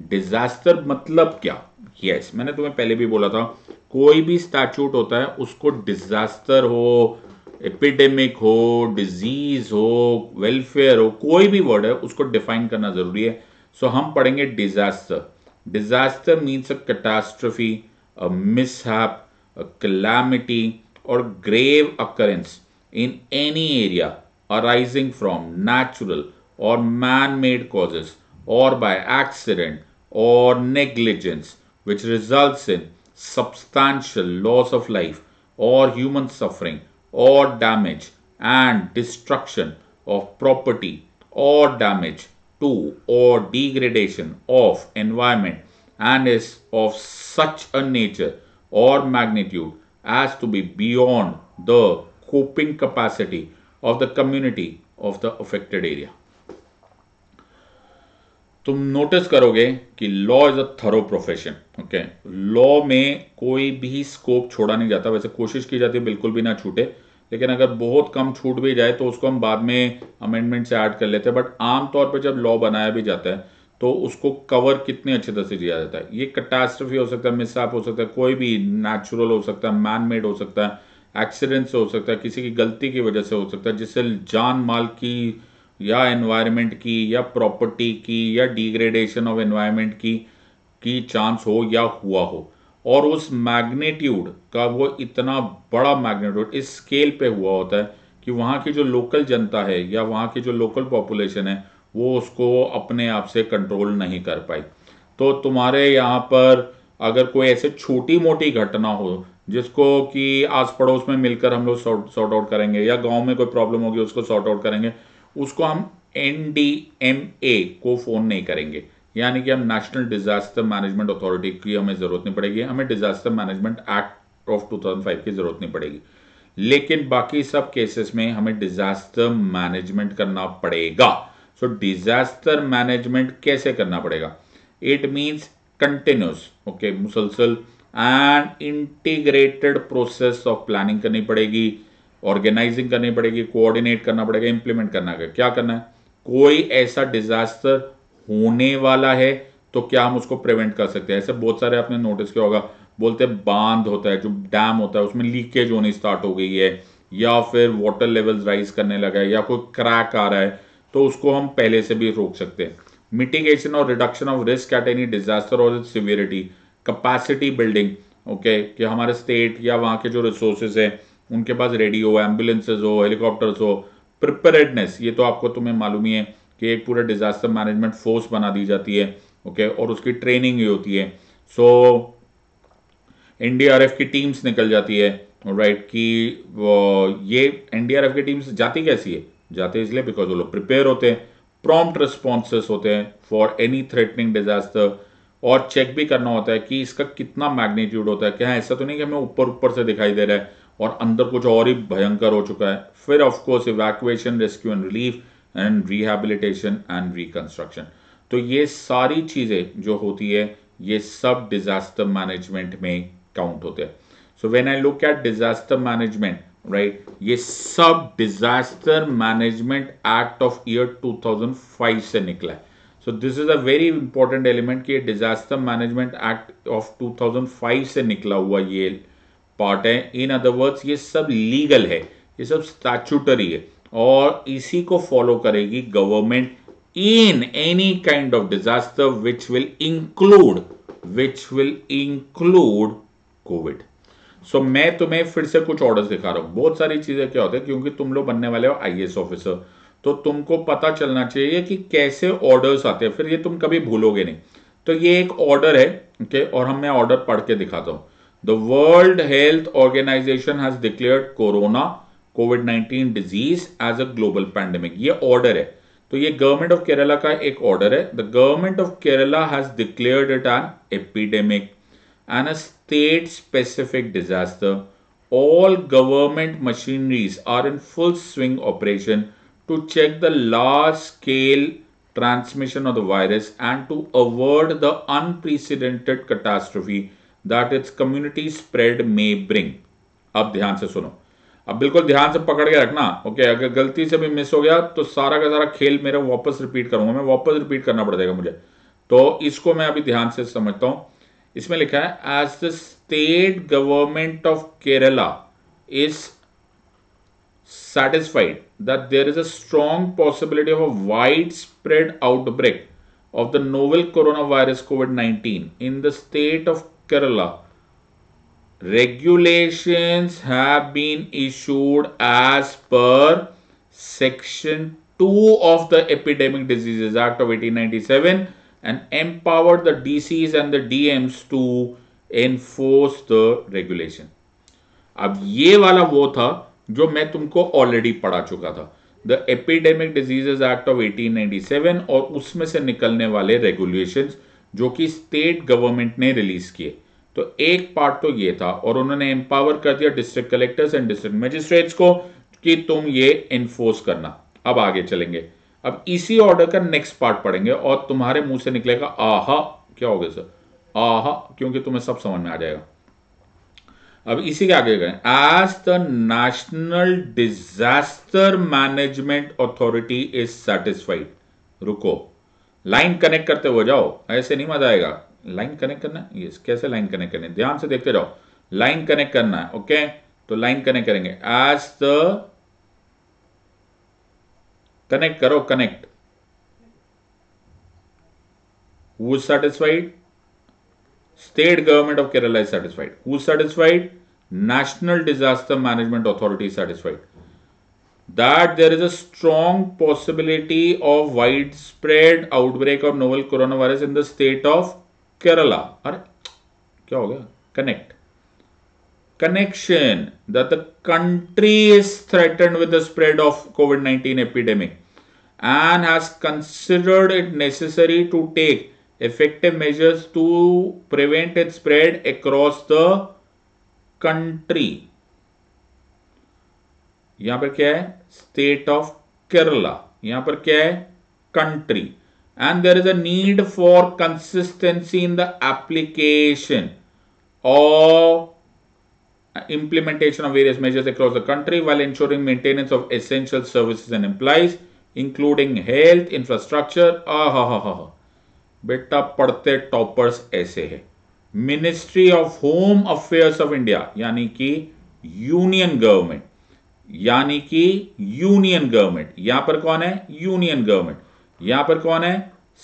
डिजास्टर मतलब क्या यस yes, मैंने तुम्हें पहले भी बोला था कोई भी स्टैच्यूट होता है उसको डिजास्टर हो एपिडेमिक हो डिजीज हो वेलफेयर हो कोई भी वर्ड है उसको डिफाइन करना जरूरी है सो so, हम पढ़ेंगे disaster Disaster means a catastrophe, a mishap, a calamity, or grave occurrence in any area arising from natural or man made causes or by accident or negligence which results in substantial loss of life or human suffering or damage and destruction of property or damage to or degradation of environment and is of such a nature or magnitude as to be beyond the coping capacity of the community of the affected area. तुम notice करोगे कि law is a thorough profession okay law में कोई भी scope छोड़ा नहीं जाता वैसे कोशिश की जाती है बिल्कुल भी ना छूटे लेकिन अगर बहुत कम छूट भी जाए तो उसको हम बाद में अमेंडमेंट से ऐड कर लेते हैं बट आमतौर पर जब लॉ बनाया भी जाता है तो उसको कवर कितने अच्छे तरह से दिया जाता है ये कटास्ट्रफी हो सकता है मिसाफ हो सकता है कोई भी नेचुरल हो सकता है मैन मेड हो सकता है एक्सीडेंट से हो सकता है किसी की गलती की वजह से हो सकता है जिससे जान माल की या एनवायरमेंट की या प्रॉपर्टी की या डिग्रेडेशन ऑफ एनवायरमेंट की की चांस हो या हुआ हो और उस मैग्नीट्यूड का वो इतना बड़ा मैग्नीट्यूड इस स्केल पे हुआ होता है कि वहाँ की जो लोकल जनता है या वहाँ की जो लोकल पॉपुलेशन है वो उसको अपने आप से कंट्रोल नहीं कर पाई तो तुम्हारे यहाँ पर अगर कोई ऐसे छोटी मोटी घटना हो जिसको कि आस पड़ोस में मिलकर हम लोग सॉर्ट आउट करेंगे या गांव में कोई प्रॉब्लम होगी उसको सॉर्ट आउट करेंगे उसको हम एन डी एम ए को फ़ोन नहीं करेंगे यानी कि हम नेशनल डिजास्टर मैनेजमेंट अथॉरिटी की हमें ज़रूरत नहीं पड़ेगी हमें डिजास्टर मैनेजमेंट एक्ट ऑफ 2005 की ज़रूरत नहीं पड़ेगी लेकिन बाकी सब केसेस में हमें डिजास्टर मैनेजमेंट करना पड़ेगा सो डिजास्टर मैनेजमेंट कैसे करना पड़ेगा इट मीन्स कंटिन्यूस ओके मुसलसल and integrated process of planning करनी पड़ेगी ऑर्गेनाइजिंग करनी पड़ेगी कोऑर्डिनेट करना पड़ेगा इंप्लीमेंट करना क्या करना है कोई ऐसा डिजास्टर होने वाला है तो क्या हम उसको प्रिवेंट कर सकते हैं ऐसे बहुत सारे आपने नोटिस किया होगा बोलते हैं बांध होता है जो डैम होता है उसमें लीकेज होनी स्टार्ट हो गई है या फिर वाटर लेवल राइज करने लगा है या कोई क्रैक आ रहा है तो उसको हम पहले से भी रोक सकते हैं mitigation or reduction of risk at any disaster or severity capacity building okay कि हमारे स्टेट या वहाँ के जो रिसोर्सेज हैं उनके पास रेडियो एम्बुलेंसेज हो हेलीकॉप्टर्स हो प्रिपेरेडनेस ये तो आपको तुम्हें मालूम ही है कि एक पूरा डिज़ास्टर मैनेजमेंट फोर्स बना दी जाती है ओके और उसकी ट्रेनिंग ही होती है सो so, एनडीआरएफ की टीम्स निकल जाती है राइट right, कि वो ये एनडीआरएफ की टीम्स जाती कैसी है जाते इसलिए बिकॉज वो लोग प्रिपेयर होते हैं प्रॉम्प्ट रिस्पॉन्स होते हैं फॉर एनी थ्रेटनिंग डिजास्टर और चेक भी करना होता है कि इसका कितना मैग्नीट्यूड होता है क्या ऐसा तो नहीं कि हमें ऊपर ऊपर से दिखाई दे रहा है और अंदर कुछ और ही भयंकर हो चुका है फिर of course evacuation rescue and relief and rehabilitation and reconstruction तो ये सारी चीज़ें जो होती है ये सब डिजास्टर मैनेजमेंट में काउंट होते हैं so when I look at disaster management right ये सब disaster management act of year 2005 से निकला है so this is a very important element कि डिजास्टर मैनेजमेंट एक्ट ऑफ 2005 से निकला हुआ ये पार्ट है इन अदर वर्ड्स ये सब लीगल है ये सब स्टैचूटरी है और इसी को फॉलो करेगी government in any kind of disaster which will include which will include COVID so मैं तुम्हें फिर से कुछ ऑर्डर्स दिखा रहा हूं बहुत सारी चीजें क्या होती है क्योंकि तुम लोग बनने वाले हो आईएएस ऑफिसर तो तुमको पता चलना चाहिए कि कैसे ऑर्डर्स आते हैं फिर ये तुम कभी भूलोगे नहीं तो ये एक ऑर्डर है ओके okay? और हम मैं ऑर्डर पढ़ के दिखाता हूं the World health Organization has declared corona COVID 19 disease as a global pandemic ये ऑर्डर है तो ये गवर्नमेंट ऑफ केरला का एक ऑर्डर है the government of Kerala has declare it an epidemic an a state specific disaster all government machineries are in full swing operation to check the large scale transmission of the virus and to avoid the unprecedented catastrophe that its community spread may bring अब ध्यान से सुनो अब बिल्कुल ध्यान से पकड़ के रखना ओके अगर गलती से भी मिस हो गया तो सारा का सारा खेल मेरा वापस रिपीट करूंगा मैं वापस रिपीट करना पड़ जाएगा मुझे तो इसको मैं अभी ध्यान से समझता हूं इसमें लिखा है as the state government of Kerala is that there is a strong possibility of a wide spread outbreak of the novel corona virus COVID nineteen in the state of Kerala regulations have been issued as per section 2 of the epidemic diseases act of 1897 and empowered the dcs and the dms to enforce the regulation ab ye wala wo tha jo main tumko already padha chuka tha the epidemic diseases act of 1897 aur usme se nikalne wale regulations जो कि state government ने release किए तो एक part तो ये था और उन्होंने एम्पावर कर दिया district collectors and district magistrates को कि तुम ये इन्फोर्स करना अब आगे चलेंगे अब इसी ऑर्डर का नेक्स्ट पार्ट पढ़ेंगे और तुम्हारे मुंह से निकलेगा आहा क्या हो गया सर आहा क्योंकि तुम्हें सब समझ में आ जाएगा अब इसी के आगे करें as the national disaster management authority is satisfied रुको लाइन कनेक्ट करते हुए जाओ ऐसे नहीं मजा आएगा लाइन कनेक्ट करना है यस कैसे लाइन कनेक्ट करना है ध्यान से देखते रहो लाइन कनेक्ट करना है ओके तो लाइन कनेक्ट करेंगे एज द कनेक्ट करो connect who satisfied state government of Kerala is satisfied who satisfied national disaster management authority satisfied that there is a strong possibility of wide spread outbreak of novel coronavirus in the state of Kerala अरे क्या हो गया connect connection that the country is threaten with the spread of Covid nineteen epidemic and has considered it necessary to take effective measures to prevent it spread across the country यहां पर क्या है state of Kerala यहां पर क्या है country and there is a need for consistency in the application or implementation of various measures across the country while ensuring maintenance of essential services and employees including health infrastructure ah ha ha ha beta padte toppers aise hai ministry of home affairs of india yani ki union government यानी कि union government यहां पर कौन है union government यहां पर कौन है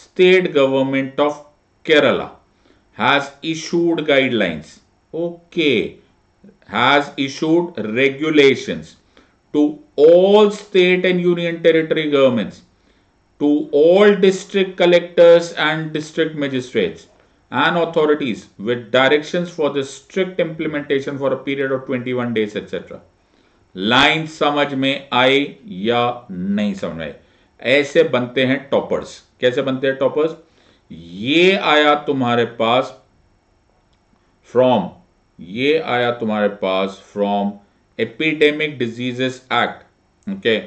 state government of Kerala has issued guidelines okay has issued regulation to all state and union territory governments to all district collectors and district magistrates and authorities with directions for the strict implementation for a period of 21 days, etc. line samajh mein aaye ya nahi samajh mein aaye ऐसे बनते हैं toppers कैसे बनते हैं toppers ये आया तुम्हारे पास फ्रॉम ये आया तुम्हारे पास from epidemic diseases act okay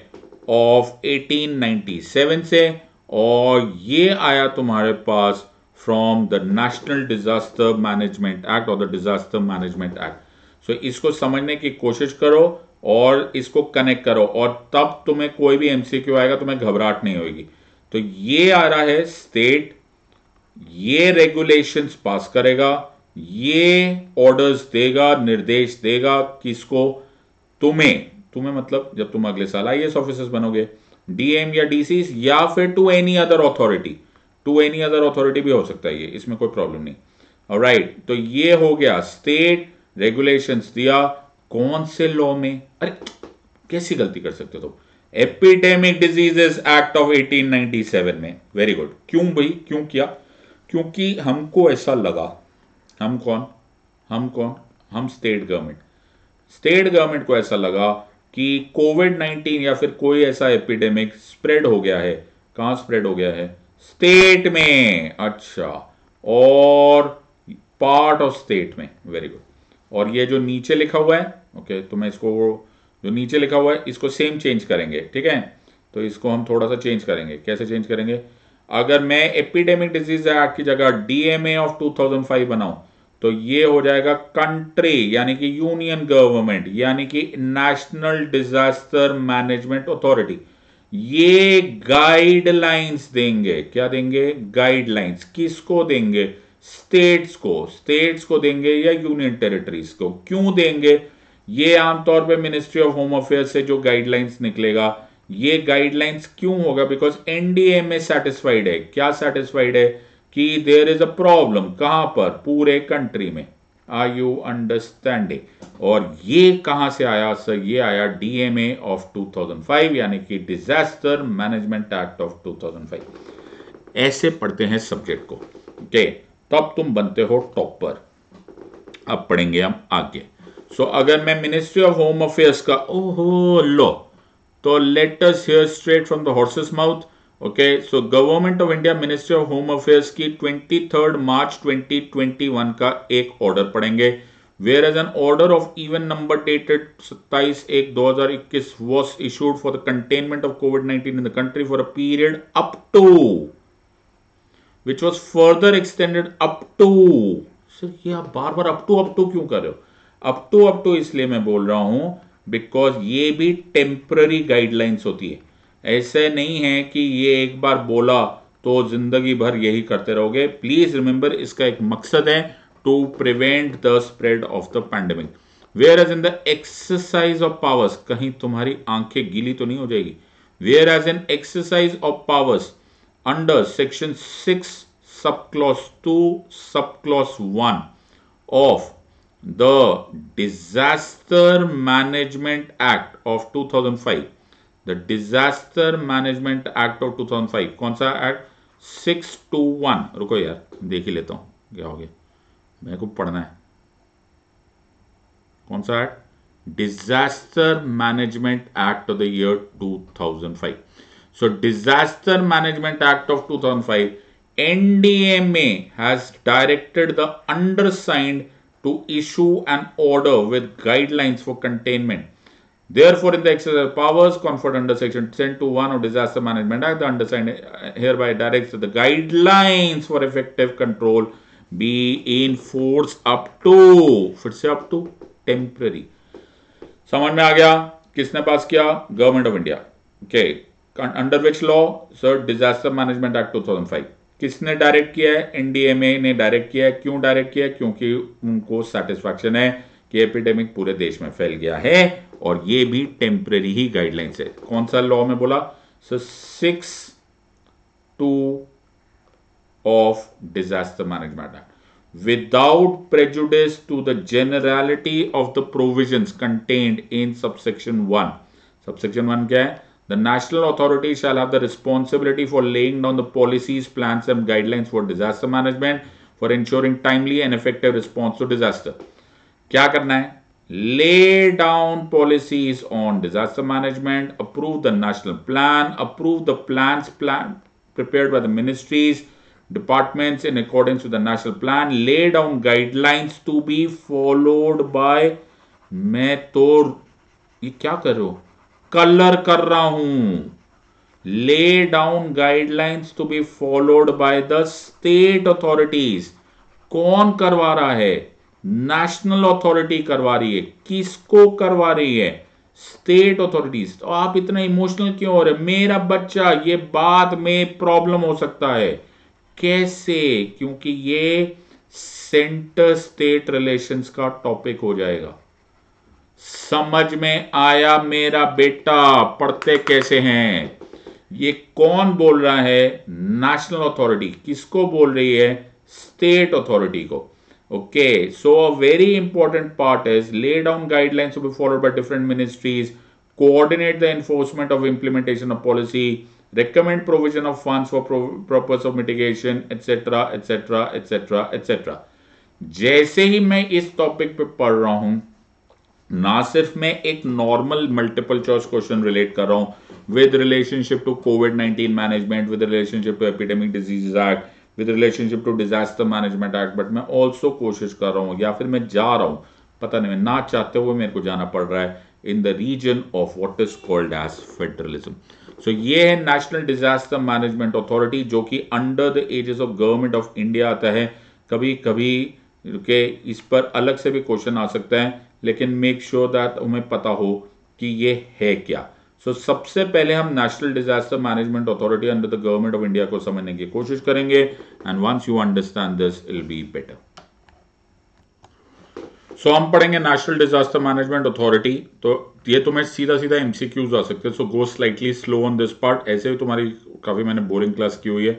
of 1897 से और ये आया तुम्हारे पास from the national disaster management act और the disaster management act so इसको समझने की कोशिश करो और इसको कनेक्ट करो और तब तुम्हें कोई भी एमसीक्यू आएगा तुम्हें घबराहट नहीं होगी तो ये आ रहा है स्टेट ये रेगुलेशंस पास करेगा ये ऑर्डर्स देगा निर्देश देगा किसको तुम्हें तुम्हें मतलब जब तुम अगले साल आई ऑफिसर्स बनोगे डीएम या डीसी या फिर to any other authority to any other authority भी हो सकता है ये इसमें कोई प्रॉब्लम नहीं राइट right, तो ये हो गया स्टेट रेगुलेशंस दिया कौन से लॉ में अरे कैसी गलती कर सकते हो तुम एपिडेमिक डिजीजेस एक्ट ऑफ 1897 में वेरी गुड क्यों भाई क्यों किया क्योंकि हमको ऐसा लगा हम कौन हम कौन हम स्टेट गवर्नमेंट स्टेट गवर्नमेंट को ऐसा लगा कि कोविड 19 या फिर कोई ऐसा एपिडेमिक स्प्रेड हो गया है कहां स्प्रेड हो गया है स्टेट में अच्छा और पार्ट ऑफ स्टेट में वेरी गुड और ये जो नीचे लिखा हुआ है ओके तो मैं इसको जो नीचे लिखा हुआ है इसको सेम चेंज करेंगे ठीक है तो इसको हम थोड़ा सा चेंज करेंगे कैसे चेंज करेंगे अगर मैं एपिडेमिक डिजीज की जगह डीएमए ऑफ 2005 बनाऊं तो ये हो जाएगा कंट्री यानी कि यूनियन गवर्नमेंट यानी कि नेशनल डिजास्टर मैनेजमेंट अथॉरिटी ये गाइडलाइंस देंगे क्या देंगे गाइडलाइंस किसको देंगे स्टेट्स को स्टेट्स को देंगे या यूनियन टेरिटरीज को क्यों देंगे ये आमतौर पे मिनिस्ट्री ऑफ होम अफेयर से जो गाइडलाइंस निकलेगा ये गाइडलाइंस क्यों होगा बिकॉज एनडीए में सेटिस्फाइड है क्या सेटिस्फाइड है कि देर इज अ प्रॉब्लम कहां पर पूरे कंट्री में आई यू अंडरस्टैंडिंग और ये कहां से आया सर ये आया डीएमए ऑफ 2005 यानी कि डिजास्टर मैनेजमेंट एक्ट ऑफ 2005 ऐसे पढ़ते हैं सब्जेक्ट को ओके okay, तब तुम बनते हो टॉपर अब पढ़ेंगे हम आगे सो अगर मैं मिनिस्ट्री ऑफ होम अफेयर्स का ओहो लो तो let's hear straight from the horse's mouth okay so government of India ministry of home affairs की twenty third March twenty twenty one का एक ऑर्डर पढ़ेंगे whereas an order of even number dated सत्ताईस एक इक्कीस was issued for the containment of Covid nineteen in the country for a period up to which was further extended up to sir ये आप बार बार up to up to क्यों कर रहे हो अप टू अप टू इसलिए मैं बोल रहा हूं बिकॉज ये भी टेम्पररी गाइडलाइंस होती है ऐसे नहीं है कि ये एक बार बोला तो जिंदगी भर यही करते रहोगे प्लीज रिमेंबर इसका एक मकसद है to prevent the spread of the pandemic whereas in the exercise of powers कहीं तुम्हारी आंखें गीली तो नहीं हो जाएगी whereas an exercise of powers under section six sub clause two sub clause one of the Disaster Management Act of 2005 the Disaster Management Act of 2005 कौन सा एक्ट 621 रुको यार देख ही लेता हूँ क्या हो गया मेरे को पढ़ना है कौन सा act disaster management act of the year 2005 so disaster management act of 2005 NDMA has directed the undersigned to issue an order with guidelines for containment. Therefore, in the exercise powers conferred under section 10 to 1 of Disaster Management Act, the undersigned uh, hereby directs that the guidelines for effective control be in force up to, if it's up to temporary. Someone में आ गया किसने पास किया Government of India. Okay. Under which law? Sir, Disaster Management Act, 2005 किसने direct किया है NDMA ने direct किया है क्यों डायरेक्ट किया क्योंकि उनको सेटिस्फैक्शन है कि एपिडेमिक पूरे देश में फैल गया है और ये भी टेम्परेरी ही गाइडलाइंस है कौन सा लॉ में बोला so six two of disaster management act without prejudice to the generality of the provision contained in subsection one subsection one क्या है The national authority shall have the responsibility for laying down the policies, plans, and guidelines for disaster management for ensuring timely and effective response to disaster. क्या करना है lay down policies on disaster management, approve the national plan, approve the plans plan prepared by the ministries, departments in accordance with the national plan, lay down guidelines to be followed by Metor. तो ये क्या कर रहे हो colour कर रहा हूं lay down guidelines to be followed by the state authorities कौन करवा रहा है नेशनल अथॉरिटी करवा रही है किसको करवा रही है स्टेट अथॉरिटीज तो आप इतना इमोशनल क्यों हो रहे मेरा बच्चा ये बाद में प्रॉब्लम हो सकता है कैसे क्योंकि ये सेंटर स्टेट रिलेशंस का टॉपिक हो जाएगा समझ में आया मेरा बेटा पढ़ते कैसे हैं ये कौन बोल रहा है नेशनल अथॉरिटी किसको बोल रही है स्टेट अथॉरिटी को okay so a very important part is lay down guidelines be followed by different ministries coordinate the enforcement of implementation of policy recommend provision of fund for purpose of mitigation etcetera etcetera etcetera etcetera जैसे ही मैं इस topic पे पढ़ रहा हूं ना सिर्फ मैं एक normal multiple choice question relate कर रहा हूं with relationship to covid nineteen management with relationship to epidemic disease act with relationship to disaster management act but मैं ऑल्सो कोशिश कर रहा हूं या फिर मैं जा रहा हूं पता नहीं मैं ना चाहते हुए मेरे को जाना पड़ रहा है in the region of what is called as federalism so ये है नेशनल डिजास्टर मैनेजमेंट अथॉरिटी जो कि under the aegis of government of India आता है कभी कभी के इस पर अलग से भी क्वेश्चन आ सकता है लेकिन मेक श्योर दैट उन्हें पता हो कि ये है क्या सो so, सबसे पहले हम national disaster management authority under the government of India को समझने की कोशिश करेंगे and once you understand this will be better so हम पढ़ेंगे नेशनल डिजास्टर मैनेजमेंट अथॉरिटी तो ये तुम्हें सीधा सीधा एमसीक्यूज आ सकते हैं so go slightly slow on this part ऐसे भी तुम्हारी काफी मैंने बोरिंग क्लास की हुई है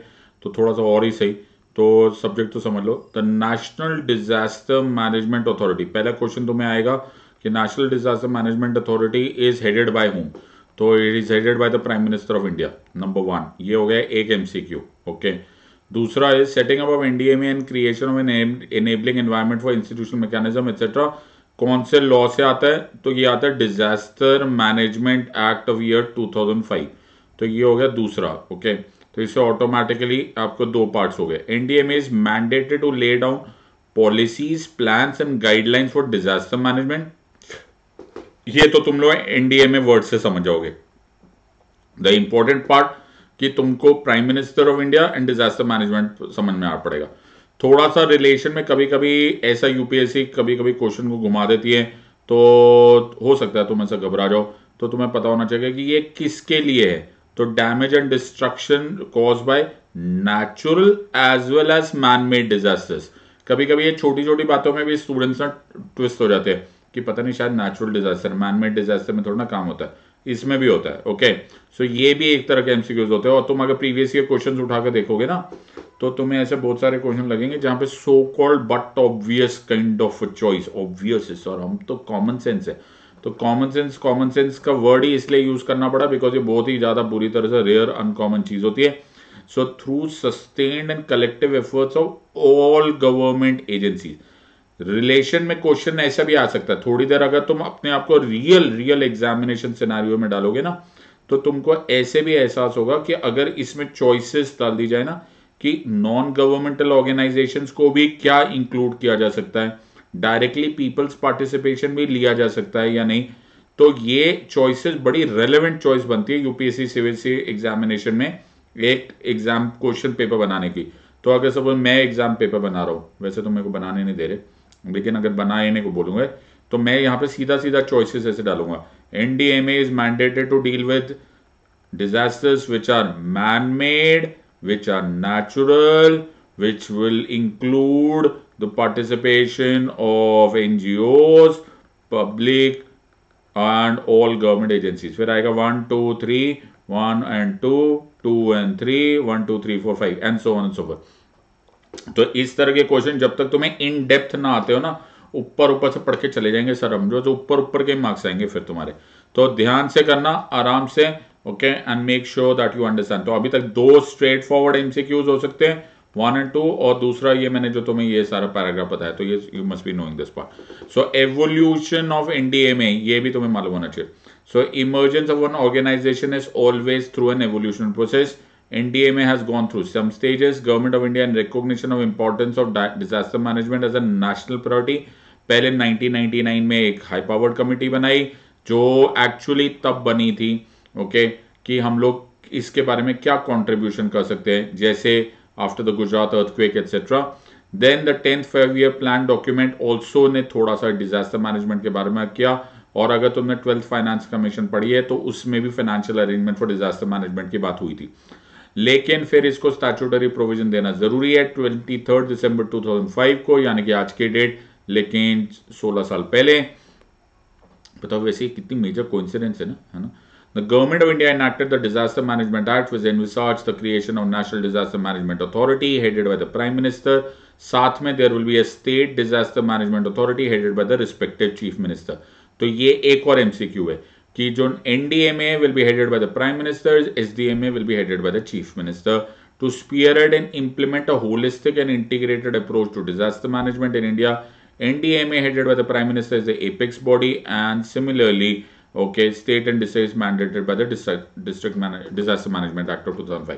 तो थोड़ा सा और ही सही तो सब्जेक्ट तो समझ लो the national disaster management authority पहला क्वेश्चन तुम्हें आएगा कि national disaster management authority is headed by home तो it is headed by the prime minister of India number one ये हो गया एक एमसीक्यू ओके दूसरा इज सेटिंग अप ऑफ में and creation of an enabling environment for institution mechanism etcetera कौन से law से आता है तो ये आता है disaster management act of year two तो ये हो गया दूसरा ओके okay? तो इससे ऑटोमेटिकली आपको दो पार्ट्स हो गए NDMA is mandated to lay down policies plan and guideline for disaster management ये तो तुम लोग एनडीएमए वर्ड से समझ जाओगे द इंपॉर्टेंट पार्ट कि तुमको prime minister of India and disaster management समझ में आना पड़ेगा थोड़ा सा रिलेशन में कभी कभी ऐसा यूपीएससी कभी कभी क्वेश्चन को घुमा देती है तो हो सकता है तुम ऐसा घबरा जाओ तो तुम्हें पता होना चाहिए कि ये किसके लिए है तो damage and destruction cause by natural as well as man made disasters कभी कभी ये छोटी छोटी बातों में भी स्टूडेंट्स ना ट्विस्ट हो जाते हैं कि पता नहीं शायद natural disaster man made disaster में थोड़ा ना काम होता है इसमें भी होता है ओके सो ये भी एक तरह के एमसीक्यूज होते हैं और तुम अगर प्रीवियस ईयर क्वेश्चन उठा कर देखोगे ना तो तुम्हें ऐसे बहुत सारे क्वेश्चन लगेंगे जहां पे so called but obvious kind of choice obvious है हम तो कॉमन सेंस है तो कॉमन सेंस कॉमन सेंस का वर्ड ही इसलिए यूज़ करना पड़ा बिकॉज ये बहुत ही ज़्यादा बुरी तरह से रेयर अनकॉमन चीज़ होती है so through sustain and collective efforts of all government agency relation में क्वेश्चन ऐसा भी आ सकता है थोड़ी देर अगर तुम अपने आप को रियल रियल एग्जामिनेशन सिनारियो में डालोगे ना तो तुमको ऐसे भी एहसास होगा कि अगर इसमें चॉइसेस डाल दी जाए ना कि नॉन गवर्नमेंटल ऑर्गेनाइजेशंस को भी क्या इंक्लूड किया जा सकता है डायरेक्टली पीपल्स पार्टिसिपेशन भी लिया जा सकता है या नहीं तो ये चॉइसेस बड़ी रेलेवेंट चॉइस बनती है यूपीएससी सिविल सी एग्जामिनेशन में एक एग्जाम क्वेश्चन पेपर बनाने की तो अगर सपोज मैं एग्जाम पेपर बना रहा हूँ वैसे तो मेरे को बनाने नहीं दे रहे लेकिन अगर बनाने को बोलूंगा तो मैं यहाँ पे सीधा सीधा चॉइसेस ऐसे डालूंगा NDMA is mandated to deal with disasters which are man made which are natural which will include the participation of NGOs, public and all government agencies. फिर आएगा one two three one and two two and three one two three four five and on and so forth. तो इस तरह के question जब तक तुम्हें in depth ना आते हो ना ऊपर ऊपर से पढ़ के चले जाएंगे सर हम जो ऊपर ऊपर के मार्क्स आएंगे फिर तुम्हारे तो ध्यान से करना आराम से okay and make sure that you understand तो अभी तक दो स्ट्रेट फॉरवर्ड एमसीक्यूज हो सकते हैं वन एंड टू और दूसरा ये मैंने जो तुम्हें ये सारा पैराग्राफ बताया तो ये you must be knowing this part so evolution of NDA में ये भी तुम्हें मालूम होना चाहिए सो emergence of one organisation is always through an evolution process NDA में has gone through some stages government of India and recognition of importance of disaster management as a national priority पहले 1999 में एक हाई पावर्ड कमेटी बनाई जो actually तब बनी थी okay okay, कि हम लोग इसके बारे में क्या कॉन्ट्रीब्यूशन कर सकते हैं जैसे after the Gujarat earthquake, etc. Then the 10th five-year plan document also ने थोड़ा सा disaster management के बारे में किया और अगर तुमने ट्वेल्थ फाइनेंस कमीशन पढ़ी है तो उसमें भी financial arrangement for disaster management की बात हुई थी लेकिन फिर इसको स्टैचूटरी प्रोविजन देना जरूरी है twenty third December two thousand five को यानी कि आज के डेट लेकिन सोलह साल पहले बताओ वैसे कितनी मेजर कोइंसिडेंस है ना है ना The Government of India enacted the Disaster Management Act, which envisaged the creation of National Disaster Management Authority, headed by the Prime Minister. साथ में there will be a state disaster management authority headed by the respected chief minister तो ये एक और MCQ है कि जो NDMA will be headed by the prime minister SDMA will be headed by the chief to spearhead and implement a holistic and integrated approach to disaster management in India. NDMA, headed by the Prime Minister, is the apex body, and similarly, okay state and district is mandated by the district district man, disaster management act of 2005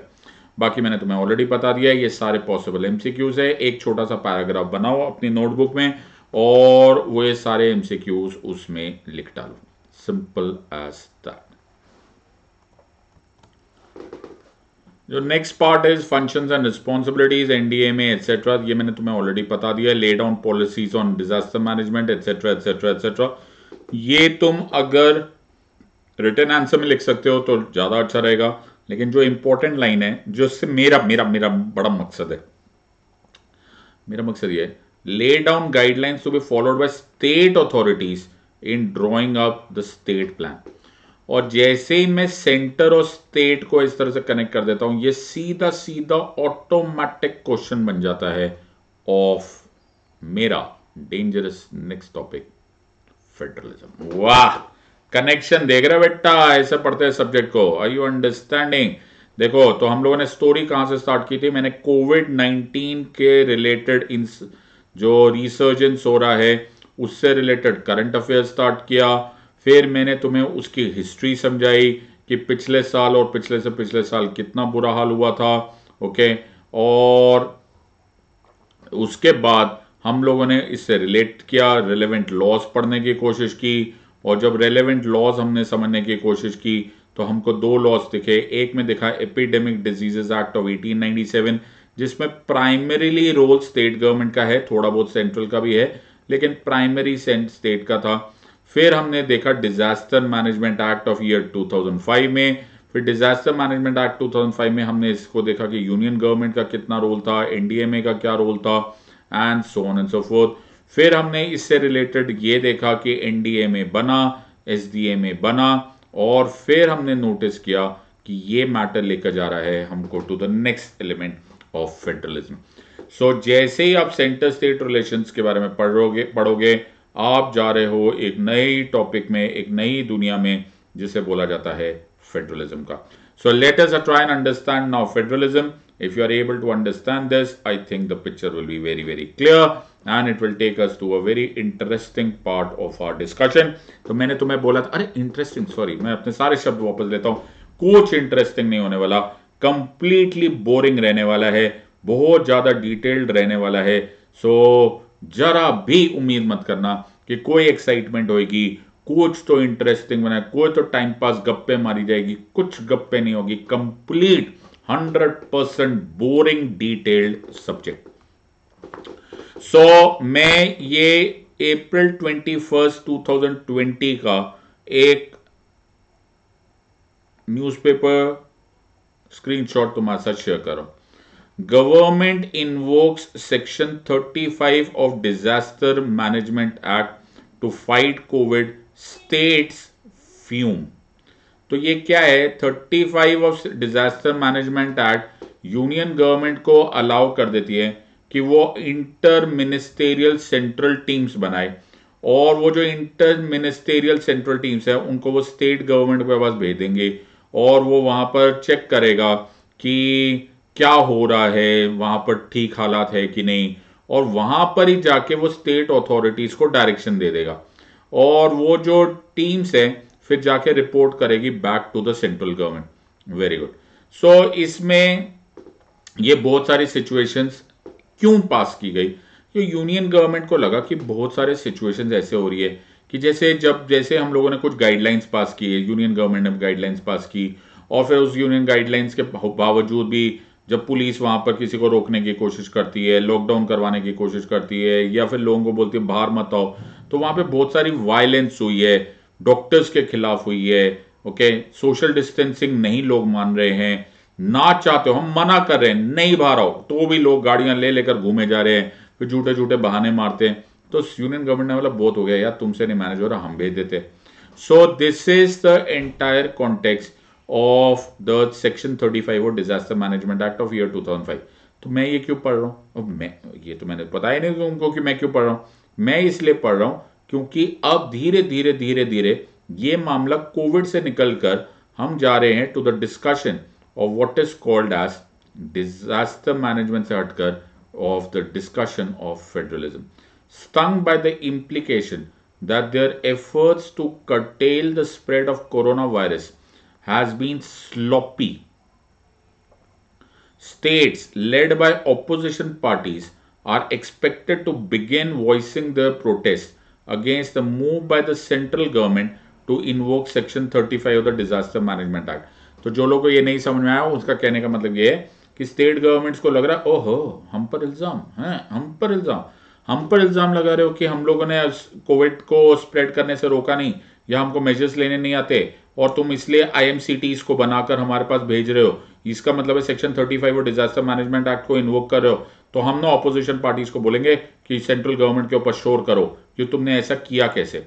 बाकी मैंने तुम्हें already बता दिया ये सारे possible MCQs है एक छोटा सा पैराग्राफ बनाओ अपनी नोटबुक में और वो ये सारे एमसीक्यूज उसमें लिख डालो सिंपल एज दैट जो next part is functions and responsibilities NDMA etcetera ये मैंने तुम्हें ऑलरेडी बता दिया lay down policies on disaster management etcetera etcetera etcetera ये तुम अगर रिटर्न आंसर में लिख सकते हो तो ज़्यादा अच्छा रहेगा लेकिन जो इंपॉर्टेंट लाइन है जो इससे मेरा मेरा मेरा बड़ा मकसद है मेरा मकसद ये है lay down guidelines to be followed by state authorities in drawing up the state plan और जैसे ही मैं सेंटर और स्टेट को इस तरह से कनेक्ट कर देता हूं ये सीधा सीधा ऑटोमेटिक क्वेश्चन बन जाता है ऑफ मेरा डेंजरस नेक्स्ट टॉपिक फेडरलिज्म वाह कनेक्शन देख रहे बेटा ऐसे पढ़ते हैं सब्जेक्ट को आर यू अंडरस्टैंडिंग देखो तो हम लोगों ने स्टोरी कहां से स्टार्ट की थी मैंने कोविड नाइन्टीन के रिलेटेड इन जो रिसर्जेंस हो रहा है उससे रिलेटेड करंट अफेयर स्टार्ट किया फिर मैंने तुम्हें उसकी हिस्ट्री समझाई कि पिछले साल और पिछले से पिछले साल कितना बुरा हाल हुआ था ओके और उसके बाद हम लोगों ने इससे रिलेट किया रेलेवेंट लॉज पढ़ने की कोशिश की और जब रेलेवेंट लॉज हमने समझने की कोशिश की तो हमको दो लॉज दिखे एक में दिखा एपिडेमिक डिजीजेज एक्ट ऑफ 1897 जिसमें प्राइमरीली रोल स्टेट गवर्नमेंट का है थोड़ा बहुत सेंट्रल का भी है लेकिन प्राइमरी स्टेट का था फिर हमने देखा disaster management act of year 2005 में फिर डिजास्टर मैनेजमेंट एक्ट 2005 में हमने इसको देखा कि यूनियन गवर्नमेंट का कितना रोल था एनडीएमए का क्या रोल था and on and so forth फिर हमने इससे रिलेटेड ये देखा कि एनडीए में बना एसडीए में बना और फिर हमने नोटिस किया कि ये मैटर लेकर जा रहा है हमको to the next element of federalism so जैसे ही आप सेंटर स्टेट रिलेशंस के बारे में पढ़ोगे पढ़ोगे आप जा रहे हो एक नई टॉपिक में एक नई दुनिया में जिसे बोला जाता है फेडरलिज्म का so let us try and understand now federalism If you are able to understand this, I think the picture will be very, very clear and it will take us to a very interesting part of our discussion. तो मैंने तुम्हें बोला था अरे interesting sorry मैं अपने सारे शब्द वापस लेता हूँ कुछ interesting नहीं होने वाला completely boring rehne wala hai bahut zyada detailed rehne wala hai so, जरा भी उम्मीद मत करना कि कोई एक्साइटमेंट होगी कुछ तो इंटरेस्टिंग बना कोई तो टाइम पास गप्पे मारी जाएगी कुछ गप्पे नहीं होगी complete hundred percent boring detailed subject so मैं ये April twenty first two thousand twenty का एक न्यूज न्यूज़पेपर स्क्रीनशॉट तुम्हारे साथ शेयर कर रहा हूं government invokes section thirty five of disaster management act to fight covid states fume तो ये क्या है 35 of disaster management act union government को अलाउ कर देती है कि वो इंटर मिनिस्टेरियल सेंट्रल टीम्स बनाए और वो जो इंटर मिनिस्टेरियल सेंट्रल टीम्स है उनको वो स्टेट गवर्नमेंट के पास भेज देंगे और वो वहां पर चेक करेगा कि क्या हो रहा है वहां पर ठीक हालात है कि नहीं और वहां पर ही जाके वो स्टेट अथॉरिटीज़ को डायरेक्शन दे देगा और वो जो टीम्स हैं फिर जाके रिपोर्ट करेगी back to the central government very good so इसमें ये बहुत सारी सिचुएशंस क्यों पास की गई तो यूनियन गवर्नमेंट को लगा कि बहुत सारे सिचुएशंस ऐसे हो रही है कि जैसे जब जैसे हम लोगों ने कुछ गाइडलाइंस पास की यूनियन गवर्नमेंट ने गाइडलाइंस पास की और फिर उस यूनियन गाइडलाइंस के बावजूद भी जब पुलिस वहां पर किसी को रोकने की कोशिश करती है लॉकडाउन करवाने की कोशिश करती है या फिर लोगों को बोलती है बाहर मत आओ तो वहां पे बहुत सारी वायलेंस हुई है डॉक्टर्स के खिलाफ हुई है ओके सोशल डिस्टेंसिंग नहीं लोग मान रहे हैं ना चाहते हो हम मना कर रहे हैं नहीं बाहर आओ तो भी लोग गाड़ियां ले लेकर घूमे जा रहे हैं फिर झूठे झूठे बहाने मारते हैं तो यूनियन गवर्नमेंट ने बोला मतलब बहुत हो गया यार तुमसे नहीं मैनेज हो रहा हम भेज देते so this is the entire context of the section thirty five और disaster management act of year two thousand five तो मैं ये क्यों पढ़ रहा अब मैं ये तो मैंने पता ही नहीं तुमको कि मैं क्यों पढ़ रहा हूं मैं इसलिए पढ़ रहा हूं क्योंकि अब धीरे धीरे धीरे धीरे ये मामला कोविड से निकलकर हम जा रहे हैं to the discussion of what is called as disaster management से हटकर of the discussion of federalism stung by the implication that their efforts to curtail the spread of corona virus has been sloppy states led by opposition parties are expected to begin voicing the protest against the move by the central government to invoke section 35 of the disaster management act तो जो लोग को ये नहीं समझ में आया उसका कहने का मतलब ये है कि स्टेट गवर्नमेंट्स को लग रहा है ओहो हम पर इल्ज़ाम है हाँ, हम पर इल्ज़ाम हम पर इल्ज़ाम लगा रहे हो कि हम लोगों ने कोविड को स्प्रेड करने से रोका नहीं या हमको मेजर्स लेने नहीं आते और तुम इसलिए आई को बनाकर हमारे पास भेज रहे हो इसका मतलब है सेक्शन 35 और डिजास्टर मैनेजमेंट एक्ट को इन्वोक कर रहे हो तो हम ना ऑपोजिशन पार्टीज को बोलेंगे कि सेंट्रल गवर्नमेंट के ऊपर शोर करो कि तुमने ऐसा किया कैसे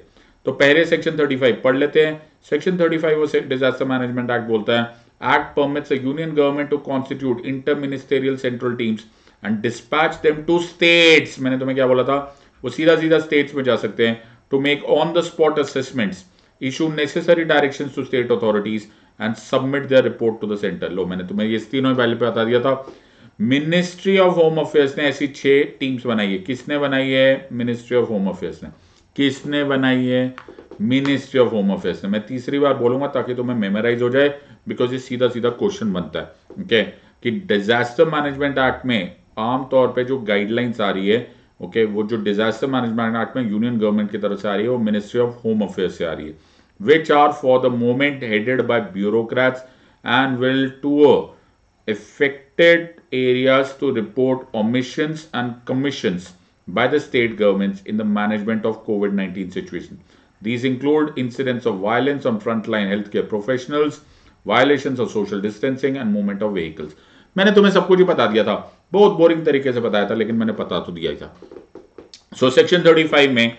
तो पहले सेक्शन 35 पढ़ लेते हैं सेक्शन 35 फाइव से डिजास्टर मैनेजमेंट एक्ट बोलता है act permits union government to constitute inter ministerial central teams and dispatch them to states मैंने तुम्हें क्या बोला था वो सीधा सीधा स्टेट्स में जा सकते हैं to make on the spot assessments issue necessary direction to state authorities and submit their report to the centre लो मैंने तुम्हें ये तीनों पहले पे बता दिया था मिनिस्ट्री ऑफ होम अफेयर्स ने ऐसी छह टीम्स बनाई है किसने बनाई है मिनिस्ट्री ऑफ होम अफेयर्स ने किसने बनाई है मिनिस्ट्री ऑफ होम अफेयर्स ने मैं तीसरी बार बोलूंगा ताकि तुम्हें मेमोराइज हो जाए बिकॉज ये सीधा सीधा क्वेश्चन बनता है ओके कि डिजास्टर मैनेजमेंट एक्ट में आमतौर पर जो गाइडलाइंस आ रही है ओके वो जो डिजास्टर मैनेजमेंट एक्ट में यूनियन गवर्नमेंट की तरफ से आ रही है वो मिनिस्ट्री ऑफ होम अफेयर्स से आ रही है which are for the moment headed by bureaucrats and will to affected areas to report omissions and commissions by the state governments in the management of COVID-19 situation. These include incidents of violence on frontline healthcare professionals, violations of social distancing and movement of vehicles. मैंने तुम्हें सब कुछ ही बता दिया था बहुत boring तरीके से बताया था लेकिन मैंने पता तो दिया ही था सो सेक्शन 35 में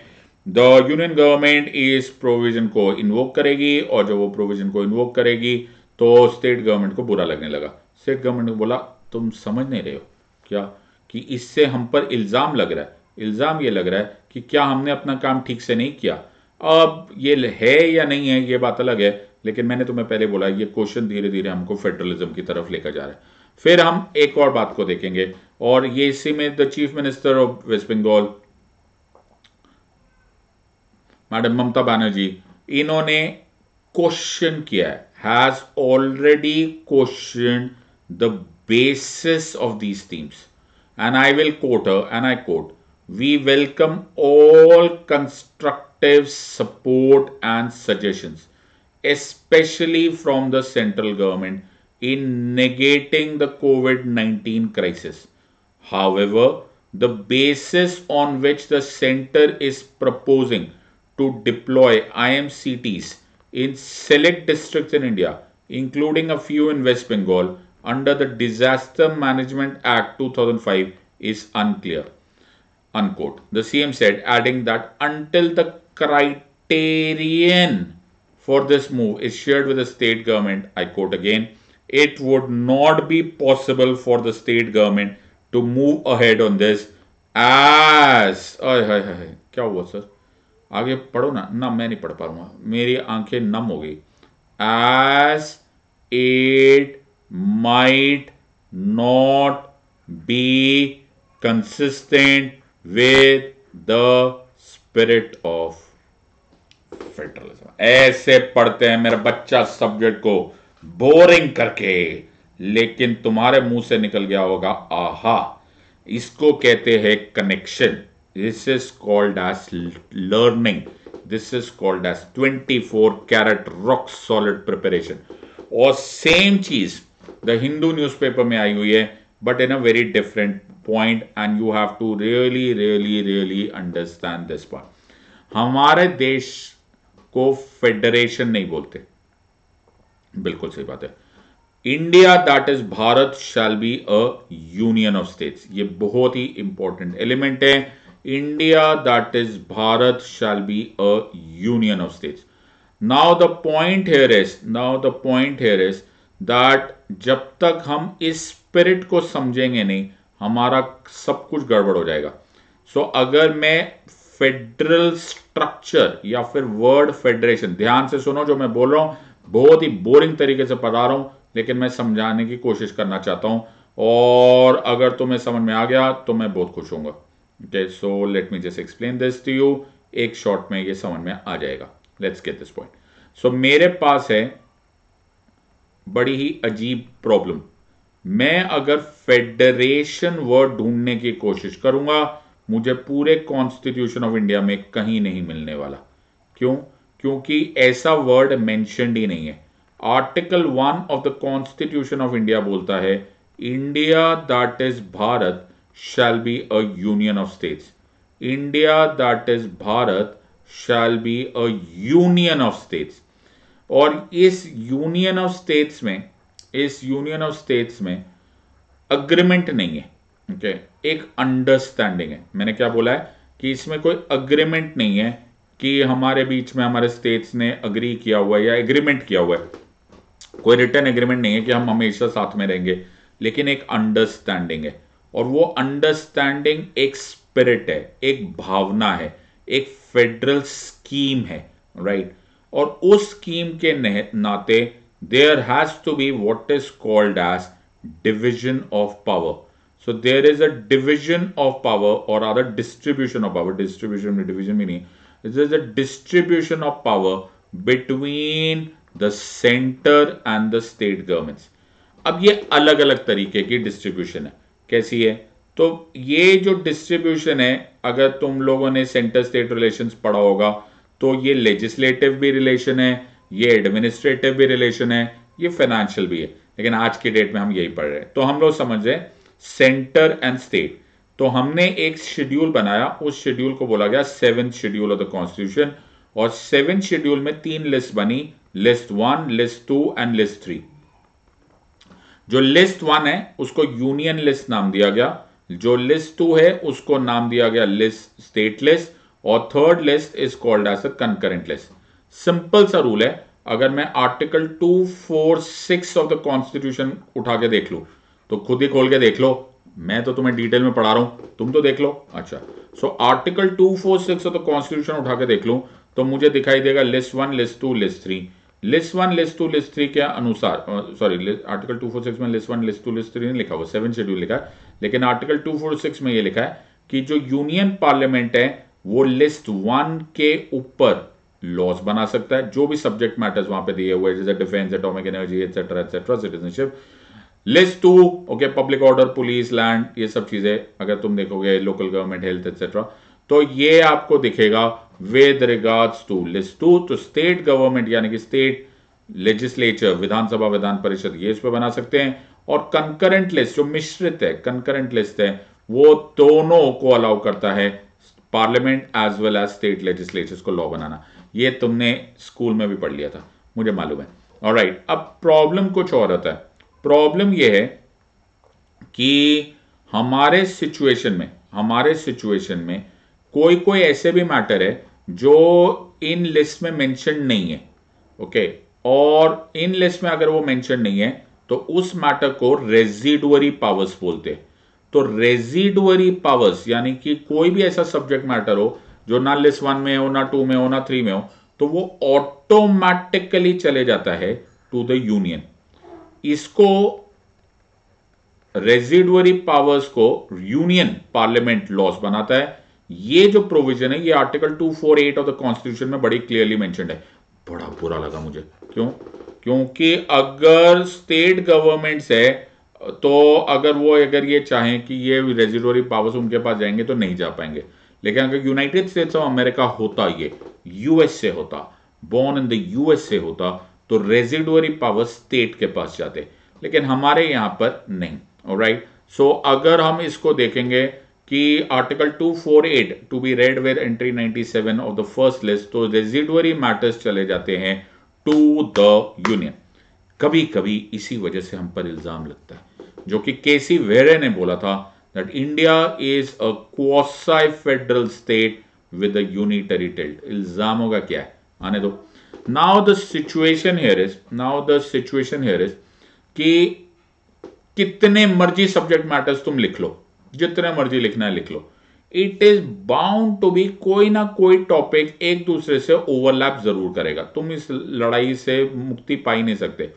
द यूनियन गवर्नमेंट इस प्रोविजन को इन्वोक करेगी और जब वो प्रोविजन को इन्वोक करेगी तो स्टेट गवर्नमेंट को बुरा लगने लगा स्टेट गवर्नमेंट ने बोला तुम समझ नहीं रहे हो क्या कि इससे हम पर इल्ज़ाम लग रहा है इल्ज़ाम ये लग रहा है कि क्या हमने अपना काम ठीक से नहीं किया अब ये है या नहीं है ये बात अलग है लेकिन मैंने तुम्हें पहले बोला ये क्वेश्चन धीरे धीरे हमको फेडरलिज्म की तरफ लेकर जा रहा है फिर हम एक और बात को देखेंगे और ये इसी में the chief minister of West Bengal madam Mamata Banerjee इन्होंने क्वेश्चन किया है has already question the basis of these themes. And I will quote her, and I quote, We welcome all constructive support and suggestions, especially from the central government, in negating the COVID 19 crisis. However, the basis on which the center is proposing to deploy IMCTs in select districts in India, including a few in West Bengal, under the Disaster Management Act 2005 is unclear. Unquote. The CM said, adding that until the criterion for this move is shared with the state government, I quote again, it would not be possible for the state government to move ahead on this as आगे पढ़ो ना ना मैं नहीं पढ़ पा मेरी आंखें नम हो गई as it might not be consistent with the spirit of federalism ऐसे पढ़ते हैं मेरा बच्चा सब्जेक्ट को बोरिंग करके लेकिन तुम्हारे मुंह से निकल गया होगा आहा इसको कहते हैं connection this is called as learning this is called as 24 carat rock solid preparation और सेम चीज द हिंदू न्यूज़पेपर में आई हुई है but in a very different point and you have to really really really understand this point हमारे देश को federation नहीं बोलते बिल्कुल सही बात है India that is Bharat shall be a union of states ये बहुत ही इंपॉर्टेंट एलिमेंट है India that is Bharat shall be a union of states now the point here is now the point here is that जब तक हम इस spirit को समझेंगे नहीं हमारा सब कुछ गड़बड़ हो जाएगा सो so, अगर मैं फेडरल स्ट्रक्चर या फिर वर्ड फेडरेशन ध्यान से सुनो जो मैं बोल रहा हूं बहुत ही बोरिंग तरीके से पढ़ा रहा हूं लेकिन मैं समझाने की कोशिश करना चाहता हूं और अगर तुम्हें समझ में आ गया तो मैं बहुत खुश होऊंगा okay so let me just explain this to you एक शॉर्ट में ये समझ में आ जाएगा let's get this point so मेरे पास है बड़ी ही अजीब प्रॉब्लम मैं अगर फेडरेशन वर्ड ढूंढने की कोशिश करूंगा मुझे पूरे कॉन्स्टिट्यूशन ऑफ इंडिया में कहीं नहीं मिलने वाला क्यों क्योंकि ऐसा वर्ड मेंशनड ही नहीं है article one of the constitution of India बोलता है India that is Bharat shall be a union of states India that is Bharat shall be a union of states और इस यूनियन ऑफ स्टेट्स में इस यूनियन ऑफ स्टेट्स में agreement नहीं है okay okay? एक अंडरस्टैंडिंग है मैंने क्या बोला है कि इसमें कोई अग्रीमेंट नहीं है कि हमारे बीच में हमारे स्टेट्स ने अग्री किया हुआ है या एग्रीमेंट किया हुआ है कोई रिटर्न एग्रीमेंट नहीं है कि हम हमेशा साथ में रहेंगे लेकिन एक अंडरस्टैंडिंग है और वो अंडरस्टैंडिंग एक स्पिरिट है एक भावना है एक फेडरल स्कीम है राइट right? और उस स्कीम के नाते there has to be what is called as division of power so there is a division of power और other distribution of power distribution में डिविजन भी नहीं it is a distribution of power between the centre and the state governments अब ये अलग अलग तरीके की डिस्ट्रीब्यूशन है कैसी है तो ये जो डिस्ट्रीब्यूशन है अगर तुम लोगों ने सेंटर स्टेट रिलेशंस पढ़ा होगा तो ये लेजिस्लेटिव भी रिलेशन है ये एडमिनिस्ट्रेटिव भी रिलेशन है ये फाइनेंशियल भी है लेकिन आज की डेट में हम यही पढ़ रहे हैं तो हम लोग समझ रहे सेंटर एंड स्टेट तो हमने एक शेड्यूल बनाया उस शेड्यूल को बोला गया seven schedule of the constitution और सेवन शेड्यूल में तीन लिस्ट बनी list one list two and list three जो लिस्ट वन है उसको यूनियन लिस्ट नाम दिया गया जो लिस्ट टू है उसको नाम दिया गया लिस्ट स्टेट लिस्ट और third list is called as a concurrent list simple सा रूल है अगर मैं article two four six of the constitution उठा के देख लो तो खुद ही खोल के देख लो मैं तो तुम्हें डिटेल में पढ़ा रहा हूं तुम तो देख लो अच्छा so article two four six of the constitution उठा के देख लो तो मुझे दिखाई देगा list one list two list three list one list two list three के अनुसार sorry article two four six में list one list two list three नहीं लिखा हुआ सेवन शेड्यूल लिखा है लेकिन आर्टिकल टू फोर सिक्स में ये लिखा है कि जो यूनियन पार्लियामेंट है वो लिस्ट वन के ऊपर लॉस बना सकता है जो भी सब्जेक्ट मैटर्स वहां पे दिए हुए जैसे defence atomic energy etcetera etcetera citizenship list two okay public order police land ये सब चीजें अगर तुम देखोगे लोकल गवर्नमेंट हेल्थ एक्सेट्रा तो ये आपको दिखेगा with regards to list two तो स्टेट गवर्नमेंट यानी कि स्टेट लेजिस्लेचर विधानसभा विधान परिषद ये इस पर बना सकते हैं और कंकरेंट लिस्ट जो मिश्रित है कंकरेंट लिस्ट है वो दोनों को अलाउ करता है parliament as well as state legislatures को लॉ बनाना ये तुमने स्कूल में भी पढ़ लिया था मुझे मालूम है और राइट अब प्रॉब्लम कुछ और आता है प्रॉब्लम ये है कि हमारे सिचुएशन में हमारे सिचुएशन में कोई कोई ऐसे भी मैटर है जो इन लिस्ट में मेंशन नहीं है ओके okay? और इन लिस्ट में अगर वो मेंशन नहीं है तो उस मैटर को रेजिडुअरी पावर्स बोलते हैं तो रेजिडरी पावर्स यानी कि कोई भी ऐसा सब्जेक्ट मैटर हो जो ना लिस्ट वन में हो ना टू में हो ना थ्री में हो तो वो ऑटोमेटिकली चले जाता है टू द यूनियन इसको रेजिडरी पावर्स को यूनियन पार्लियामेंट लॉस बनाता है ये जो प्रोविजन है ये आर्टिकल 248 ऑफ द कॉन्स्टिट्यूशन में बड़ी क्लियरली मैं है बड़ा बुरा लगा मुझे क्यों क्योंकि अगर स्टेट गवर्नमेंट्स है तो अगर वो अगर ये चाहें कि ये रेजिडोरी पावर्स उनके पास जाएंगे तो नहीं जा पाएंगे लेकिन अगर यूनाइटेड स्टेट्स ऑफ अमेरिका होता ये यूएस से होता बोर्न इन द से होता तो रेजिडोरी पावर स्टेट के पास जाते लेकिन हमारे यहां पर नहीं राइट सो right? so, अगर हम इसको देखेंगे कि article 248 to be read with entry 97 of the first list तो रेजिडोरी मैटर्स चले जाते हैं टू द यूनियन कभी कभी इसी वजह से हम पर इल्जाम लगता है जो कि केसी वेरे ने बोला था that India is a quasi federal state with a unitary tilt इल्जाम होगा क्या है आने दो now the situation here is now the situation here is कि कितने मर्जी सब्जेक्ट मैटर्स तुम लिख लो जितने मर्जी लिखना है लिख लो it is bound to be कोई ना कोई टॉपिक एक दूसरे से ओवरलैप जरूर करेगा तुम इस लड़ाई से मुक्ति पा ही नहीं सकते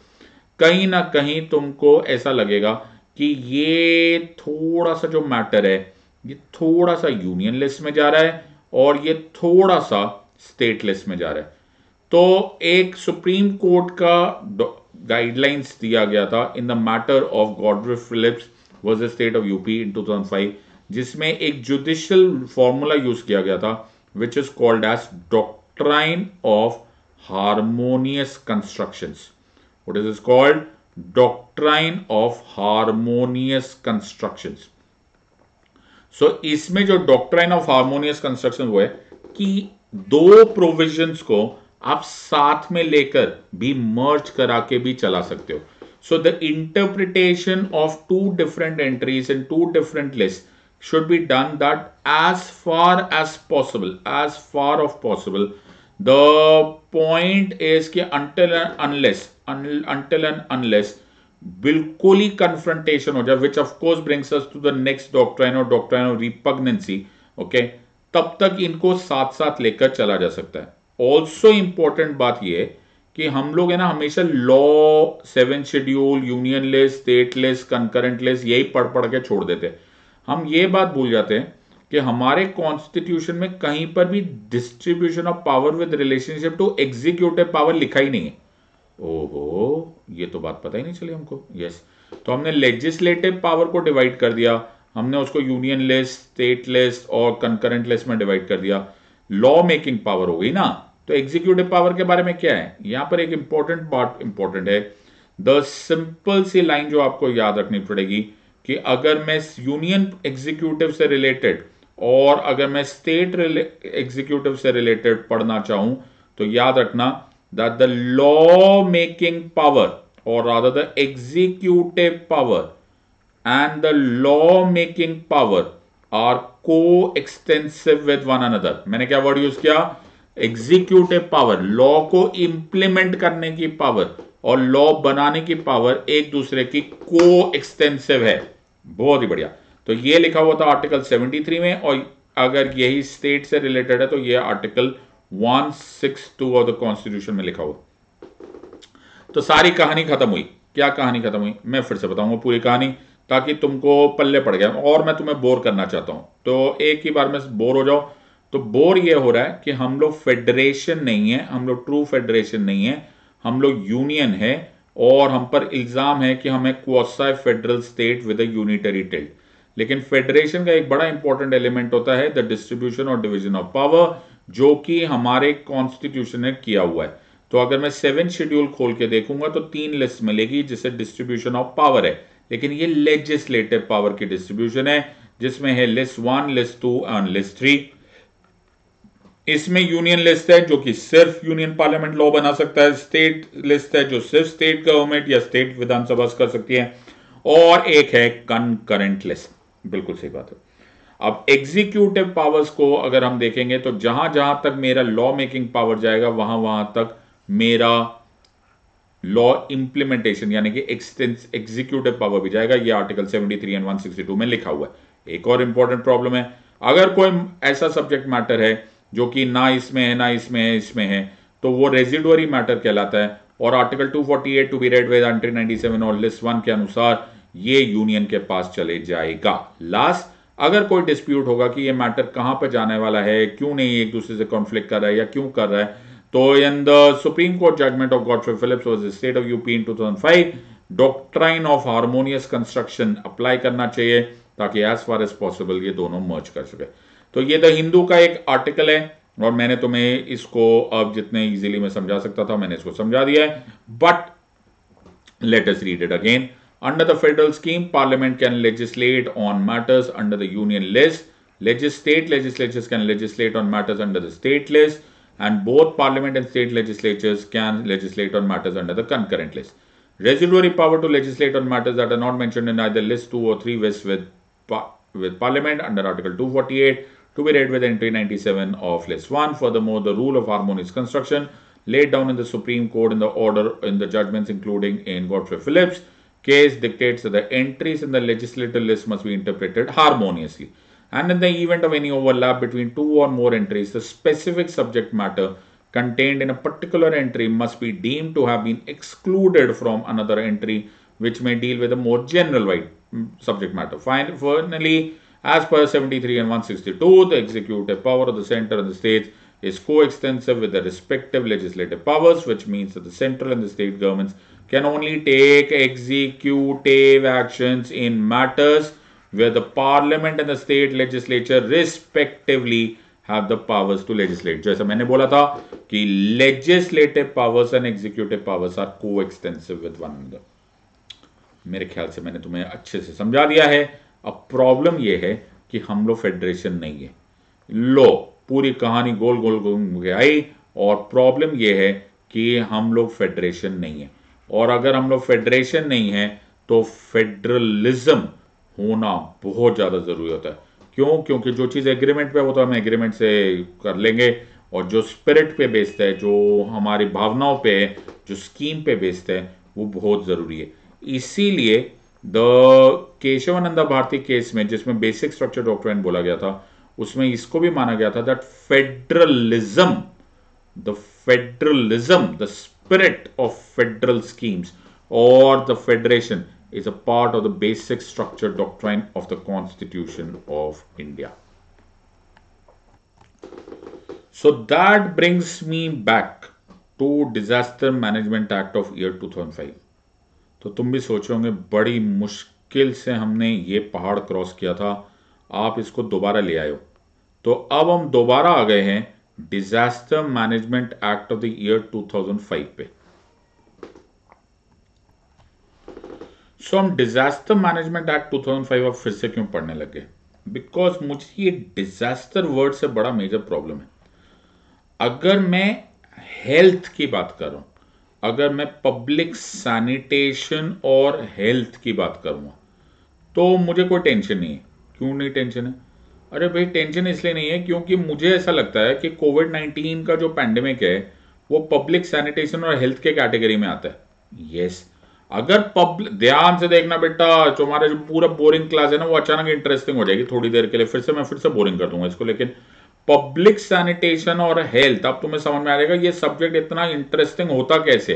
कहीं ना कहीं तुमको ऐसा लगेगा कि ये थोड़ा सा जो मैटर है ये थोड़ा सा यूनियन लिस्ट में जा रहा है और ये थोड़ा सा स्टेट लिस्ट में जा रहा है तो एक सुप्रीम कोर्ट का गाइडलाइंस दिया गया था in the matter of Godfrey Phillips was the state of UP in two five जिसमें एक जुडिशियल फॉर्मूला यूज किया गया था which is called as doctrine of harmonious construction what is is called doctrine of harmonious construction so इसमें जो doctrine of harmonious construction वो है कि दो प्रोविजंस को आप साथ में लेकर भी मर्ज करा के भी चला सकते हो so the interpretation of two different entries and two different list should be done that as far as possible as far of possible the point is के until अनलेस until and unless बिल्कुल ही कन्फ्रंटेशन हो जाए which of course brings us to the next doctrine और doctrine और repugnancy okay तब तक इनको साथ साथ लेकर चला जा सकता है ऑल्सो इंपॉर्टेंट बात यह कि हम लोग है ना हमेशा law seven schedule union list state list concurrent list यही पढ़ पढ़ के छोड़ देते हैं हम ये बात भूल जाते हैं कि हमारे कॉन्स्टिट्यूशन में कहीं पर भी distribution of power with relationship to executive power लिखा ही नहीं है ओहो ये तो बात पता ही नहीं चली हमको यस yes. तो हमने लेजिस्लेटिव पावर को डिवाइड कर दिया हमने उसको यूनियन लिस्ट स्टेट लिस्ट और कंकरेंट लिस्ट में डिवाइड कर दिया लॉ मेकिंग पावर हो गई ना तो एग्जीक्यूटिव पावर के बारे में क्या है यहां पर एक इंपॉर्टेंट पार्ट इंपॉर्टेंट है द सिंपल सी लाइन जो आपको याद रखनी पड़ेगी कि अगर मैं यूनियन एग्जीक्यूटिव से रिलेटेड और अगर मैं स्टेट एग्जीक्यूटिव से रिलेटेड पढ़ना चाहूं तो याद रखना that the law making power or rather the executive power and the law making power are co-extensive with one another मैंने क्या वर्ड यूज किया एग्जीक्यूटिव पावर लॉ को इंप्लीमेंट करने की पावर और लॉ बनाने की पावर एक दूसरे की को एक्सटेंसिव है बहुत ही बढ़िया तो ये लिखा हुआ था आर्टिकल 73 में और अगर यही स्टेट से रिलेटेड है तो ये article one six two of the constitution में लिखा हुआ तो सारी कहानी खत्म हुई क्या कहानी खत्म हुई मैं फिर से बताऊंगा पूरी कहानी ताकि तुमको पल्ले पड़ गया और मैं तुम्हें बोर करना चाहता हूं तो एक ही बार में बोर हो जाओ तो बोर ये हो रहा है कि हम लोग फेडरेशन नहीं है हम लोग ट्रू फेडरेशन नहीं है हम लोग यूनियन है और हम पर इल्ज़ाम है कि हमें quasi federal state with unitary tilt लेकिन फेडरेशन का एक बड़ा इंपॉर्टेंट एलिमेंट होता है द डिस्ट्रीब्यूशन और डिविजन ऑफ पावर जो कि हमारे कॉन्स्टिट्यूशन ने किया हुआ है तो अगर मैं सेवन शेड्यूल खोल के देखूंगा तो तीन लिस्ट मिलेगी जिसे डिस्ट्रीब्यूशन ऑफ पावर है लेकिन ये लेजिस्लेटिव पावर की डिस्ट्रीब्यूशन है जिसमें है list one list two and list three इसमें यूनियन लिस्ट है जो कि सिर्फ यूनियन पार्लियामेंट लॉ बना सकता है स्टेट लिस्ट है जो सिर्फ स्टेट गवर्नमेंट या स्टेट विधानसभा कर सकती है और एक है कनकरेंट लिस्ट बिल्कुल सही बात है अब एग्जीक्यूटिव पावर्स को अगर हम देखेंगे तो जहां जहां तक मेरा लॉ मेकिंग पावर जाएगा वहां वहां तक मेरा लॉ इंप्लीमेंटेशन यानी कि एग्जीक्यूटिव पावर भी जाएगा ये आर्टिकल 73 एंड 162 में लिखा हुआ है एक और इंपॉर्टेंट प्रॉब्लम है अगर कोई ऐसा सब्जेक्ट मैटर है जो कि ना इसमें है ना इसमें है इसमें है तो वो रेजिडुअरी मैटर कहलाता है और article 248 to be read with और लिस्ट वन के अनुसार ये यूनियन के पास चले जाएगा लास्ट अगर कोई डिस्प्यूट होगा कि ये मैटर कहाँ पर जाने वाला है क्यों नहीं एक दूसरे से कॉन्फ्लिक्ट कर रहा है या क्यों कर रहा है तो in the supreme court judgement of Godfrey Phillips was state of UP in 2005 thousand of harmonious construction apply करना चाहिए ताकि एज फार एज पॉसिबल ये दोनों मर्ज कर सके तो ये द हिंदू का एक आर्टिकल है और मैंने तुम्हें इसको अब जितने इजीली मैं समझा सकता था मैंने इसको समझा दिया है but let us read it again Under the federal scheme, Parliament can legislate on matters under the Union list. Legis state legislatures can legislate on matters under the state list, and both Parliament and state legislatures can legislate on matters under the concurrent list. Residuary power to legislate on matters that are not mentioned in either list 2 or 3 vests with, with Parliament under Article 248 to be read with entry 97 of list 1. Furthermore, the rule of harmonious construction laid down in the Supreme Court in the order in the judgments including in Godfrey Phillips case dictates that the entries in the legislative list must be interpreted harmoniously. And in the event of any overlap between two or more entries, the specific subject matter contained in a particular entry must be deemed to have been excluded from another entry which may deal with a more general mm, subject matter. Finally, as per 73 and 162, the executive power of the center and the states is coextensive with the respective legislative powers, which means that the central and the state governments can only take executive actions in matters where the parliament and the state legislature respectively have the powers to legislate. jaisa maine bola tha ki legislative powers and executive powers are coextensive with one another. mere khayal se maine tumhe acche se samjha diya hai अब problem ye hai ki hum log federation nahi hai lo puri kahani gol gol घूम gayi aur problem ye hai ki hum log federation nahi hai और अगर हम लोग federation नहीं है तो federalism होना बहुत ज़्यादा ज़रूरी होता है क्यों क्योंकि जो चीज़ एग्रीमेंट पे वो तो हम एग्रीमेंट से कर लेंगे और जो स्पिरिट पे बेस्ड है जो हमारी भावनाओं पे है जो स्कीम पे बेस्ड है वो बहुत ज़रूरी है इसीलिए द केशवानंदा भारती केस में जिसमें बेसिक स्ट्रक्चर डॉक्यूमेंट बोला गया था उसमें इसको भी माना गया था that federalism the federalism the spirit of federal schemes or the federation is a part of the basic structure doctrine of the Constitution of India. So that brings me back to Disaster Management Act of year 2005. तो तुम भी सोचे होंगे बड़ी मुश्किल से हमने ये पहाड़ क्रॉस किया था आप इसको दोबारा ले आए हो तो अब हम दोबारा आ गए हैं disaster management act of the year 2005 पे सो हम डिजास्टर मैनेजमेंट एक्ट 2005 अब फिर से क्यों पढ़ने लगे बिकॉज मुझे ये डिजास्टर वर्ड से बड़ा मेजर प्रॉब्लम है अगर मैं हेल्थ की बात करूं अगर मैं पब्लिक सैनिटेशन और हेल्थ की बात करूंगा तो मुझे कोई टेंशन नहीं है क्यों नहीं टेंशन है अरे भाई टेंशन इसलिए नहीं है क्योंकि मुझे ऐसा लगता है कि कोविड नाइन्टीन का जो पैंडेमिक है वो पब्लिक सैनिटेशन और हेल्थ के कैटेगरी में आता है यस अगर पब्लिक ध्यान से देखना बेटा जो हमारा जो पूरा बोरिंग क्लास है ना वो अचानक इंटरेस्टिंग हो जाएगी थोड़ी देर के लिए फिर से मैं फिर से बोरिंग कर दूंगा इसको लेकिन पब्लिक सैनिटेशन और हेल्थ अब तुम्हें समझ में आ जाएगा ये सब्जेक्ट इतना इंटरेस्टिंग होता कैसे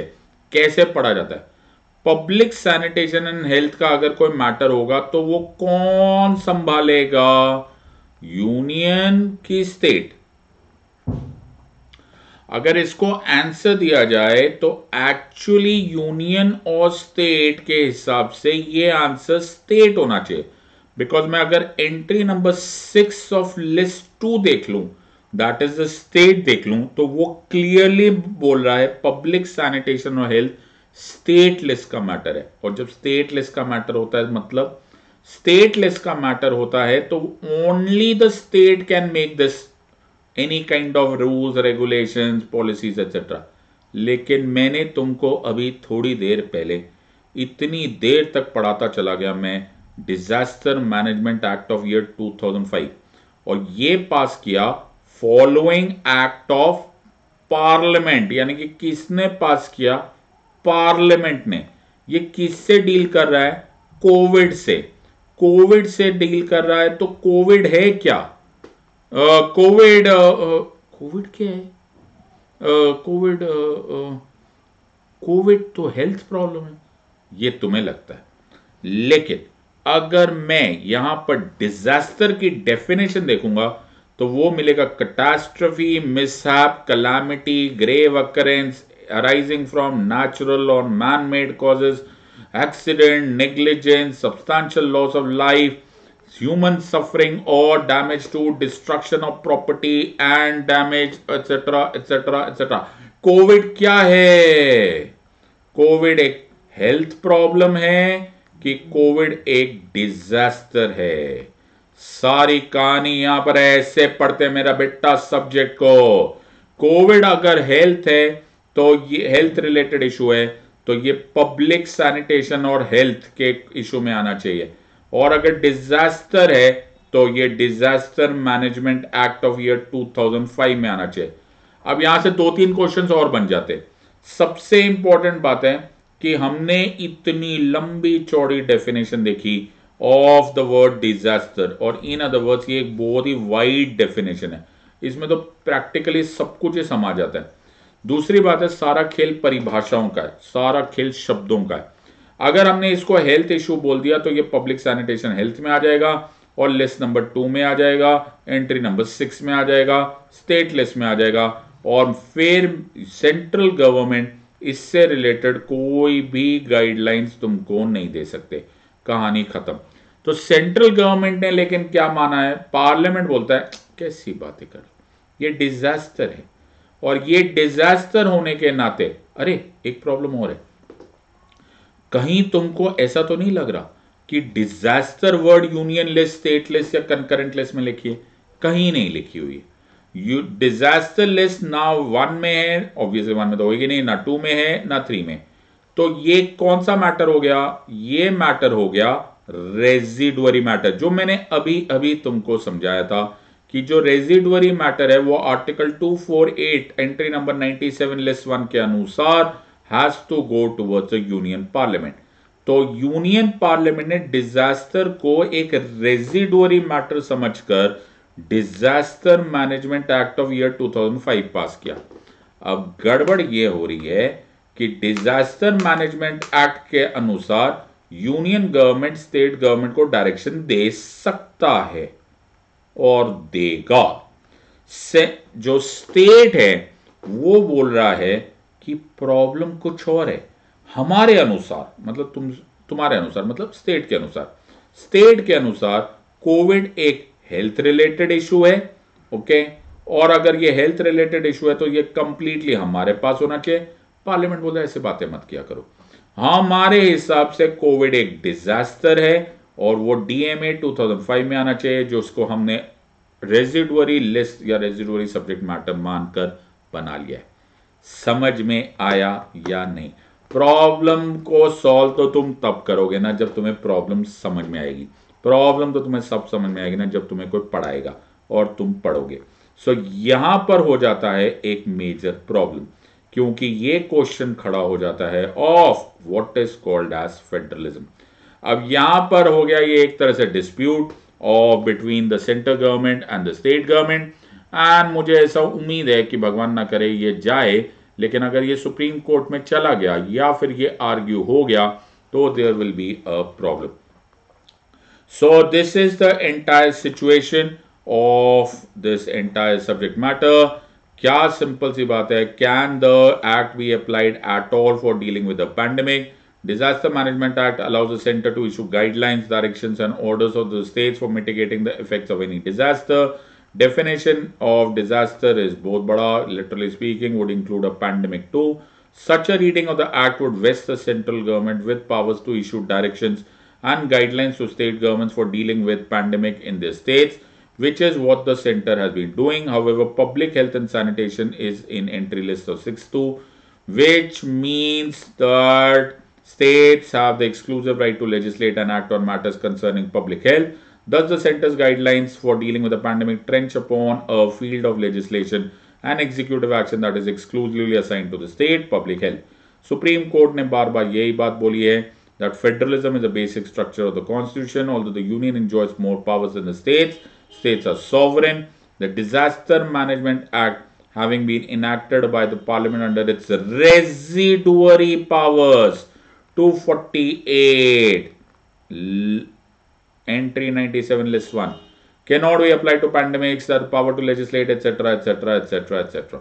कैसे पढ़ा जाता है पब्लिक सैनिटेशन एंड हेल्थ का अगर कोई मैटर होगा तो वो कौन संभालेगा यूनियन की स्टेट अगर इसको आंसर दिया जाए तो एक्चुअली यूनियन और स्टेट के हिसाब से ये आंसर स्टेट होना चाहिए बिकॉज मैं अगर entry number six of list two देख लू दैट इज द स्टेट देख लू तो वो क्लियरली बोल रहा है पब्लिक सैनिटेशन और हेल्थ स्टेट लिस्ट का मैटर है और जब स्टेट लिस्ट का मैटर होता है मतलब स्टेटलेस का मैटर होता है तो only the state can make this any kind of rules regulation policies etcetera लेकिन मैंने तुमको अभी थोड़ी देर पहले इतनी देर तक पढ़ाता चला गया मैं disaster management act of year 2005 और ये पास किया फॉलोइंग एक्ट ऑफ पार्लियामेंट यानी कि किसने पास किया पार्लियामेंट ने ये किससे डील कर रहा है कोविड से कोविड से डील कर रहा है तो कोविड है क्या कोविड कोविड क्या है कोविड कोविड तो हेल्थ प्रॉब्लम है ये तुम्हें लगता है लेकिन अगर मैं यहां पर डिजास्टर की डेफिनेशन देखूंगा तो वो मिलेगा catastrophe mishap calamity grave occurrence arising from natural और man made causes accident, negligence, substantial loss of life, human suffering or damage to destruction of property and damage etc etc etc covid क्या है Covid एक health problem है कि Covid एक disaster है सारी कहानी यहां पर ऐसे पढ़ते मेरा बेटा सब्जेक्ट को कोविड अगर हेल्थ है तो ये हेल्थ रिलेटेड इशू है तो ये पब्लिक सैनिटेशन और हेल्थ के इशू में आना चाहिए और अगर डिजास्टर है तो ये disaster management act of year 2005 में आना चाहिए अब यहां से दो तीन क्वेश्चंस और बन जाते सबसे इंपॉर्टेंट बात है कि हमने इतनी लंबी चौड़ी डेफिनेशन देखी ऑफ द वर्ड डिजास्टर और इन अदर वर्ड्स ये एक बहुत ही वाइड डेफिनेशन है इसमें तो प्रैक्टिकली सब कुछ ही समा जाता है दूसरी बात है सारा खेल परिभाषाओं का है सारा खेल शब्दों का है अगर हमने इसको हेल्थ इश्यू बोल दिया तो ये पब्लिक सैनिटेशन हेल्थ में आ जाएगा और लिस्ट नंबर टू में आ जाएगा एंट्री नंबर सिक्स में आ जाएगा स्टेट लिस्ट में आ जाएगा और फिर सेंट्रल गवर्नमेंट इससे रिलेटेड कोई भी गाइडलाइंस तुमको नहीं दे सकते कहानी खत्म तो सेंट्रल गवर्नमेंट ने लेकिन क्या माना है पार्लियामेंट बोलता है कैसी बातें कर ये डिजास्टर है और ये डिजास्टर होने के नाते अरे एक प्रॉब्लम और है कहीं तुमको ऐसा तो नहीं लग रहा कि डिजास्टर वर्ड स्टेट लिस्ट या लिस्ट में लिखी है कहीं नहीं लिखी हुई यू डिजास्टर लेस ना वन में है ऑब्वियसली वन में तो होगी नहीं ना टू में है ना थ्री में तो ये कौन सा मैटर हो गया ये मैटर हो गया रेजिडरी मैटर जो मैंने अभी अभी तुमको समझाया था कि जो रेजिडवरी मैटर है वो article 248 entry number 97 list one के अनुसार has to go towards union parliament तो यूनियन पार्लियामेंट ने डिजास्टर को एक रेजिडवरी मैटर समझकर disaster management act of year 2005 pass किया अब गड़बड़ ये हो रही है कि डिजास्टर मैनेजमेंट एक्ट के अनुसार यूनियन गवर्नमेंट स्टेट गवर्नमेंट को डायरेक्शन दे सकता है और देगा से जो स्टेट है वो बोल रहा है कि प्रॉब्लम कुछ और है हमारे अनुसार मतलब तुम तुम्हारे अनुसार मतलब स्टेट के अनुसार स्टेट के अनुसार कोविड एक हेल्थ रिलेटेड इशू है ओके और अगर ये हेल्थ रिलेटेड इशू है तो ये कंप्लीटली हमारे पास होना चाहिए पार्लियामेंट है ऐसे बातें मत किया करो हमारे हिसाब से कोविड एक डिजास्टर है और वो डीएमए 2005 में आना चाहिए जो उसको हमने रेजिडरी लिस्ट या रेजिडरी सब्जेक्ट मैटर मानकर बना लिया है समझ में आया या नहीं प्रॉब्लम को सॉल्व तो तुम तब करोगे ना जब तुम्हें प्रॉब्लम समझ में आएगी प्रॉब्लम तो तुम्हें सब समझ में आएगी ना जब तुम्हें कोई पढ़ाएगा और तुम पढ़ोगे सो so, यहां पर हो जाता है एक मेजर प्रॉब्लम क्योंकि ये क्वेश्चन खड़ा हो जाता है of what is called as federalism अब यहां पर हो गया ये एक तरह से डिस्प्यूट और between the centre government and the state government and मुझे ऐसा उम्मीद है कि भगवान ना करे ये जाए लेकिन अगर ये सुप्रीम कोर्ट में चला गया या फिर ये आर्ग्यू हो गया तो there will be a problem so this is the entire situation of this entire subject matter क्या सिंपल सी बात है can the act be applied at all for dealing with the pandemic Disaster Management Act allows the center to issue guidelines, directions and orders of the states for mitigating the effects of any disaster. Definition of disaster is both bada, literally speaking, would include a pandemic too. Such a reading of the act would vest the central government with powers to issue directions and guidelines to state governments for dealing with pandemic in their states, which is what the center has been doing. However, public health and sanitation is in entry list of 6.2, which means that States have the exclusive right to legislate and act on matters concerning public health. Thus, the center's guidelines for dealing with the pandemic trench upon a field of legislation and executive action that is exclusively assigned to the state public health. Supreme Court ने बार बार यही that federalism is a basic structure of the constitution although the union enjoys more powers than the states states are sovereign the disaster management act having been enacted by the parliament under its residuary powers 248 entry 97 list 1 cannot be applied to pandemics their power to legislate etc etc etc etc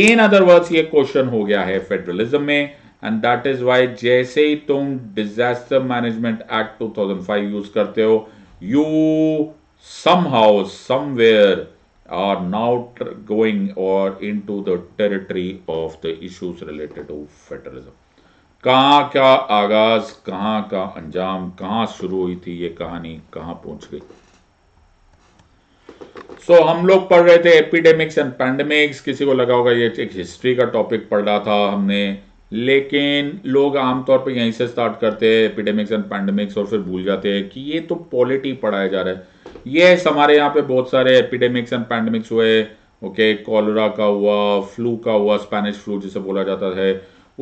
In other words, ये question हो गया है federalism में and that is why, why जैसे ही तुम disaster management 2005 use करते you somehow somewhere are now going or into the territory of the issues related to federalism कहाँ क्या आगाज कहाँ का अंजाम कहाँ शुरू हुई थी ये कहानी कहाँ पहुंच गई सो so, हम लोग पढ़ रहे थे एपिडेमिक्स एंड पैंडमिक्स किसी को लगा होगा ये एक हिस्ट्री का टॉपिक पढ़ रहा था हमने लेकिन लोग आमतौर पर यहीं से स्टार्ट करते हैं एपिडेमिक्स एंड पैंडमिक्स और फिर भूल जाते हैं कि ये तो पॉलिटी पढ़ाया जा रहा है ये हमारे यहाँ पे बहुत सारे एपिडेमिक्स एंड पैंडमिक्स हुए ओके okay, कॉलरा का हुआ फ्लू का हुआ स्पेनिश फ्लू जिसे बोला जाता है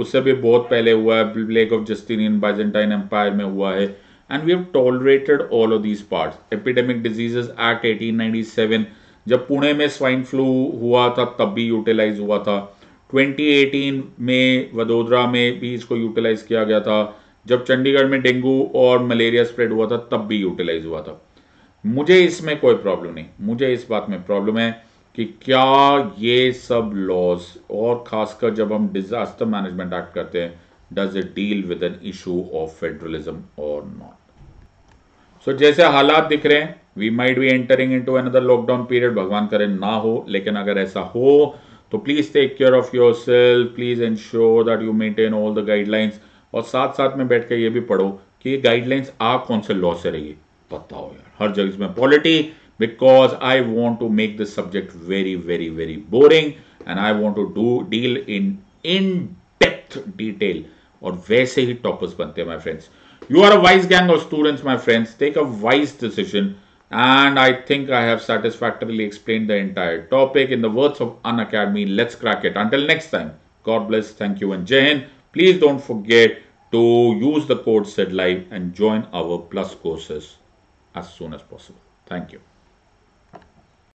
उससे भी बहुत पहले हुआ है plague of Justinian Byzantine empire में हुआ है and we have tolerated all of these part epidemic diseases act eighteen जब पुणे में स्वाइन फ्लू हुआ था तब भी यूटिलाइज हुआ था 2018 में वडोदरा में भी इसको यूटिलाइज किया गया था जब चंडीगढ़ में डेंगू और मलेरिया स्प्रेड हुआ था तब भी यूटिलाइज हुआ था मुझे इसमें कोई प्रॉब्लम नहीं मुझे इस बात में प्रॉब्लम है कि क्या ये सब लॉज और खासकर जब हम डिजास्टर मैनेजमेंट एक्ट करते हैं does it deal with an issue of federalism और नॉट सो जैसे हालात दिख रहे हैं we might be entering into another lockdown period भगवान करे ना हो लेकिन अगर ऐसा हो तो please take care of yourself please ensure that you maintain all the guidelines और साथ साथ में बैठ कर ये भी पढ़ो कि ये गाइडलाइंस आ कौन से लॉ से रही है पता हो यार हर जगह इसमें polity because I want to make this subject very, very, very boring and I want to do deal in in-depth detail. Or वैसे ही टॉपर्स बनते हैं my friends you are a wise gang of students my friends take a wise and I think I have satisfactorily explained the entire topic. In the words of An Academy, let's crack it. Until next time, God bless, thank you, and Jain. Please don't forget to use the code SEDLIVE and join our plus courses as soon as possible. Thank you.